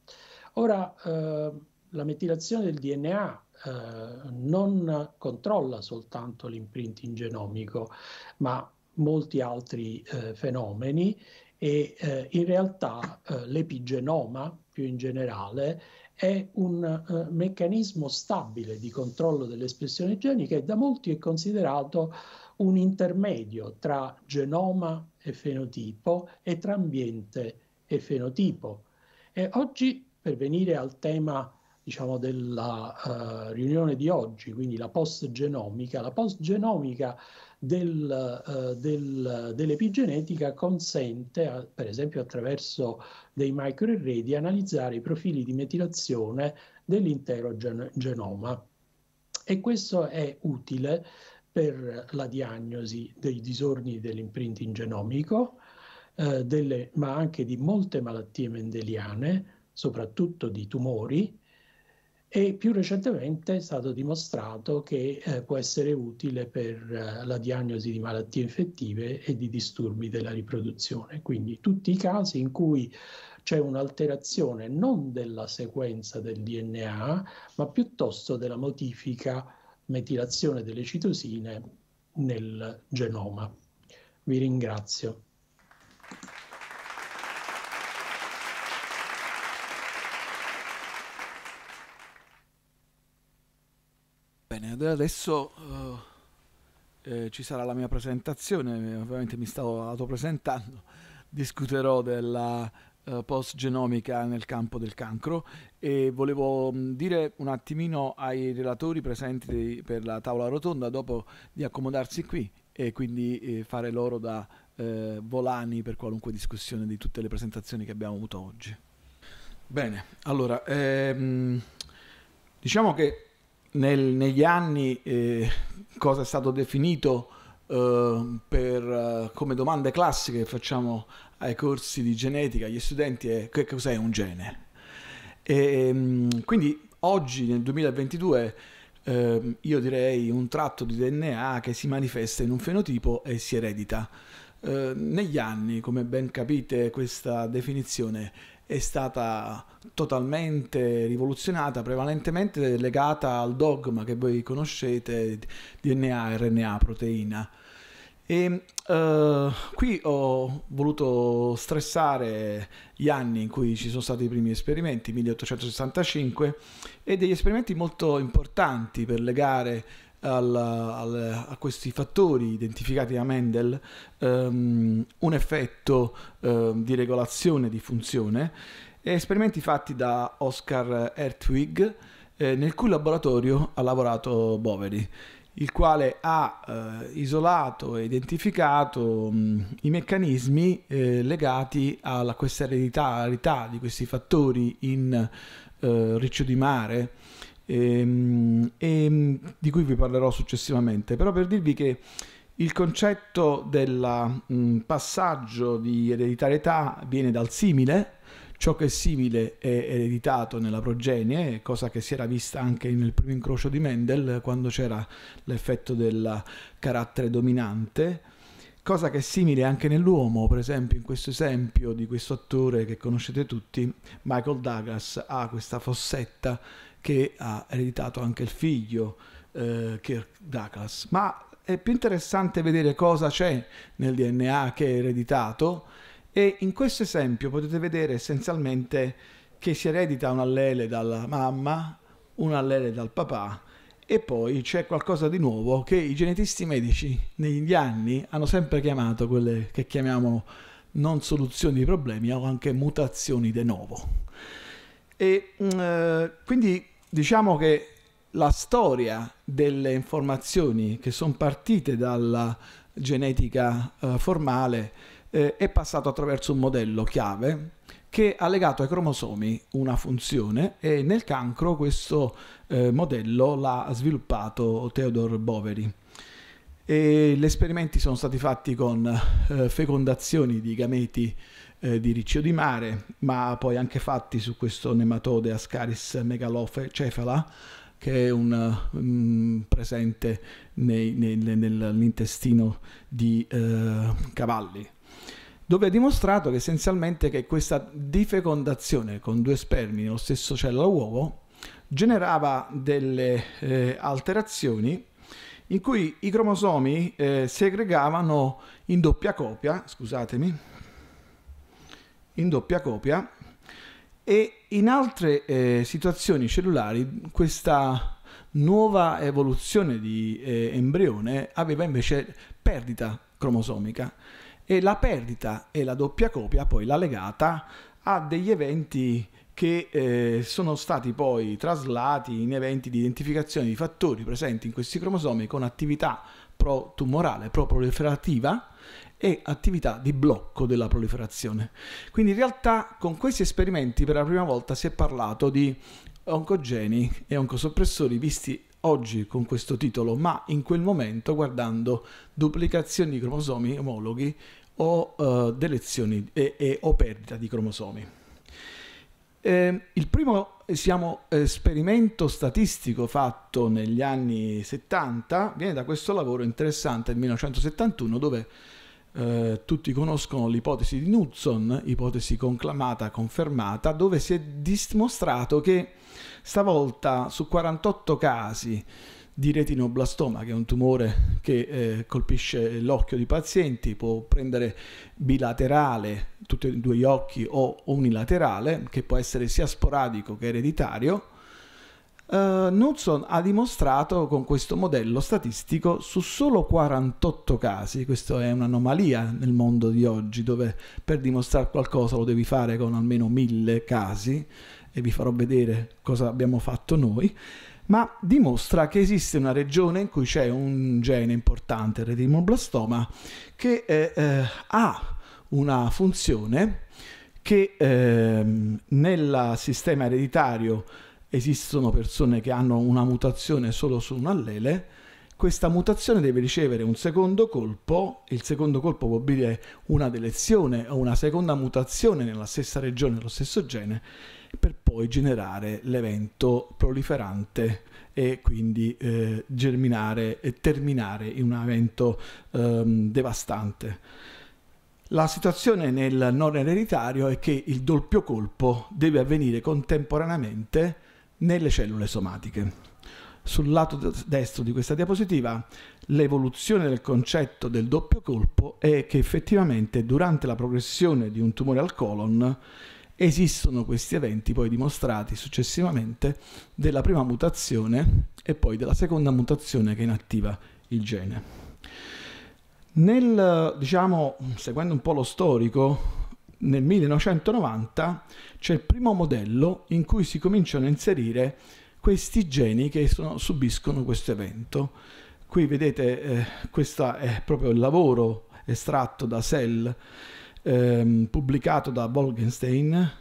Ora, eh, la metilazione del DNA eh, non controlla soltanto l'imprinting genomico, ma molti altri eh, fenomeni e eh, in realtà eh, l'epigenoma più in generale è un eh, meccanismo stabile di controllo dell'espressione genica e da molti è considerato un intermedio tra genoma e fenotipo e tra ambiente e fenotipo. E oggi per venire al tema diciamo, della uh, riunione di oggi, quindi la postgenomica. La postgenomica del, uh, del, dell'epigenetica consente, a, per esempio attraverso dei microarray, di analizzare i profili di metilazione dell'intero gen- genoma. E questo è utile per la diagnosi dei disordini dell'imprinting genomico, eh, delle, ma anche di molte malattie mendeliane, soprattutto di tumori, e più recentemente è stato dimostrato che eh, può essere utile per eh, la diagnosi di malattie infettive e di disturbi della riproduzione. Quindi tutti i casi in cui c'è un'alterazione non della sequenza del DNA, ma piuttosto della modifica metilazione delle citosine nel genoma. Vi ringrazio. Bene, adesso uh, eh, ci sarà la mia presentazione, ovviamente mi stavo autopresentando, discuterò della uh, post-genomica nel campo del cancro e volevo mh, mm, dire un attimino ai relatori presenti per la tavola rotonda dopo di accomodarsi qui e quindi eh, fare loro da eh, volani per qualunque discussione di tutte le presentazioni che abbiamo avuto oggi. Bene, allora, ehm, diciamo che nel, negli anni eh, cosa è stato definito eh, per, eh, come domande classiche che facciamo ai corsi di genetica agli studenti è che cos'è un gene. E, ehm, quindi oggi nel 2022 eh, io direi un tratto di DNA che si manifesta in un fenotipo e si eredita. Eh, negli anni, come ben capite, questa definizione è stata totalmente rivoluzionata, prevalentemente legata al dogma che voi conoscete, DNA, RNA, proteina. E uh, qui ho voluto stressare gli anni in cui ci sono stati i primi esperimenti, 1865, e degli esperimenti molto importanti per legare al, al, a questi fattori identificati da Mendel um, un effetto um, di regolazione di funzione, esperimenti fatti da Oscar Hertwig eh, nel cui laboratorio ha lavorato Boveri il quale ha eh, isolato e identificato mh, mm, i meccanismi eh, legati a questa eredità di questi fattori in eh, riccio di mare ehm, e, ehm, di cui vi parlerò successivamente, però per dirvi che il concetto del passaggio di ereditarietà viene dal simile, ciò che è simile è ereditato nella progenie, cosa che si era vista anche nel primo incrocio di Mendel quando c'era l'effetto del carattere dominante, cosa che è simile anche nell'uomo, per esempio in questo esempio di questo attore che conoscete tutti, Michael Douglas ha questa fossetta che ha ereditato anche il figlio eh, Kirk Douglas, ma è più interessante vedere cosa c'è nel DNA che è ereditato e in questo esempio potete vedere essenzialmente che si eredita un allele dalla mamma, un allele dal papà e poi c'è qualcosa di nuovo che i genetisti medici negli anni hanno sempre chiamato quelle che chiamiamo non soluzioni di problemi o anche mutazioni de novo. E mm, eh, quindi diciamo che la storia delle informazioni che sono partite dalla genetica eh, formale eh, è passata attraverso un modello chiave che ha legato ai cromosomi una funzione e nel cancro questo eh, modello l'ha sviluppato Theodore Boveri. E gli esperimenti sono stati fatti con eh, fecondazioni di gameti eh, di riccio di mare, ma poi anche fatti su questo nematode Ascaris megalocefala, che è un, um, presente nei, nei, nell'intestino di eh, cavalli dove ha dimostrato che essenzialmente che questa difecondazione con due spermi nello stesso cellulo uovo generava delle eh, alterazioni in cui i cromosomi eh, segregavano in doppia copia, scusatemi, in doppia copia e in altre eh, situazioni cellulari questa nuova evoluzione di eh, embrione aveva invece perdita cromosomica e la perdita e la doppia copia poi l'ha legata a degli eventi che eh, sono stati poi traslati in eventi di identificazione di fattori presenti in questi cromosomi con attività pro-tumorale, pro-proliferativa e attività di blocco della proliferazione. Quindi in realtà con questi esperimenti per la prima volta si è parlato di oncogeni e oncosoppressori visti oggi con questo titolo, ma in quel momento guardando duplicazioni di cromosomi omologhi o uh, delezioni e, e, o perdita di cromosomi. Eh, il primo eh, siamo, esperimento statistico fatto negli anni 70 viene da questo lavoro interessante del 1971 dove eh, tutti conoscono l'ipotesi di Knudson, ipotesi conclamata, confermata, dove si è dimostrato che stavolta su 48 casi di retinoblastoma, che è un tumore che eh, colpisce l'occhio di pazienti, può prendere bilaterale, tutti e due gli occhi, o unilaterale, che può essere sia sporadico che ereditario, eh, Knudson ha dimostrato con questo modello statistico su solo 48 casi, questa è un'anomalia nel mondo di oggi dove per dimostrare qualcosa lo devi fare con almeno mille casi e vi farò vedere cosa abbiamo fatto noi, ma dimostra che esiste una regione in cui c'è un gene importante, il retinoblastoma, che eh, eh, ha una funzione che eh, nel sistema ereditario esistono persone che hanno una mutazione solo su un allele, questa mutazione deve ricevere un secondo colpo, il secondo colpo può dire una delezione o una seconda mutazione nella stessa regione, nello stesso gene, per poi generare l'evento proliferante e quindi eh, germinare e terminare in un evento ehm, devastante. La situazione nel non ereditario è che il doppio colpo deve avvenire contemporaneamente nelle cellule somatiche. Sul lato destro di questa diapositiva l'evoluzione del concetto del doppio colpo è che effettivamente durante la progressione di un tumore al colon esistono questi eventi poi dimostrati successivamente della prima mutazione e poi della seconda mutazione che inattiva il gene. Nel, diciamo, seguendo un po' lo storico, nel 1990 c'è il primo modello in cui si cominciano a inserire questi geni che sono, subiscono questo evento. Qui vedete, eh, questo è proprio il lavoro estratto da Cell, ehm, pubblicato da Wolgenstein,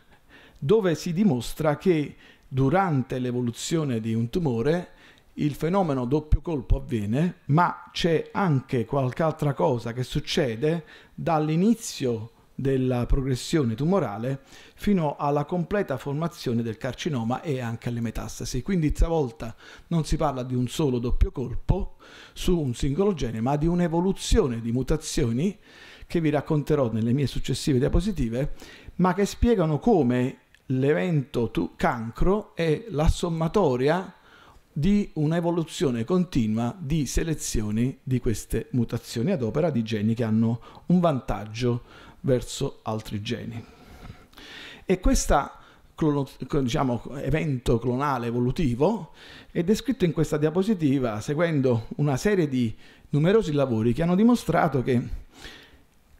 dove si dimostra che durante l'evoluzione di un tumore il fenomeno doppio colpo avviene, ma c'è anche qualche altra cosa che succede dall'inizio della progressione tumorale fino alla completa formazione del carcinoma e anche alle metastasi. Quindi stavolta non si parla di un solo doppio colpo su un singolo gene, ma di un'evoluzione di mutazioni che vi racconterò nelle mie successive diapositive, ma che spiegano come l'evento cancro è la sommatoria di un'evoluzione continua di selezioni di queste mutazioni ad opera di geni che hanno un vantaggio verso altri geni. E questo diciamo, evento clonale evolutivo è descritto in questa diapositiva seguendo una serie di numerosi lavori che hanno dimostrato che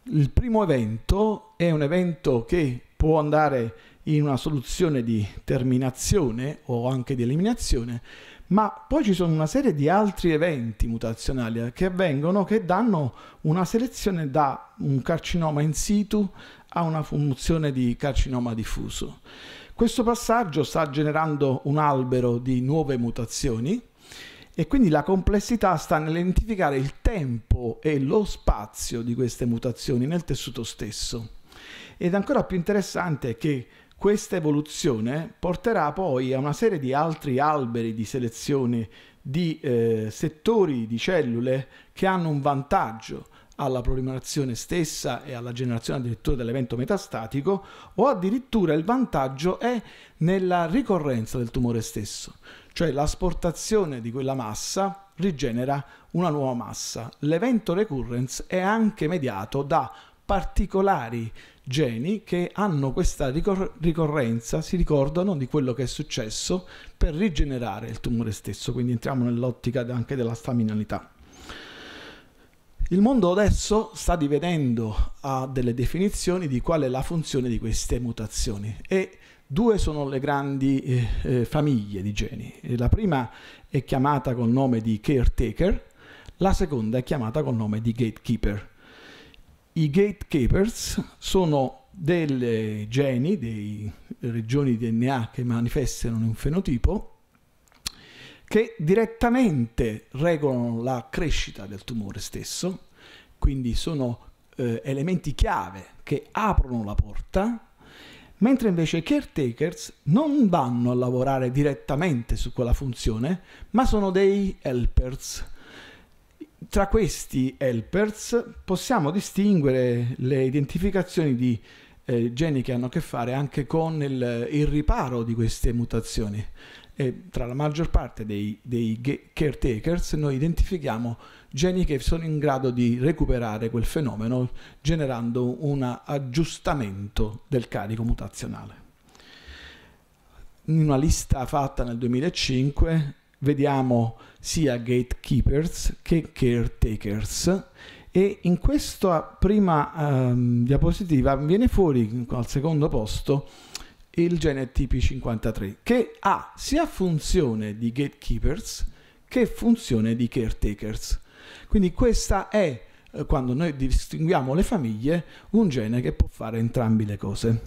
il primo evento è un evento che può andare in una soluzione di terminazione o anche di eliminazione ma poi ci sono una serie di altri eventi mutazionali eh, che avvengono che danno una selezione da un carcinoma in situ a una funzione di carcinoma diffuso. Questo passaggio sta generando un albero di nuove mutazioni e quindi la complessità sta nell'identificare il tempo e lo spazio di queste mutazioni nel tessuto stesso. Ed ancora più interessante è che questa evoluzione porterà poi a una serie di altri alberi di selezione di eh, settori di cellule che hanno un vantaggio alla proliferazione stessa e alla generazione addirittura dell'evento metastatico o addirittura il vantaggio è nella ricorrenza del tumore stesso, cioè l'asportazione di quella massa rigenera una nuova massa. L'evento recurrence è anche mediato da particolari geni che hanno questa ricor- ricorrenza, si ricordano di quello che è successo per rigenerare il tumore stesso, quindi entriamo nell'ottica anche della staminalità. Il mondo adesso sta divenendo a delle definizioni di qual è la funzione di queste mutazioni e due sono le grandi eh, eh famiglie di geni. La prima è chiamata col nome di caretaker, la seconda è chiamata col nome di gatekeeper. I gatekeepers sono dei geni, delle regioni di DNA che manifestano un fenotipo che direttamente regolano la crescita del tumore stesso, quindi sono eh, elementi chiave che aprono la porta, mentre invece i caretakers non vanno a lavorare direttamente su quella funzione, ma sono dei helpers, tra questi helpers possiamo distinguere le identificazioni di eh, geni che hanno a che fare anche con il, il riparo di queste mutazioni. E tra la maggior parte dei, dei, caretakers noi identifichiamo geni che sono in grado di recuperare quel fenomeno generando un aggiustamento del carico mutazionale. In una lista fatta nel 2005 vediamo sia gatekeepers che caretakers e in questa prima ehm, diapositiva viene fuori al secondo posto il gene TP53 che ha sia funzione di gatekeepers che funzione di caretakers. Quindi questa è eh, quando noi distinguiamo le famiglie un gene che può fare entrambe le cose.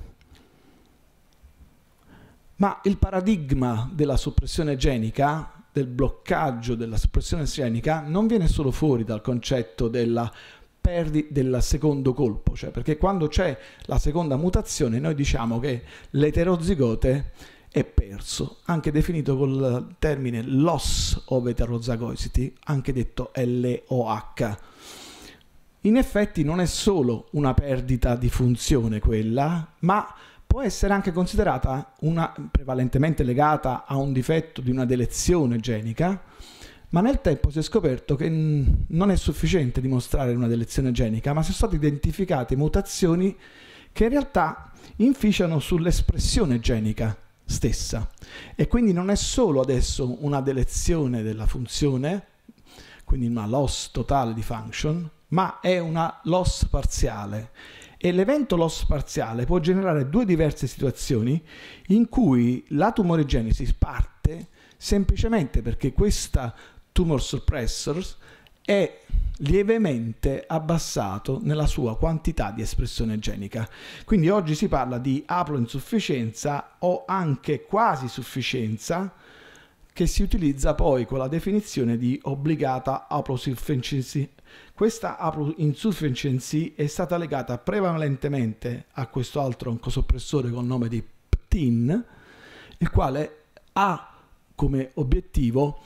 Ma il paradigma della soppressione genica del bloccaggio della soppressione sirenica non viene solo fuori dal concetto della perdi del secondo colpo, cioè perché quando c'è la seconda mutazione noi diciamo che l'eterozigote è perso, anche definito col termine loss of heterozygosity, anche detto LOH. In effetti non è solo una perdita di funzione quella, ma può essere anche considerata una, prevalentemente legata a un difetto di una delezione genica, ma nel tempo si è scoperto che non è sufficiente dimostrare una delezione genica, ma sono state identificate mutazioni che in realtà inficiano sull'espressione genica stessa. E quindi non è solo adesso una delezione della funzione, quindi una loss totale di function, ma è una loss parziale e l'evento loss parziale può generare due diverse situazioni in cui la tumorigenesi parte semplicemente perché questa tumor suppressor è lievemente abbassato nella sua quantità di espressione genica. Quindi oggi si parla di aploinsufficienza o anche quasi sufficienza che si utilizza poi con la definizione di obbligata aplosufficienza questa apolinsufficiency è stata legata prevalentemente a questo altro oncosoppressore col nome di PTIN, il quale ha come obiettivo,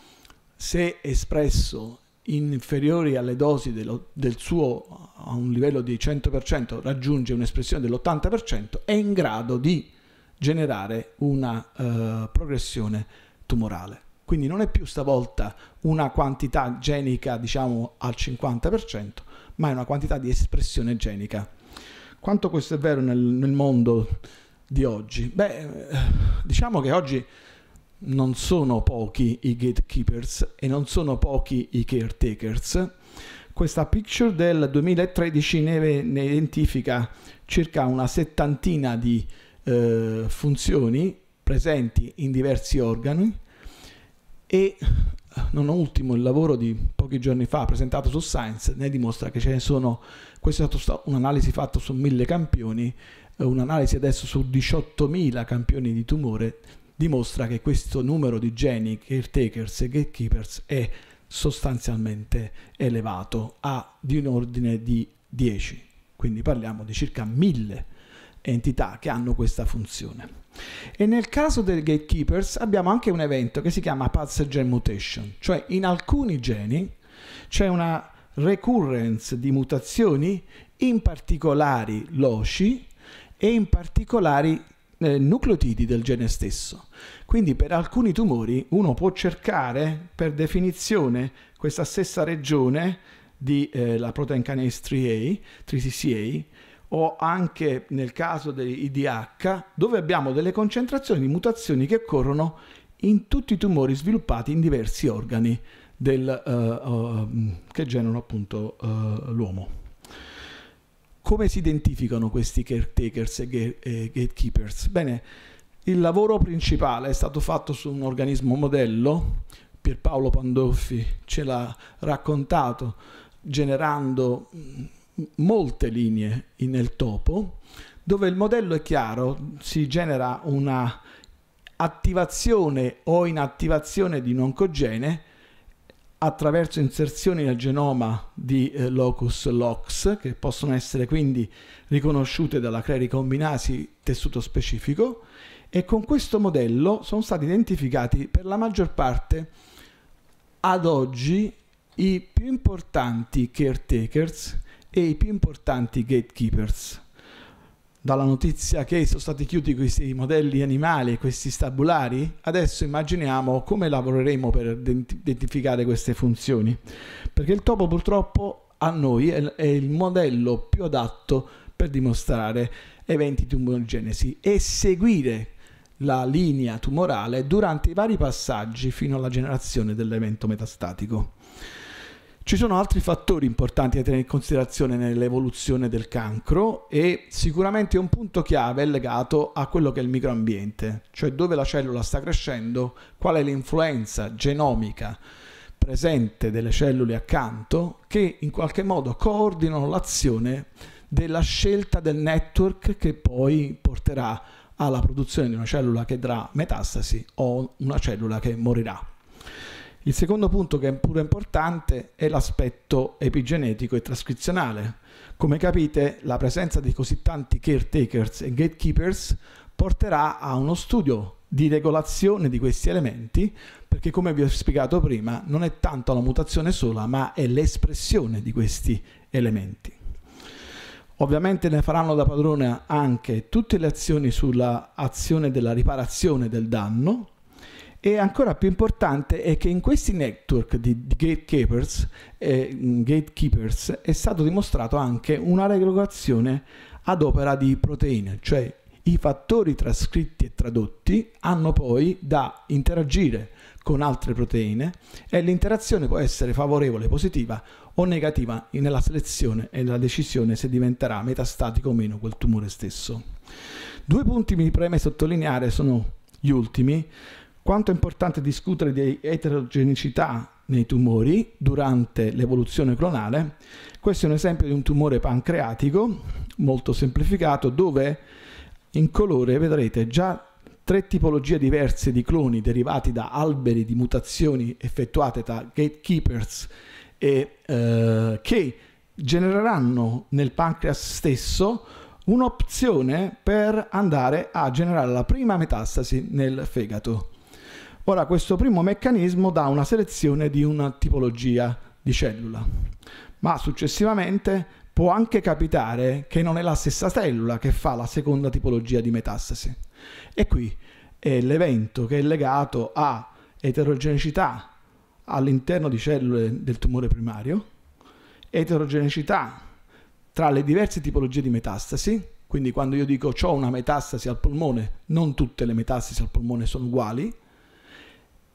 se espresso inferiori alle dosi dello, del suo a un livello di 100%, raggiunge un'espressione dell'80%, è in grado di generare una uh, progressione tumorale. Quindi non è più stavolta una quantità genica, diciamo, al 50%, ma è una quantità di espressione genica. Quanto questo è vero nel, nel mondo di oggi? Beh, diciamo che oggi non sono pochi i gatekeepers e non sono pochi i caretakers. Questa picture del 2013 ne, ne identifica circa una settantina di eh, funzioni presenti in diversi organi e eh, non ultimo il lavoro di pochi giorni fa presentato su Science ne dimostra che ce ne sono, questa è stata un'analisi fatta su mille campioni, eh, un'analisi adesso su 18.000 campioni di tumore, dimostra che questo numero di geni caretakers e gatekeepers è sostanzialmente elevato a di un ordine di 10, quindi parliamo di circa 1000 entità che hanno questa funzione. E nel caso del gatekeepers abbiamo anche un evento che si chiama pathogen mutation, cioè in alcuni geni c'è una recurrence di mutazioni in particolari loci e in particolari eh, nucleotidi del gene stesso. Quindi per alcuni tumori uno può cercare per definizione questa stessa regione della eh, protein kinase 3A, 3CCA o anche nel caso dei IDH, dove abbiamo delle concentrazioni di mutazioni che occorrono in tutti i tumori sviluppati in diversi organi del, uh, uh, che generano appunto uh, l'uomo. Come si identificano questi caretakers e, e gatekeepers? Bene, il lavoro principale è stato fatto su un organismo modello, Pierpaolo Pandolfi ce l'ha raccontato, generando mm, molte linee nel topo dove il modello è chiaro, si genera una attivazione o inattivazione di un oncogene attraverso inserzioni nel genoma di eh, locus LOX che possono essere quindi riconosciute dalla CRE ricombinasi tessuto specifico e con questo modello sono stati identificati per la maggior parte ad oggi i più importanti caretakers e i più importanti gatekeepers. Dalla notizia che sono stati chiusi questi modelli animali, questi stabulari, adesso immaginiamo come lavoreremo per identificare queste funzioni, perché il topo purtroppo a noi è il modello più adatto per dimostrare eventi di tumorigenesi e seguire la linea tumorale durante i vari passaggi fino alla generazione dell'evento metastatico. Ci sono altri fattori importanti da tenere in considerazione nell'evoluzione del cancro e sicuramente un punto chiave è legato a quello che è il microambiente, cioè dove la cellula sta crescendo, qual è l'influenza genomica presente delle cellule accanto che in qualche modo coordinano l'azione della scelta del network che poi porterà alla produzione di una cellula che darà metastasi o una cellula che morirà. Il secondo punto che è pure importante è l'aspetto epigenetico e trascrizionale. Come capite, la presenza di così tanti caretakers e gatekeepers porterà a uno studio di regolazione di questi elementi perché come vi ho spiegato prima non è tanto la mutazione sola ma è l'espressione di questi elementi. Ovviamente ne faranno da padrone anche tutte le azioni sulla azione della riparazione del danno e ancora più importante è che in questi network di, di gatekeepers, eh, gatekeepers è stato dimostrato anche una regolazione ad opera di proteine, cioè i fattori trascritti e tradotti hanno poi da interagire con altre proteine e l'interazione può essere favorevole, positiva o negativa nella selezione e nella decisione se diventerà metastatico o meno quel tumore stesso. Due punti mi preme sottolineare sono gli ultimi quanto è importante discutere di eterogeneità nei tumori durante l'evoluzione clonale, questo è un esempio di un tumore pancreatico molto semplificato dove in colore vedrete già tre tipologie diverse di cloni derivati da alberi di mutazioni effettuate da gatekeepers e eh, che genereranno nel pancreas stesso un'opzione per andare a generare la prima metastasi nel fegato. Ora questo primo meccanismo dà una selezione di una tipologia di cellula, ma successivamente può anche capitare che non è la stessa cellula che fa la seconda tipologia di metastasi. E qui è l'evento che è legato a eterogeneità all'interno di cellule del tumore primario, eterogeneità tra le diverse tipologie di metastasi, quindi quando io dico ho una metastasi al polmone, non tutte le metastasi al polmone sono uguali,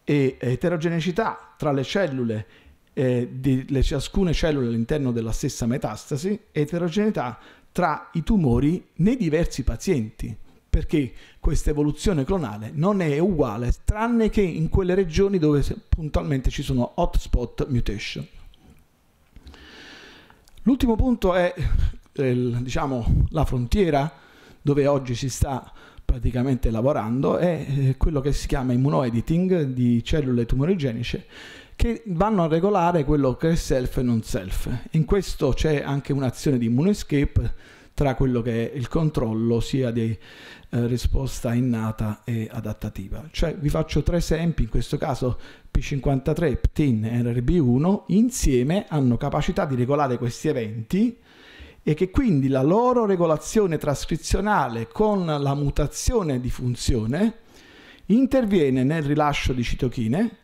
e eterogeneità tra le cellule eh, di, le ciascune cellule all'interno della stessa metastasi, eterogeneità tra i tumori nei diversi pazienti, perché questa evoluzione clonale non è uguale tranne che in quelle regioni dove puntualmente ci sono hotspot mutation. L'ultimo punto è eh, diciamo, la frontiera dove oggi si sta praticamente lavorando è eh, quello che si chiama immunoediting di cellule tumorigeniche che vanno a regolare quello che è self e non self. In questo c'è anche un'azione di immunoescape tra quello che è il controllo sia di eh, risposta innata e adattativa. Cioè vi faccio tre esempi, in questo caso P53, Ptin e NRB1 insieme hanno capacità di regolare questi eventi e che quindi la loro regolazione trascrizionale con la mutazione di funzione interviene nel rilascio di citochine,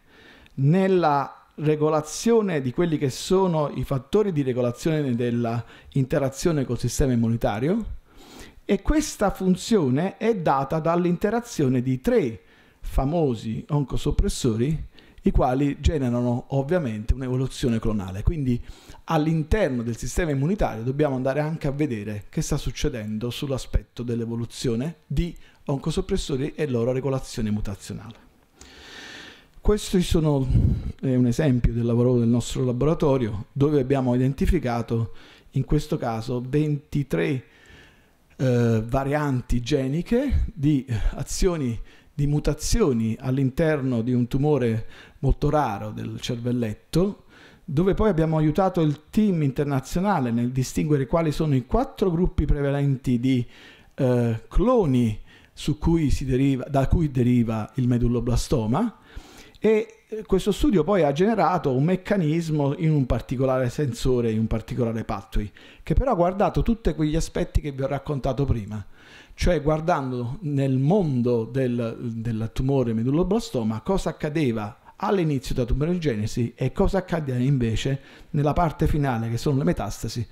nella regolazione di quelli che sono i fattori di regolazione dell'interazione col sistema immunitario e questa funzione è data dall'interazione di tre famosi oncosoppressori i quali generano ovviamente un'evoluzione clonale. Quindi all'interno del sistema immunitario dobbiamo andare anche a vedere che sta succedendo sull'aspetto dell'evoluzione di oncosoppressori e loro regolazione mutazionale. Questo è eh, un esempio del lavoro del nostro laboratorio dove abbiamo identificato in questo caso 23 eh, varianti geniche di azioni di mutazioni all'interno di un tumore molto raro del cervelletto dove poi abbiamo aiutato il team internazionale nel distinguere quali sono i quattro gruppi prevalenti di eh, cloni cui deriva, da cui deriva il medulloblastoma e eh, questo studio poi ha generato un meccanismo in un particolare sensore, in un particolare pathway, che però ha guardato tutti quegli aspetti che vi ho raccontato prima, cioè guardando nel mondo del, del tumore medulloblastoma cosa accadeva all'inizio della tumorigenesi e cosa accade invece nella parte finale che sono le metastasi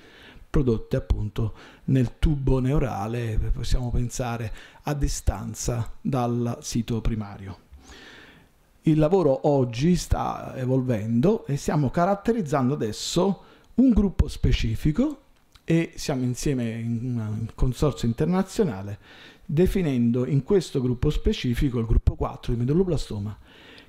prodotte appunto nel tubo neurale, possiamo pensare a distanza dal sito primario. Il lavoro oggi sta evolvendo e stiamo caratterizzando adesso un gruppo specifico e siamo insieme in un consorzio internazionale definendo in questo gruppo specifico, il gruppo 4 di medulloblastoma,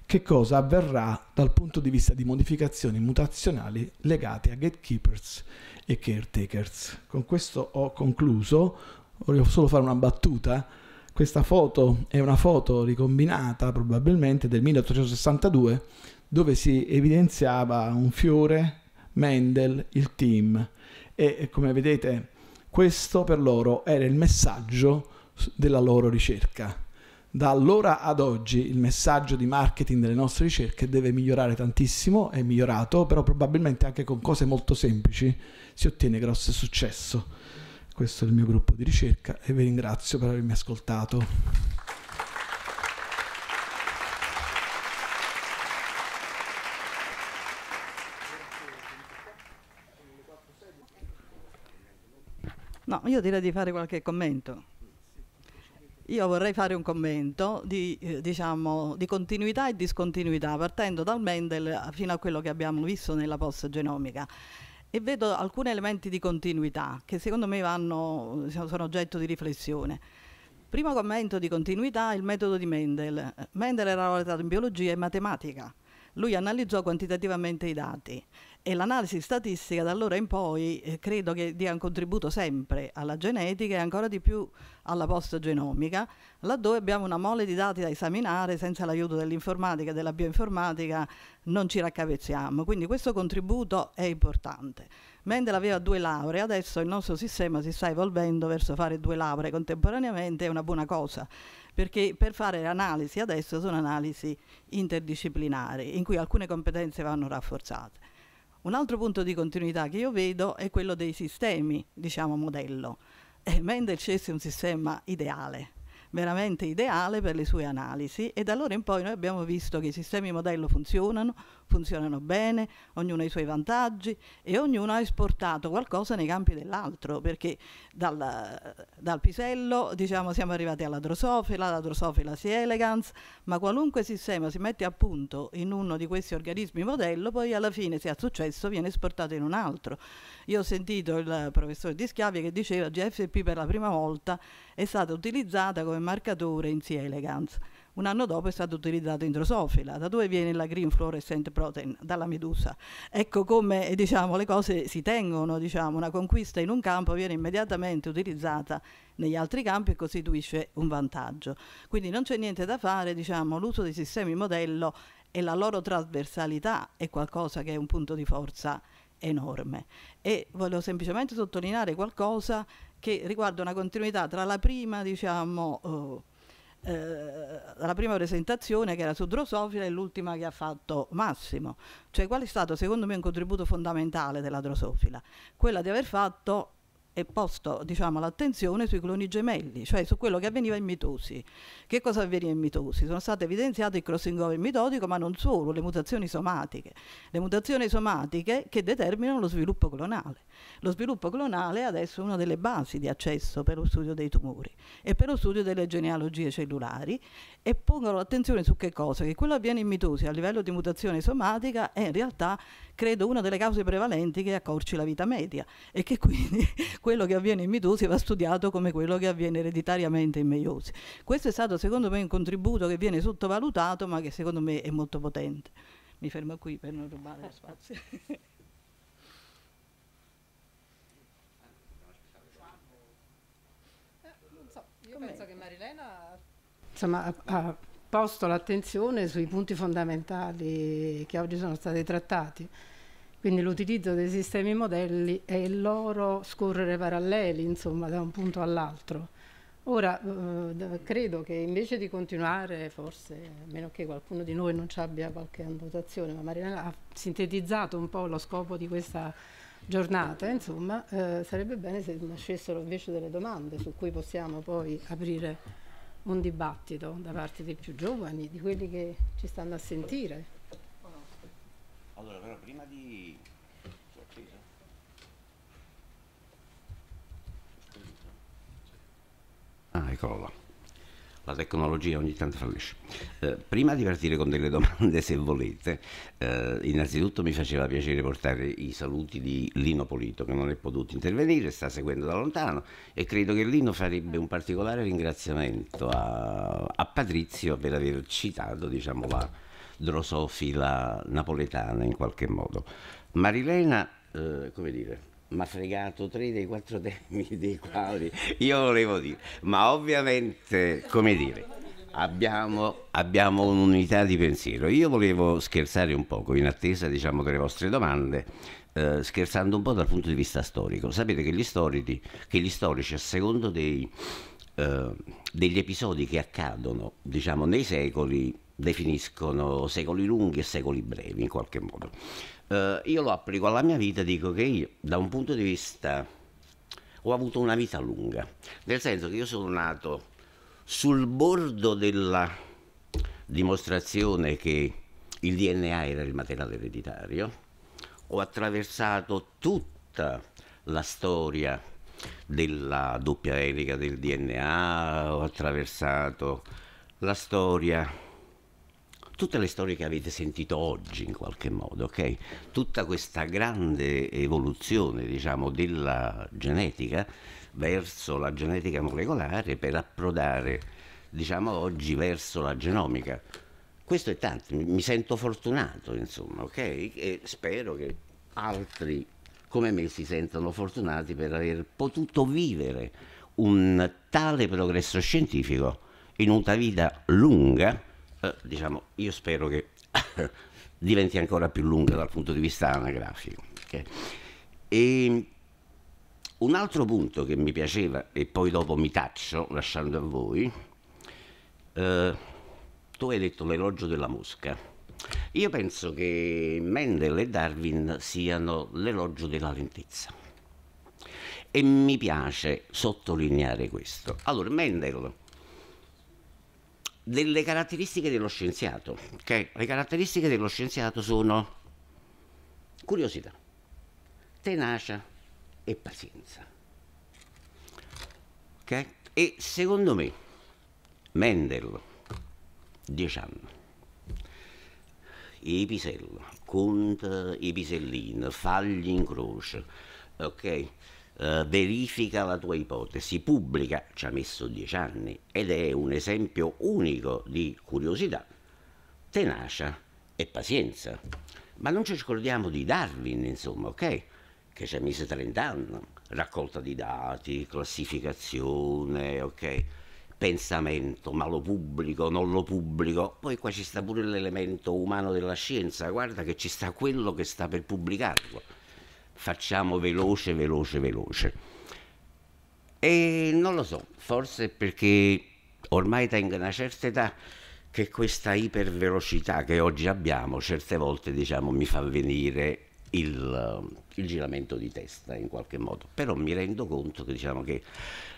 che cosa avverrà dal punto di vista di modificazioni mutazionali legate a gatekeepers e caretakers. Con questo ho concluso, voglio solo fare una battuta. Questa foto è una foto ricombinata probabilmente del 1862 dove si evidenziava un fiore, Mendel, il team e come vedete questo per loro era il messaggio della loro ricerca da allora ad oggi il messaggio di marketing delle nostre ricerche deve migliorare tantissimo, è migliorato, però probabilmente anche con cose molto semplici si ottiene grosso successo. Questo è il mio gruppo di ricerca e vi ringrazio per avermi ascoltato. No, io direi di fare qualche commento. Io vorrei fare un commento di, eh, diciamo, di, continuità e discontinuità, partendo dal Mendel fino a quello che abbiamo visto nella postgenomica. E vedo alcuni elementi di continuità che secondo me vanno, diciamo, sono oggetto di riflessione. Primo commento di continuità, il metodo di Mendel. Mendel era lavorato in biologia e matematica. Lui analizzò quantitativamente i dati e l'analisi statistica da allora in poi eh, credo che dia un contributo sempre alla genetica e ancora di più alla postgenomica, laddove abbiamo una mole di dati da esaminare senza l'aiuto dell'informatica e della bioinformatica non ci raccapezziamo. quindi questo contributo è importante. Mendel aveva due lauree, adesso il nostro sistema si sta evolvendo verso fare due lauree contemporaneamente, è una buona cosa, perché per fare analisi adesso sono analisi interdisciplinari, in cui alcune competenze vanno rafforzate. Un altro punto di continuità che io vedo è quello dei sistemi, diciamo modello. E eh, Mendel scelse un sistema ideale, veramente ideale per le sue analisi e da allora in poi noi abbiamo visto che i sistemi modello funzionano, funzionano bene, ognuno ha i suoi vantaggi e ognuno ha esportato qualcosa nei campi dell'altro, perché dal, dal, pisello diciamo, siamo arrivati alla drosofila, la drosofila si elegans, ma qualunque sistema si mette a punto in uno di questi organismi modello, poi alla fine se ha successo viene esportato in un altro. Io ho sentito il professore Di Schiavi che diceva che GFP per la prima volta è stata utilizzata come marcatore in C elegans. Un anno dopo è stato utilizzato in drosofila. Da dove viene la green fluorescent protein? Dalla medusa. Ecco come eh, diciamo, le cose si tengono, diciamo, una conquista in un campo viene immediatamente utilizzata negli altri campi e costituisce un vantaggio. Quindi non c'è niente da fare, diciamo, l'uso dei sistemi modello e la loro trasversalità è qualcosa che è un punto di forza enorme. E voglio semplicemente sottolineare qualcosa che riguarda una continuità tra la prima, diciamo, eh, eh, la prima presentazione che era su Drosofila e l'ultima che ha fatto Massimo. Cioè qual è stato secondo me un contributo fondamentale della Drosofila? Quella di aver fatto è posto diciamo, l'attenzione sui cloni gemelli, cioè su quello che avveniva in mitosi. Che cosa avveniva in mitosi? Sono state evidenziate il crossing over mitotico, ma non solo, le mutazioni somatiche. Le mutazioni somatiche che determinano lo sviluppo clonale. Lo sviluppo clonale è adesso una delle basi di accesso per lo studio dei tumori e per lo studio delle genealogie cellulari e pongono l'attenzione su che cosa? Che quello avviene in mitosi a livello di mutazione somatica è in realtà, credo, una delle cause prevalenti che accorci la vita media e che quindi quello che avviene in mitosi va studiato come quello che avviene ereditariamente in meiosi. Questo è stato secondo me un contributo che viene sottovalutato ma che secondo me è molto potente. Mi fermo qui per non rubare lo spazio. insomma, ha, posto l'attenzione sui punti fondamentali che oggi sono stati trattati. Quindi l'utilizzo dei sistemi modelli e il loro scorrere paralleli, insomma, da un punto all'altro. Ora, eh, credo che invece di continuare, forse, a meno che qualcuno di noi non ci abbia qualche annotazione, ma Marinella ha sintetizzato un po' lo scopo di questa giornata, insomma, eh, sarebbe bene se nascessero invece delle domande su cui possiamo poi aprire un dibattito da parte dei più giovani, di quelli che ci stanno a sentire. Allora, però prima di... Ah, eccolo là la tecnologia ogni tanto fallisce. Eh, prima di partire con delle domande, se volete, eh, innanzitutto mi faceva piacere portare i saluti di Lino Polito, che non è potuto intervenire, sta seguendo da lontano e credo che Lino farebbe un particolare ringraziamento a, a Patrizio per aver citato diciamo, la drosofila napoletana in qualche modo. Marilena, eh, come dire mi ha fregato tre dei quattro temi dei quali io volevo dire, ma ovviamente, come dire, abbiamo, abbiamo un'unità di pensiero. Io volevo scherzare un poco in attesa diciamo, delle vostre domande, eh, scherzando un po' dal punto di vista storico. Sapete che gli, storici, che gli storici a secondo dei, eh, degli episodi che accadono diciamo, nei secoli, definiscono secoli lunghi e secoli brevi in qualche modo eh, io lo applico alla mia vita, dico che io da un punto di vista ho avuto una vita lunga, nel senso che io sono nato sul bordo della dimostrazione che il DNA era il materiale ereditario, ho attraversato tutta la storia della doppia elica del DNA, ho attraversato la storia tutte le storie che avete sentito oggi in qualche modo, ok? Tutta questa grande evoluzione, diciamo, della genetica verso la genetica molecolare per approdare, diciamo, oggi verso la genomica. Questo è tanto, mi sento fortunato, insomma, ok? E spero che altri come me si sentano fortunati per aver potuto vivere un tale progresso scientifico in una vita lunga eh, diciamo, io spero che diventi ancora più lunga dal punto di vista anagrafico. Okay? E un altro punto che mi piaceva, e poi dopo mi taccio lasciando a voi, eh, tu hai detto l'elogio della mosca. Io penso che Mendel e Darwin siano l'elogio della lentezza. E mi piace sottolineare questo. Allora, Mendel delle caratteristiche dello scienziato. Okay? Le caratteristiche dello scienziato sono curiosità, tenacia e pazienza. Okay? E secondo me Mendel, 10 anni, Episello, Conte Episellin, Fagli in croce, ok? eh, verifica la tua ipotesi, pubblica, ci ha messo dieci anni ed è un esempio unico di curiosità, tenacia e pazienza. Ma non ci scordiamo di Darwin, insomma, ok? Che ci ha messo 30 anni, raccolta di dati, classificazione, ok? pensamento, ma lo pubblico, non lo pubblico. Poi qua ci sta pure l'elemento umano della scienza, guarda che ci sta quello che sta per pubblicarlo facciamo veloce, veloce, veloce. E non lo so, forse perché ormai tengo una certa età che questa ipervelocità che oggi abbiamo certe volte diciamo, mi fa venire il, il, giramento di testa in qualche modo, però mi rendo conto che, diciamo, che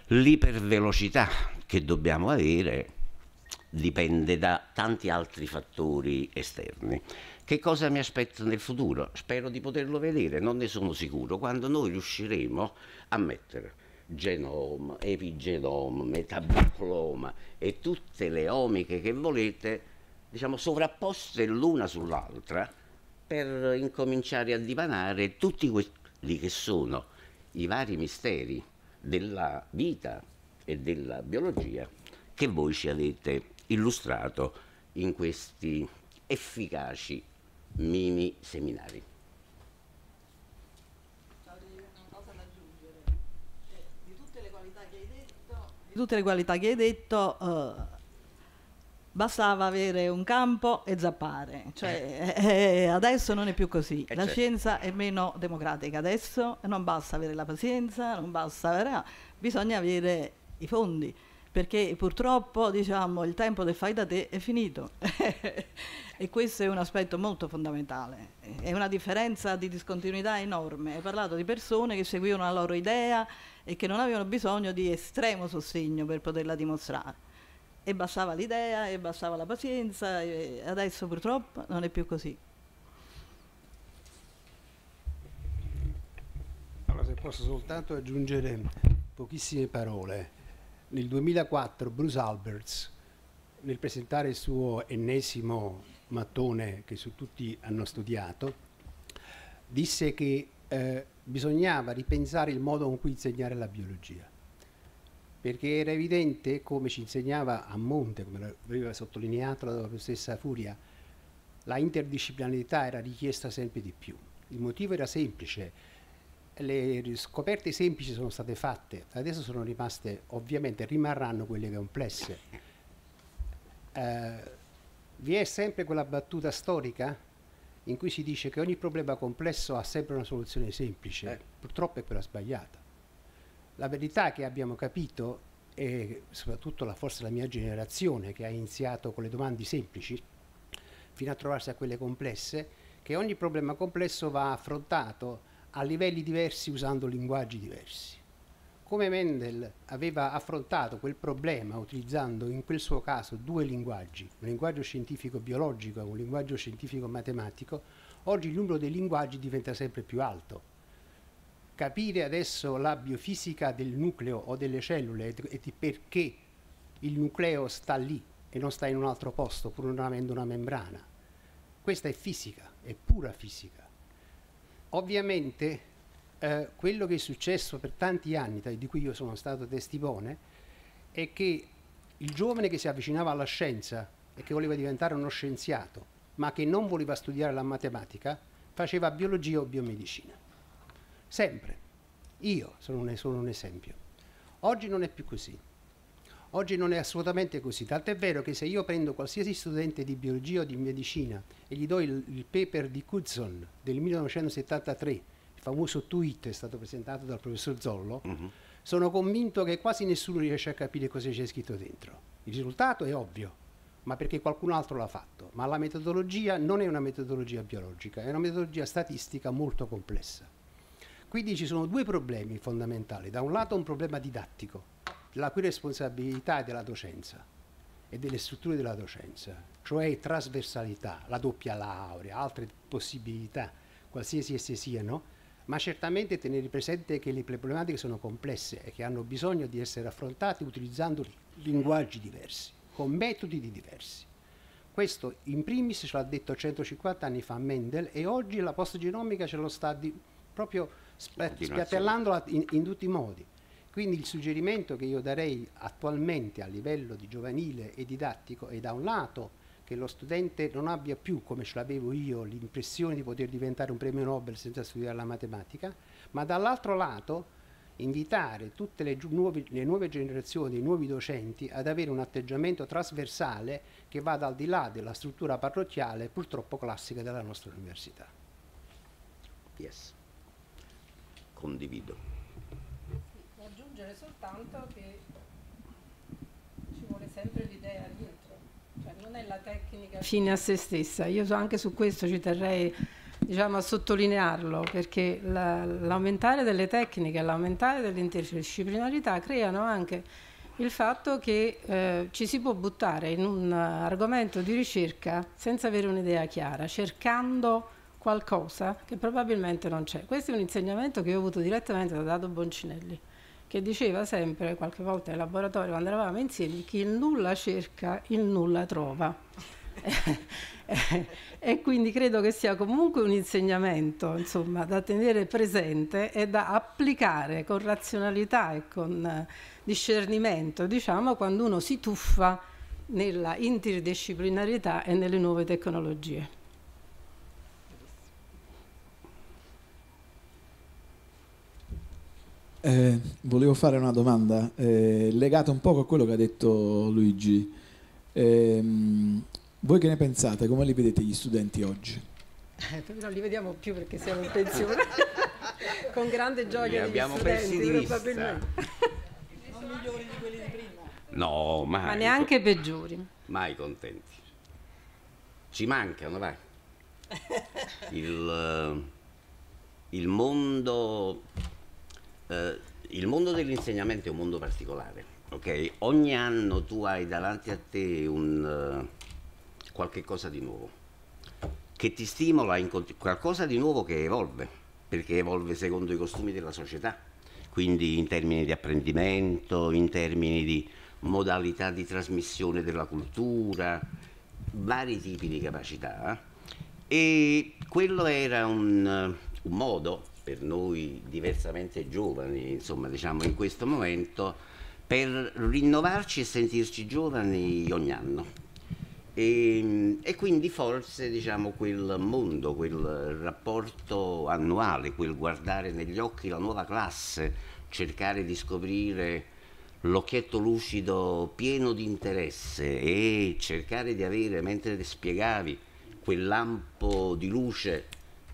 l'ipervelocità che dobbiamo avere dipende da tanti altri fattori esterni. Che cosa mi aspetto nel futuro? Spero di poterlo vedere, non ne sono sicuro, quando noi riusciremo a mettere genoma, epigenoma, metaboloma e tutte le omiche che volete, diciamo, sovrapposte l'una sull'altra per incominciare a divanare tutti quelli che sono i vari misteri della vita e della biologia che voi ci avete illustrato in questi efficaci mini seminari. Di tutte le qualità che hai detto, eh, bastava avere un campo e zappare. Cioè, eh. Eh, eh, adesso non è più così. Eh la certo. scienza è meno democratica adesso, non basta avere la pazienza, non basta avere, ah, bisogna avere i fondi perché purtroppo diciamo, il tempo del fai da te è finito e questo è un aspetto molto fondamentale, è una differenza di discontinuità enorme, hai parlato di persone che seguivano la loro idea e che non avevano bisogno di estremo sostegno per poterla dimostrare e bastava l'idea e bastava la pazienza e adesso purtroppo non è più così. Allora se posso soltanto aggiungere pochissime parole nel 2004 Bruce Alberts, nel presentare il suo ennesimo mattone che su tutti hanno studiato, disse che eh, bisognava ripensare il modo con cui insegnare la biologia, perché era evidente come ci insegnava a monte, come aveva sottolineato la stessa Furia, la interdisciplinarità era richiesta sempre di più. Il motivo era semplice, le scoperte semplici sono state fatte, adesso sono rimaste, ovviamente rimarranno quelle complesse. Eh, vi è sempre quella battuta storica in cui si dice che ogni problema complesso ha sempre una soluzione semplice, eh. purtroppo è quella sbagliata. La verità che abbiamo capito, e soprattutto la, forse la mia generazione che ha iniziato con le domande semplici, fino a trovarsi a quelle complesse, che ogni problema complesso va affrontato a livelli diversi usando linguaggi diversi. Come Mendel aveva affrontato quel problema utilizzando in quel suo caso due linguaggi, un linguaggio scientifico-biologico e un linguaggio scientifico-matematico, oggi il numero dei linguaggi diventa sempre più alto. Capire adesso la biofisica del nucleo o delle cellule e di perché il nucleo sta lì e non sta in un altro posto pur non avendo una membrana, questa è fisica, è pura fisica Ovviamente eh, quello che è successo per tanti anni, di cui io sono stato testimone, è che il giovane che si avvicinava alla scienza e che voleva diventare uno scienziato, ma che non voleva studiare la matematica, faceva biologia o biomedicina. Sempre. Io sono un, sono un esempio. Oggi non è più così. Oggi non è assolutamente così, tant'è vero che se io prendo qualsiasi studente di biologia o di medicina e gli do il, il paper di Cudson del 1973, il famoso tweet è stato presentato dal professor Zollo, mm -hmm. sono convinto che quasi nessuno riesce a capire cosa c'è scritto dentro. Il risultato è ovvio, ma perché qualcun altro l'ha fatto. Ma la metodologia non è una metodologia biologica, è una metodologia statistica molto complessa. Quindi ci sono due problemi fondamentali. Da un lato un problema didattico, la cui responsabilità è della docenza e delle strutture della docenza, cioè trasversalità, la doppia laurea, altre possibilità, qualsiasi esse siano, ma certamente tenere presente che le problematiche sono complesse e che hanno bisogno di essere affrontate utilizzando linguaggi diversi, con metodi diversi. Questo in primis ce l'ha detto 150 anni fa Mendel e oggi la post-genomica ce lo sta di, proprio spiattellandola in, in tutti i modi. Quindi il suggerimento che io darei attualmente a livello di giovanile e didattico è da un lato che lo studente non abbia più, come ce l'avevo io, l'impressione di poter diventare un premio Nobel senza studiare la matematica, ma dall'altro lato invitare tutte le nuove, le nuove, generazioni, i nuovi docenti ad avere un atteggiamento trasversale che vada al di là della struttura parrocchiale purtroppo classica della nostra università. Yes. Condivido soltanto che ci vuole sempre l'idea dietro, cioè non è la tecnica fine a se stessa. Io so, anche su questo ci terrei diciamo, a sottolinearlo, perché l'aumentare delle tecniche, l'aumentare dell'interdisciplinarità creano anche il fatto che eh, ci si può buttare in un argomento di ricerca senza avere un'idea chiara, cercando qualcosa che probabilmente non c'è. Questo è un insegnamento che ho avuto direttamente da Dado Boncinelli che diceva sempre, qualche volta in laboratorio quando eravamo insieme, che il nulla cerca, il nulla trova. e quindi credo che sia comunque un insegnamento insomma, da tenere presente e da applicare con razionalità e con eh, discernimento diciamo, quando uno si tuffa nella interdisciplinarità e nelle nuove tecnologie. Eh, volevo fare una domanda eh, legata un po' a quello che ha detto Luigi. Eh, voi che ne pensate? Come li vedete gli studenti oggi? non eh, li vediamo più perché siamo in pensione. Con grande gioia li abbiamo studenti, persi di vista. non migliori di quelli di prima. No, mai. Ma neanche peggiori. Mai contenti. Ci mancano, vai. Il, eh, il mondo eh, il mondo dell'insegnamento è un mondo particolare, ok? Ogni anno tu hai davanti a te un, uh, qualche cosa di nuovo, che ti stimola, qualcosa di nuovo che evolve, perché evolve secondo i costumi della società, quindi in termini di apprendimento, in termini di modalità di trasmissione della cultura, vari tipi di capacità. Eh? E quello era un, un modo per noi diversamente giovani, insomma, diciamo in questo momento, per rinnovarci e sentirci giovani ogni anno. E, ehm, e, quindi forse diciamo, quel mondo, quel rapporto annuale, quel guardare negli occhi la nuova classe, cercare di scoprire l'occhietto lucido pieno di interesse e cercare di avere, mentre spiegavi, quel lampo di luce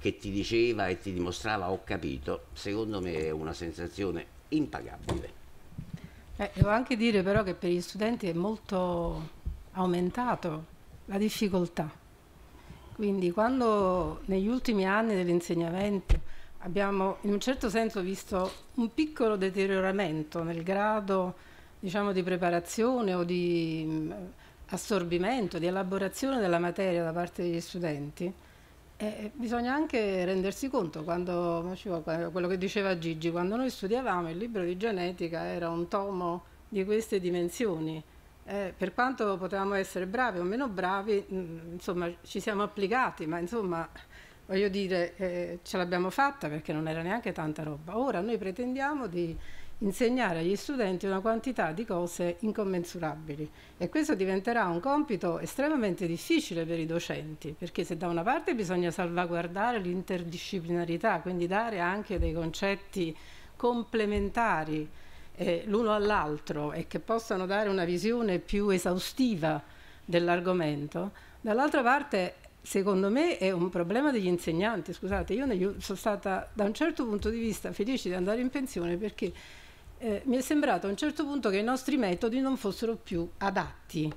che ti diceva e ti dimostrava ho capito, secondo me è una sensazione impagabile. Eh, devo anche dire però che per gli studenti è molto aumentato la difficoltà. Quindi quando negli ultimi anni dell'insegnamento abbiamo in un certo senso visto un piccolo deterioramento nel grado diciamo, di preparazione o di mm, assorbimento, di elaborazione della materia da parte degli studenti, eh, eh, bisogna anche rendersi conto, quando, quello che diceva Gigi, quando noi studiavamo il libro di genetica era un tomo di queste dimensioni. Eh, per quanto potevamo essere bravi o meno bravi, mh, mm, insomma, ci siamo applicati, ma insomma, voglio dire, eh, ce l'abbiamo fatta perché non era neanche tanta roba. Ora noi pretendiamo di insegnare agli studenti una quantità di cose incommensurabili e questo diventerà un compito estremamente difficile per i docenti perché se da una parte bisogna salvaguardare l'interdisciplinarità, quindi dare anche dei concetti complementari eh, l'uno all'altro e che possano dare una visione più esaustiva dell'argomento, dall'altra parte secondo me è un problema degli insegnanti, scusate, io sono stata da un certo punto di vista felice di andare in pensione perché eh, mi è sembrato a un certo punto che i nostri metodi non fossero più adatti.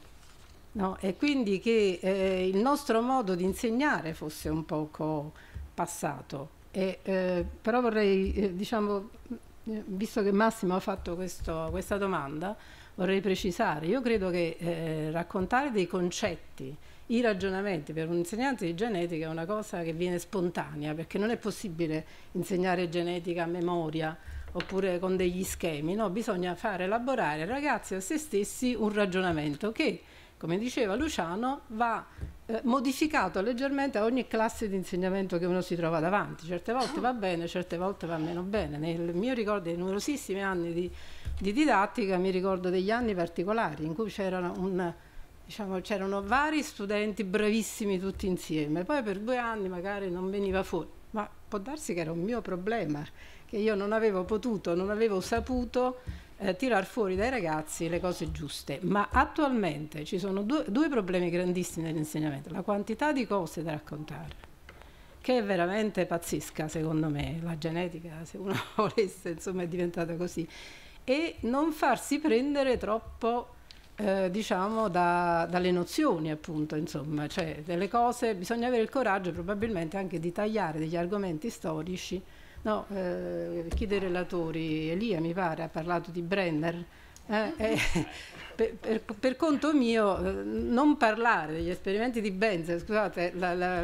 No? E quindi che eh, il nostro modo di insegnare fosse un poco passato. E, eh, però vorrei, eh, diciamo, mm, eh, visto che Massimo ha fatto questo, questa domanda, vorrei precisare. Io credo che eh, raccontare dei concetti, i ragionamenti per un insegnante di genetica è una cosa che viene spontanea, perché non è possibile insegnare genetica a memoria, oppure con degli schemi, no? bisogna far elaborare ai ragazzi a se stessi un ragionamento che, come diceva Luciano, va eh, modificato leggermente a ogni classe di insegnamento che uno si trova davanti. Certe volte va bene, certe volte va meno bene. Nel mio ricordo dei numerosissimi anni di, di didattica mi ricordo degli anni particolari in cui c'erano un diciamo, c'erano vari studenti bravissimi tutti insieme, poi per due anni magari non veniva fuori, ma può darsi che era un mio problema che io non avevo potuto, non avevo saputo eh, tirar fuori dai ragazzi le cose giuste. Ma attualmente ci sono due, due problemi grandissimi nell'insegnamento, la quantità di cose da raccontare che è veramente pazzesca secondo me, la genetica se uno volesse insomma è diventata così e non farsi prendere troppo eh, diciamo da, dalle nozioni appunto insomma cioè delle cose bisogna avere il coraggio probabilmente anche di tagliare degli argomenti storici No, eh, chi dei relatori, Elia mi pare, ha parlato di Brenner. Eh, eh, eh per, per, per, conto mio, eh, non parlare degli esperimenti di Benz, scusate, la, la,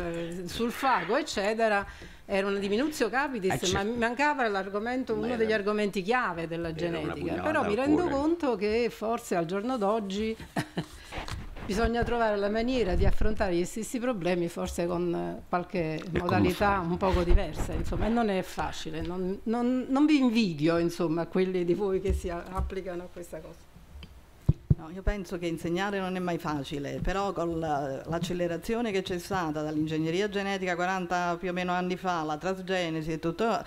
sul fago, eccetera, era una diminuzione capitis, eh, ma certo. mancava uno degli argomenti chiave della genetica. Però mi rendo conto che forse al giorno d'oggi bisogna trovare la maniera di affrontare gli stessi problemi forse con eh, qualche e modalità un poco diversa, insomma, e non è facile, non, non, non vi invidio, insomma, quelli di voi che si applicano a questa cosa. No, io penso che insegnare non è mai facile, però con l'accelerazione che c'è stata dall'ingegneria genetica 40 più o meno anni fa, la transgenesi e tutto,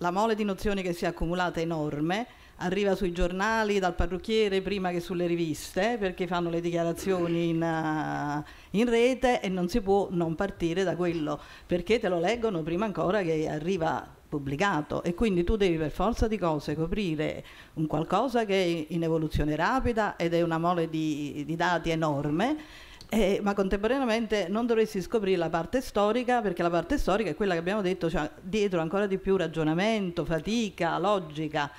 la mole di nozioni che si è accumulata è enorme, arriva sui giornali, dal parrucchiere prima che sulle riviste, perché fanno le dichiarazioni in, uh, in, rete e non si può non partire da quello, perché te lo leggono prima ancora che arriva pubblicato e quindi tu devi per forza di cose coprire un qualcosa che è in evoluzione rapida ed è una mole di, di dati enorme. Eh, ma contemporaneamente non dovresti scoprire la parte storica, perché la parte storica è quella che abbiamo detto, cioè dietro ancora di più ragionamento, fatica, logica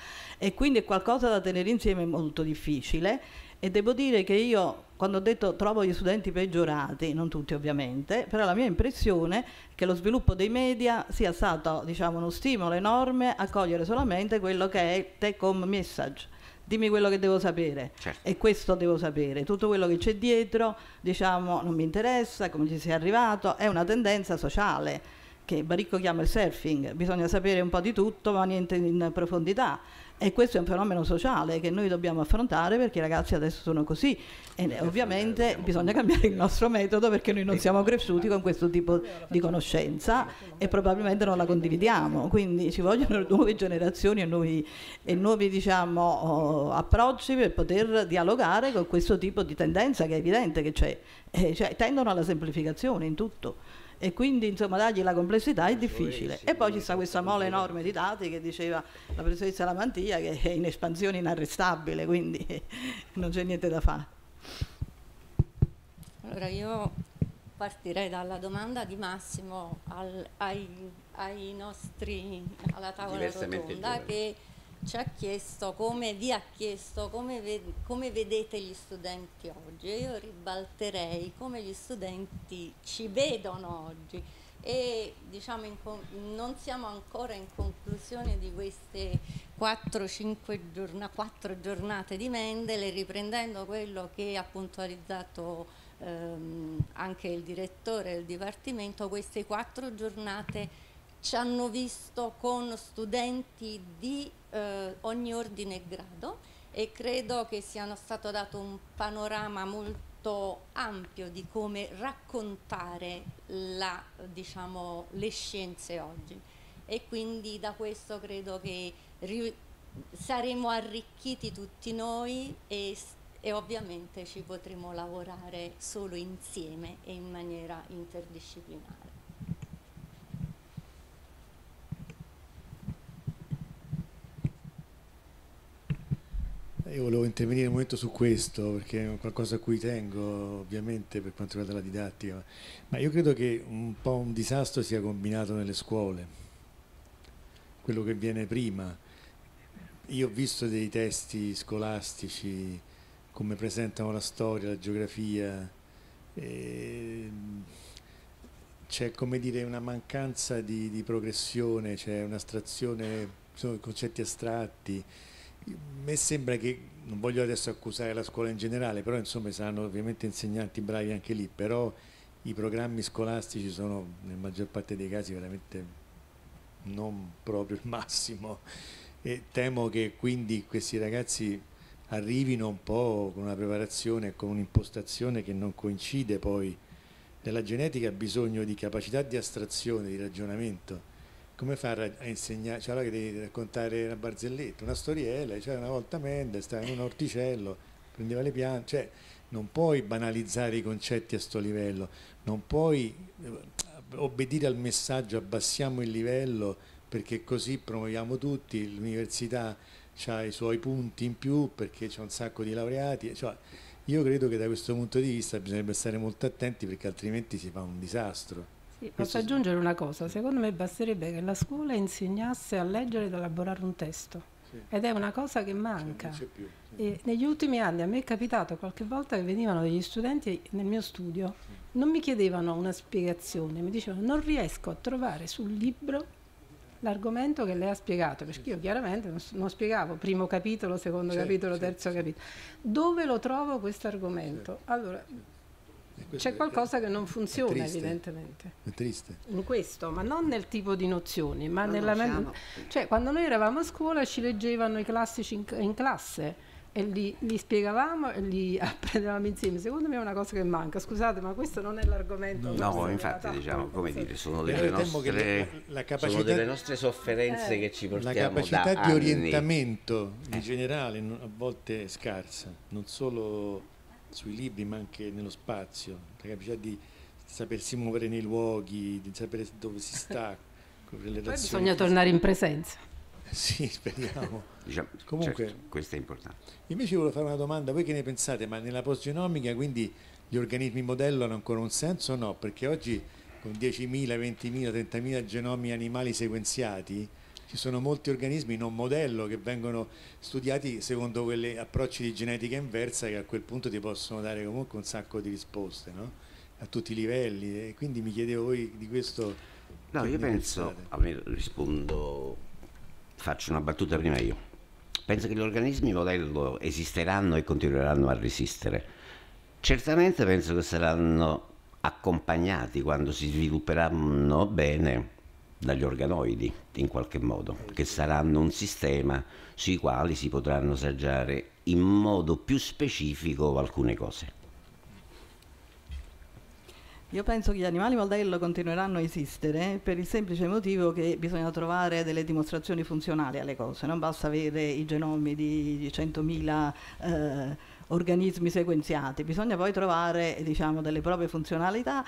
e quindi è qualcosa da tenere insieme molto difficile e devo dire che io quando ho detto trovo gli studenti peggiorati, non tutti ovviamente, però la mia impressione è che lo sviluppo dei media sia stato diciamo, uno stimolo enorme a cogliere solamente quello che è il take home message dimmi quello che devo sapere certo. e questo devo sapere, tutto quello che c'è dietro diciamo non mi interessa, come ci sei arrivato, è una tendenza sociale che Baricco chiama il surfing, bisogna sapere un po' di tutto ma niente in profondità e questo è un fenomeno sociale che noi dobbiamo affrontare perché i ragazzi adesso sono così e eh, ovviamente bisogna cambiare il nostro metodo perché noi non siamo cresciuti con questo tipo di conoscenza e probabilmente non la condividiamo, quindi ci vogliono nuove generazioni e nuovi, e nuovi diciamo, approcci per poter dialogare con questo tipo di tendenza che è evidente che c'è, eh, cioè, tendono alla semplificazione in tutto e quindi insomma dargli la complessità è difficile. E poi ci sta questa mole enorme di dati che diceva la presidenza della mantia che è in espansione inarrestabile, quindi non c'è niente da fare. Allora io partirei dalla domanda di Massimo al, ai, ai nostri, alla tavola rotonda che ci ha chiesto come vi ha chiesto come, ve, come, vedete gli studenti oggi e io ribalterei come gli studenti ci vedono oggi e diciamo in, non siamo ancora in conclusione di queste 4-5 giorna, giornate di Mendele riprendendo quello che ha puntualizzato ehm, anche il direttore del dipartimento queste 4 giornate ci hanno visto con studenti di eh, ogni ordine e grado e credo che siano stato dato un panorama molto ampio di come raccontare la, diciamo, le scienze oggi e quindi da questo credo che saremo arricchiti tutti noi e, e ovviamente ci potremo lavorare solo insieme e in maniera interdisciplinare. Io volevo intervenire un momento su questo perché è qualcosa a cui tengo ovviamente per quanto riguarda la didattica, ma io credo che un po' un disastro sia combinato nelle scuole, quello che viene prima. Io ho visto dei testi scolastici come presentano la storia, la geografia, c'è come dire una mancanza di, di progressione, c'è un'astrazione, sono concetti astratti a me sembra che, non voglio adesso accusare la scuola in generale, però insomma saranno ovviamente insegnanti bravi anche lì, però i programmi scolastici sono nella maggior parte dei casi veramente non proprio il massimo e temo che quindi questi ragazzi arrivino un po' con una preparazione e con un'impostazione che non coincide poi nella genetica ha bisogno di capacità di astrazione, di ragionamento come fare a insegnare? Cioè, allora che devi raccontare una barzelletta, una storiella, cioè una volta Mendes stava in un orticello, prendeva le piante, cioè non puoi banalizzare i concetti a sto livello, non puoi eh, obbedire al messaggio abbassiamo il livello perché così promuoviamo tutti, l'università ha i suoi punti in più perché c'è un sacco di laureati, cioè, io credo che da questo punto di vista bisognerebbe stare molto attenti perché altrimenti si fa un disastro posso aggiungere una cosa, secondo me basterebbe che la scuola insegnasse a leggere ed elaborare un testo. Ed è una cosa che manca. Cioè, negli ultimi anni a me è capitato qualche volta che venivano degli studenti nel mio studio, non mi chiedevano una spiegazione, mi dicevano non riesco a trovare sul libro l'argomento che lei ha spiegato, perché io chiaramente non, spiegavo primo capitolo, secondo capitolo, terzo capitolo. Dove lo trovo questo argomento? Allora, c'è qualcosa che non funziona, triste, evidentemente. È triste. In questo, ma non nel tipo di nozioni, ma non nella. Non cioè, quando noi eravamo a scuola ci leggevano i classici in, in classe e li, li, spiegavamo e li apprendevamo insieme. Secondo me è una cosa che manca. Scusate, ma questo non è l'argomento. No, no infatti, diciamo, come dire, sono eh, delle, nostre, la, la capacità, sono delle nostre sofferenze eh, che ci eh, portiamo La capacità di anni. orientamento in eh. generale a volte è scarsa, non solo sui libri ma anche nello spazio, la capacità di sapersi muovere nei luoghi, di sapere dove si sta. Poi bisogna tornare in presenza. Sì, speriamo. diciamo, certo, Comunque, certo, questo è importante. Invece volevo fare una domanda, voi che ne pensate? Ma nella postgenomica quindi gli organismi modello hanno ancora un senso o no? Perché oggi con 10.000, 20.000, 30.000 genomi animali sequenziati ci sono molti organismi non modello che vengono studiati secondo quegli approcci di genetica inversa che a quel punto ti possono dare comunque un sacco di risposte no? a tutti i livelli e quindi mi chiedevo voi di questo no io penso pensate. rispondo faccio una battuta prima io penso che gli organismi modello esisteranno e continueranno a resistere certamente penso che saranno accompagnati quando si svilupperanno bene dagli organoidi in qualche modo, che saranno un sistema sui quali si potranno saggiare in modo più specifico alcune cose. Io penso che gli animali modello continueranno a esistere per il semplice motivo che bisogna trovare delle dimostrazioni funzionali alle cose, non basta avere i genomi di 100.000 eh, organismi sequenziati, bisogna poi trovare diciamo, delle proprie funzionalità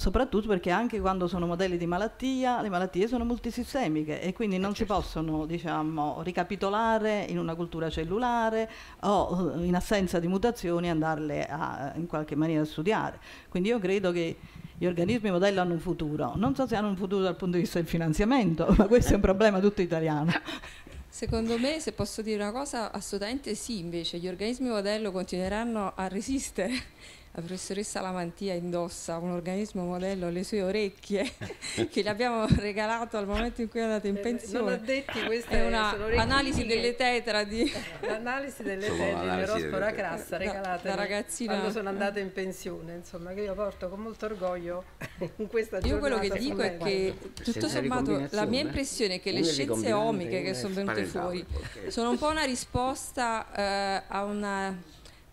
soprattutto perché anche quando sono modelli di malattia, le malattie sono multisistemiche e quindi non eh si certo. possono diciamo, ricapitolare in una cultura cellulare o eh, in assenza di mutazioni andarle a, in qualche maniera a studiare. Quindi io credo che gli organismi modello hanno un futuro, non so se hanno un futuro dal punto di vista del finanziamento, ma questo è un problema tutto italiano. Secondo me, se posso dire una cosa, assolutamente sì, invece gli organismi modello continueranno a resistere la professoressa Lamantia indossa un organismo modello alle sue orecchie che gli abbiamo regalato al momento in cui è andata in eh, pensione. Non ho detti, questa è un'analisi delle tetradi. L'analisi delle tetradi di Rospora Crassa regalata da, da ragazzina quando sono andata in pensione, insomma, che io porto con molto orgoglio in questa io giornata. Io quello che dico è che tutto sommato la mia impressione è che le scienze omiche che sono venute fuori sono un po' una risposta eh, a una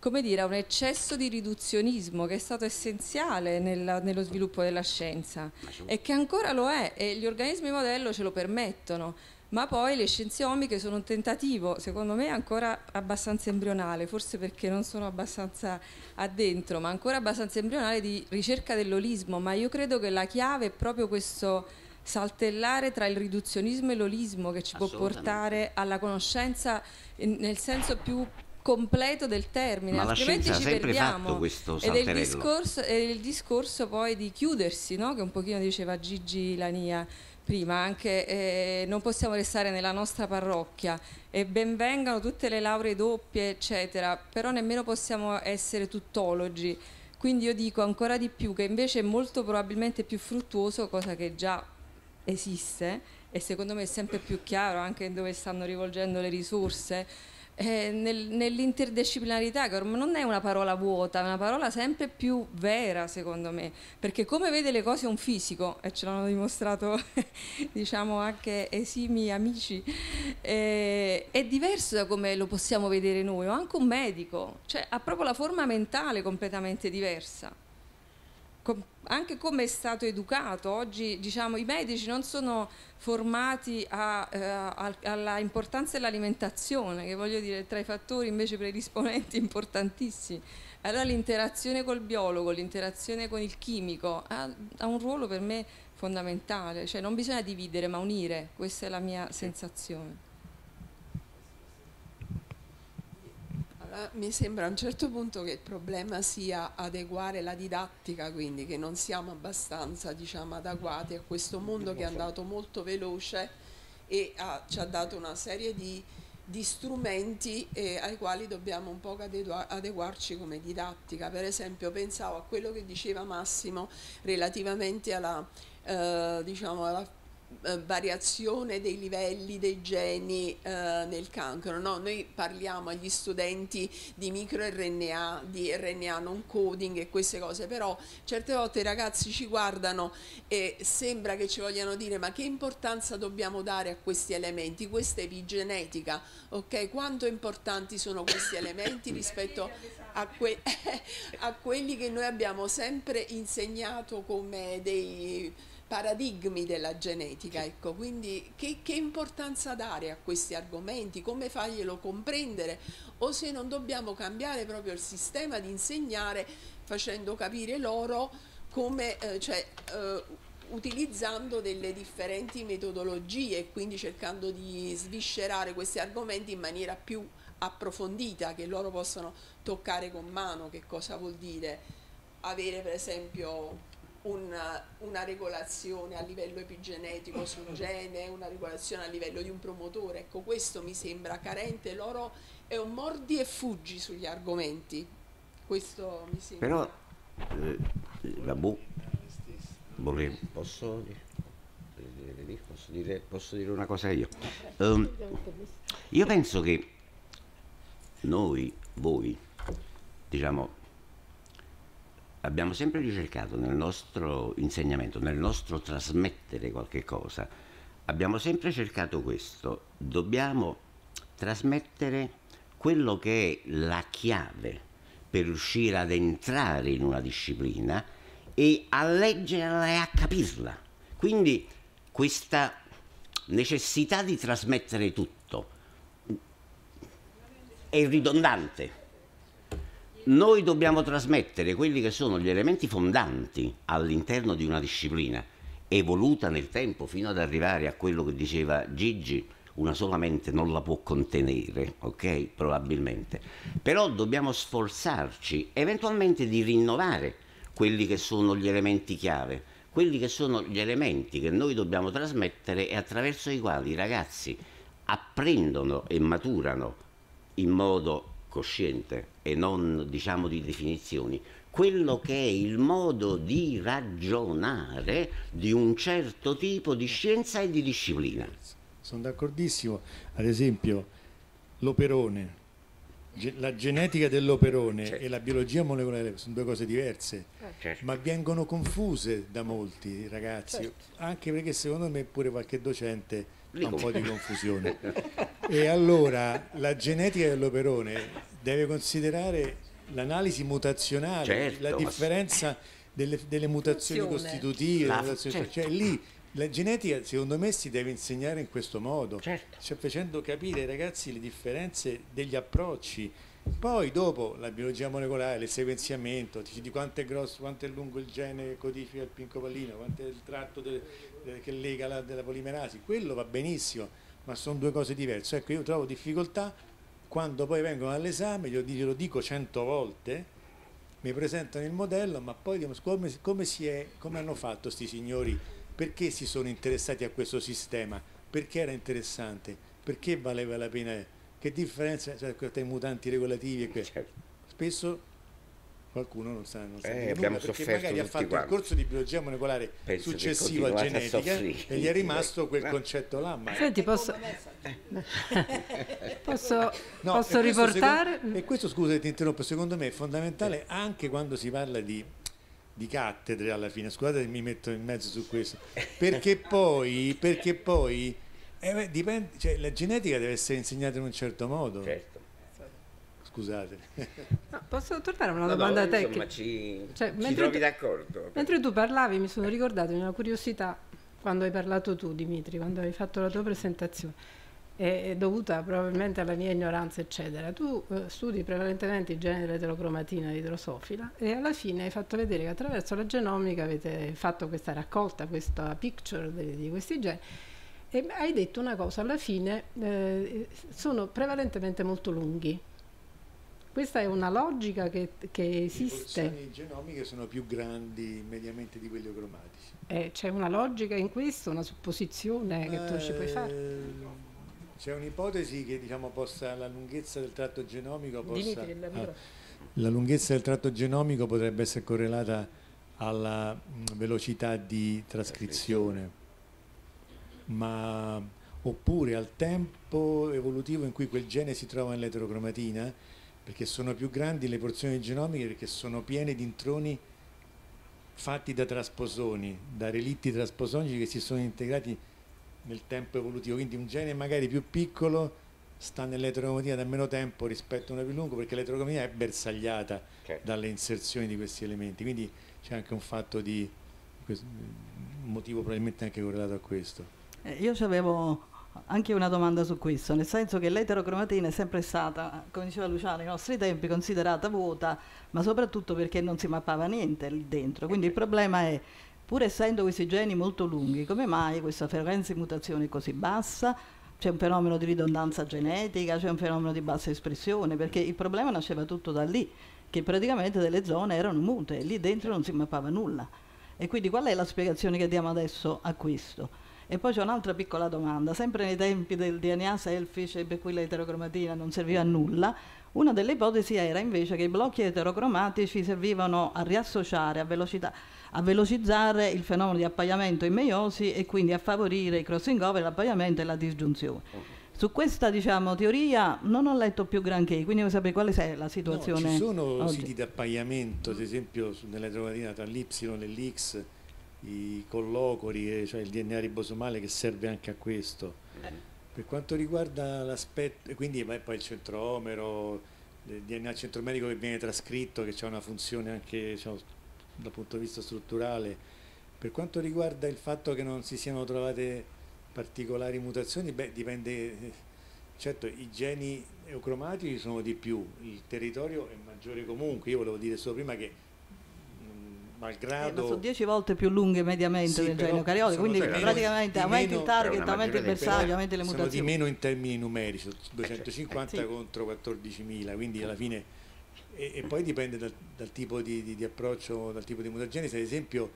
come dire, a un eccesso di riduzionismo che è stato essenziale nella, nello sviluppo della scienza certo. e che ancora lo è e gli organismi modello ce lo permettono. Ma poi le scienze omiche sono un tentativo, secondo me ancora abbastanza embrionale, forse perché non sono abbastanza addentro, ma ancora abbastanza embrionale di ricerca dell'olismo, ma io credo che la chiave è proprio questo saltellare tra il riduzionismo e l'olismo che ci può portare alla conoscenza nel senso più completo del termine, Ma altrimenti ci perdiamo. Ed è il discorso, è il discorso poi di chiudersi, no? che un pochino diceva Gigi Lania prima, anche eh, non possiamo restare nella nostra parrocchia e ben vengano tutte le lauree doppie, eccetera, però nemmeno possiamo essere tuttologi. Quindi io dico ancora di più che invece è molto probabilmente più fruttuoso, cosa che già esiste e secondo me è sempre più chiaro anche dove stanno rivolgendo le risorse eh, nel, nell'interdisciplinarità, che ormai non è una parola vuota, è una parola sempre più vera, secondo me, perché come vede le cose un fisico, e ce l'hanno dimostrato diciamo anche esimi amici, eh, è diverso da come lo possiamo vedere noi, o anche un medico, cioè ha proprio la forma mentale completamente diversa anche come è stato educato, oggi diciamo, i medici non sono formati a, eh, alla importanza dell'alimentazione, che voglio dire tra i fattori invece predisponenti importantissimi. Allora l'interazione col biologo, l'interazione con il chimico ha, ha, un ruolo per me fondamentale, cioè non bisogna dividere ma unire, questa è la mia sensazione. Eh, mi sembra a un certo punto che il problema sia adeguare la didattica, quindi che non siamo abbastanza diciamo, adeguati a questo mondo che è andato molto veloce e ha, ci ha dato una serie di, di strumenti eh, ai quali dobbiamo un po' adeguarci come didattica. Per esempio pensavo a quello che diceva Massimo relativamente alla, eh, diciamo alla eh, variazione dei livelli dei geni eh, nel cancro. No? Noi parliamo agli studenti di microRNA, di RNA non coding e queste cose, però certe volte i ragazzi ci guardano e sembra che ci vogliano dire ma che importanza dobbiamo dare a questi elementi, questa epigenetica, ok? Quanto importanti sono questi elementi rispetto a, que a quelli che noi abbiamo sempre insegnato come dei paradigmi della genetica, ecco, quindi che, che, importanza dare a questi argomenti, come farglielo comprendere o se non dobbiamo cambiare proprio il sistema di insegnare facendo capire loro come, eh, cioè, eh, utilizzando delle differenti metodologie e quindi cercando di sviscerare questi argomenti in maniera più approfondita, che loro possano toccare con mano che cosa vuol dire avere per esempio una, una regolazione a livello epigenetico sul gene, una regolazione a livello di un promotore. Ecco, questo mi sembra carente, loro è un mordi e fuggi sugli argomenti. Questo mi sembra. Però eh, la bu volevo, posso dire? Eh, posso dire, posso dire una cosa io? Um, io penso che noi, voi, diciamo, abbiamo sempre ricercato nel nostro insegnamento, nel nostro trasmettere qualche cosa, abbiamo sempre cercato questo, dobbiamo trasmettere quello che è la chiave per riuscire ad entrare in una disciplina e a leggerla e a capirla. Quindi questa necessità di trasmettere tutto è ridondante noi dobbiamo trasmettere quelli che sono gli elementi fondanti all'interno di una disciplina evoluta nel tempo fino ad arrivare a quello che diceva Gigi, una sola mente non la può contenere, ok? Probabilmente. Però dobbiamo sforzarci eventualmente di rinnovare quelli che sono gli elementi chiave, quelli che sono gli elementi che noi dobbiamo trasmettere e attraverso i quali i ragazzi apprendono e maturano in modo cosciente e non diciamo di definizioni, quello che è il modo di ragionare di un certo tipo di scienza e di disciplina. Sono d'accordissimo, ad esempio l'operone, la genetica dell'operone certo. e la biologia molecolare sono due cose diverse, certo. certo. ma vengono confuse da molti ragazzi, certo. anche perché secondo me pure qualche docente Lì ha un po' di confusione. e allora la genetica dell'operone deve considerare l'analisi mutazionale, certo, la differenza ma... delle, delle, mutazioni Funzione. costitutive, la... mutazioni... Certo. cioè lì la genetica secondo me si deve insegnare in questo modo, certo. cioè facendo capire ai ragazzi le differenze degli approcci. Poi dopo la biologia molecolare, il sequenziamento, ti di quanto è grosso, quanto è lungo il gene che codifica il pinco pallino, quanto è il tratto de, de, eh, che lega la, della polimerasi, quello va benissimo, ma sono due cose diverse. Ecco, io trovo difficoltà quando poi vengono all'esame, io glielo dico cento volte, mi presentano il modello, ma poi dico, come, come, è, come hanno fatto questi signori? Perché si sono interessati a questo sistema? Perché era interessante? Perché valeva la pena? Che differenza tra cioè, i mutanti regolativi e questo? Certo. Spesso qualcuno non sa, non sa eh, abbiamo perché magari ha fatto quanti. il corso di biologia molecolare Penso successivo a genetica a e gli è rimasto quel concetto là. Ma... Senti, posso, posso, no, posso e riportare? secondo, e questo, scusa ti interrompo, secondo me è fondamentale anche quando si parla di, di cattedre alla fine, scusate mi metto in mezzo su questo, perché poi, perché poi eh, dipende, cioè, la genetica deve essere insegnata in un certo modo. Certo Scusate. No, posso tornare a una no, domanda no, tecnica? Insomma, ci, cioè, ci trovi d'accordo. Mentre tu parlavi mi sono ricordato di una curiosità quando hai parlato tu, Dimitri, quando hai fatto la tua presentazione, è, dovuta probabilmente alla mia ignoranza, eccetera. Tu eh, studi prevalentemente il genere dell'eterocromatina idrosofila e alla fine hai fatto vedere che attraverso la genomica avete fatto questa raccolta, questa picture di, di questi geni. E hai detto una cosa, alla fine eh, sono prevalentemente molto lunghi, questa è una logica che, che esiste. Le porzioni genomiche sono più grandi mediamente di quelle cromatici. Eh, c'è una logica in questo, una supposizione Ma che tu ci puoi fare? Eh, c'è un'ipotesi che diciamo, possa, la lunghezza del tratto genomico possa, ah, la lunghezza del tratto genomico potrebbe essere correlata alla mm, velocità di trascrizione ma oppure al tempo evolutivo in cui quel gene si trova nell'eterocromatina perché sono più grandi le porzioni genomiche perché sono piene di introni fatti da trasposoni, da relitti trasposonici che si sono integrati nel tempo evolutivo, quindi un gene magari più piccolo sta nell'eterocromatina da meno tempo rispetto a una più lungo perché l'eterocromatina è bersagliata okay. dalle inserzioni di questi elementi, quindi c'è anche un fatto di un motivo probabilmente anche correlato a questo. Eh, io avevo anche una domanda su questo, nel senso che l'eterocromatina è sempre stata, come diceva Luciano, ai nostri tempi considerata vuota, ma soprattutto perché non si mappava niente lì dentro. Quindi il problema è, pur essendo questi geni molto lunghi, come mai questa frequenza di mutazione è così bassa? C'è un fenomeno di ridondanza genetica, c'è un fenomeno di bassa espressione, perché il problema nasceva tutto da lì, che praticamente delle zone erano mute, lì dentro non si mappava nulla. E quindi qual è la spiegazione che diamo adesso a questo? E poi c'è un'altra piccola domanda, sempre nei tempi del DNA selfish e per cui l'eterocromatina non serviva a nulla, una delle ipotesi era invece che i blocchi eterocromatici servivano a riassociare, a, velocità, a velocizzare il fenomeno di appaiamento in meiosi e quindi a favorire i crossing over, l'appaiamento e la disgiunzione. Su questa diciamo, teoria non ho letto più granché, quindi voglio sapere quale sia la situazione. No, ci sono oggi. siti di appaiamento, ad esempio nella drogatina tra l'Y e l'X, i collocori, cioè il DNA ribosomale che serve anche a questo. Eh. Per quanto riguarda l'aspetto, quindi beh, poi il centroomero, il DNA centromerico che viene trascritto, che ha una funzione anche diciamo, dal punto di vista strutturale, per quanto riguarda il fatto che non si siano trovate particolari mutazioni, beh, dipende, eh, certo i geni eucromatici sono di più, il territorio è maggiore comunque, io volevo dire solo prima che malgrado... Eh, sono dieci volte più lunghe mediamente sì, del genio cariotico, quindi praticamente aumenti il target, aumenti il bersaglio, aumenti le mutazioni. Sono di meno in termini numerici, 250 eh, eh, sì. contro 14.000, quindi alla fine... E, e poi dipende dal, dal tipo di, di, di, approccio, dal tipo di mutagene, ad esempio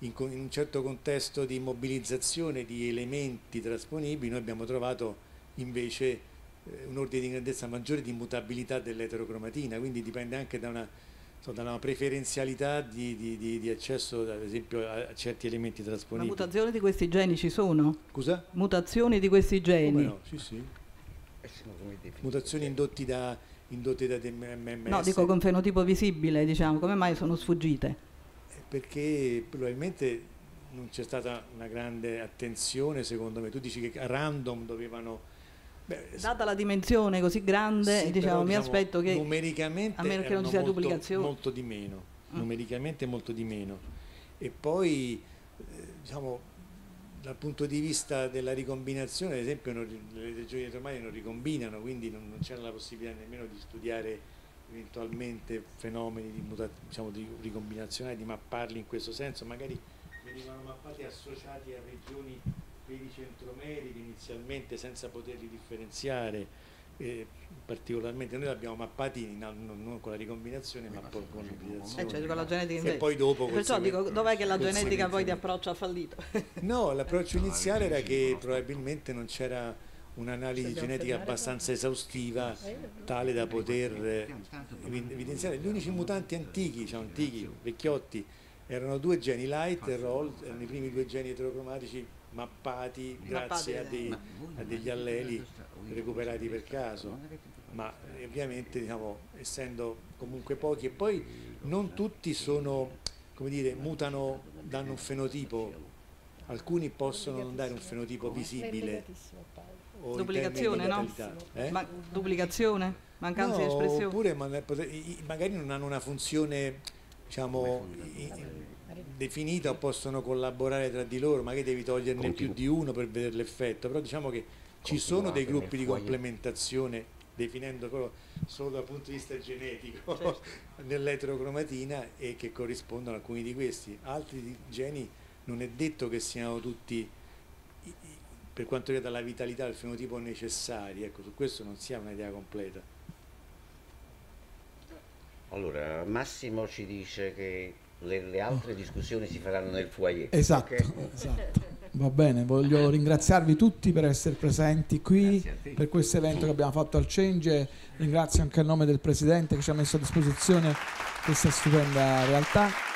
in, in un certo contesto di mobilizzazione di elementi trasponibili noi abbiamo trovato invece eh, un ordine di grandezza maggiore di mutabilità dell'eterocromatina, quindi dipende anche da una dalla preferenzialità di, di, di, di, accesso ad esempio a certi elementi trasponibili. Ma mutazioni di questi geni ci sono? Scusa? Mutazioni di questi geni? No? Sì, sì. Eh, mutazioni indotte da, indotte da MMS. No, dico con fenotipo visibile, diciamo, come mai sono sfuggite? Eh, perché probabilmente non c'è stata una grande attenzione, secondo me. Tu dici che a random dovevano Beh, Data la dimensione così grande, sì, diciamo, però, mi diciamo, aspetto che numericamente a meno che non ci sia duplicazione molto di meno, mm. numericamente molto di meno. E poi eh, diciamo dal punto di vista della ricombinazione, ad esempio, non, le regioni romane non ricombinano, quindi non, non c'era la possibilità nemmeno di studiare eventualmente fenomeni di, diciamo, di ricombinazionali, di mapparli in questo senso, magari venivano mappati associati a regioni vedi centromeri inizialmente senza poterli differenziare eh, particolarmente noi l'abbiamo mappati no, non, con la ricombinazione ma, ma poi con l'applicazione eh, cioè, con la e poi dopo perciò dico dov'è che la genetica poi di approccio ha fallito no l'approccio iniziale era che probabilmente non c'era un'analisi genetica abbastanza esaustiva tale da poter eh, evidenziare gli unici mutanti antichi cioè antichi vecchiotti erano due geni light e roll erano i primi due geni eterocromatici mappati grazie a, eh. dei, a, degli alleli recuperati per caso, ma eh, ovviamente diciamo, essendo comunque pochi e poi non eh. tutti sono, come dire, mutano, danno un fenotipo, alcuni possono non dare un fenotipo visibile. Duplicazione, no? Eh? Ma, duplicazione? Mancanza no, di espressione? Oppure magari non hanno una funzione, diciamo, definita o possono collaborare tra di loro, magari devi toglierne Continu- più di uno per vedere l'effetto, però diciamo che ci sono dei gruppi di complementazione definendo solo dal punto di vista genetico certo. nell'eterocromatina e che corrispondono a alcuni di questi. Altri geni non è detto che siano tutti per quanto riguarda la vitalità del fenotipo necessari, ecco, su questo non si ha un'idea completa. Allora, Massimo ci dice che le, le altre discussioni si faranno nel foyer. Esatto, okay? esatto. Va bene, voglio ringraziarvi tutti per essere presenti qui per questo evento che abbiamo fatto al Change. Ringrazio anche a nome del Presidente che ci ha messo a disposizione questa stupenda realtà.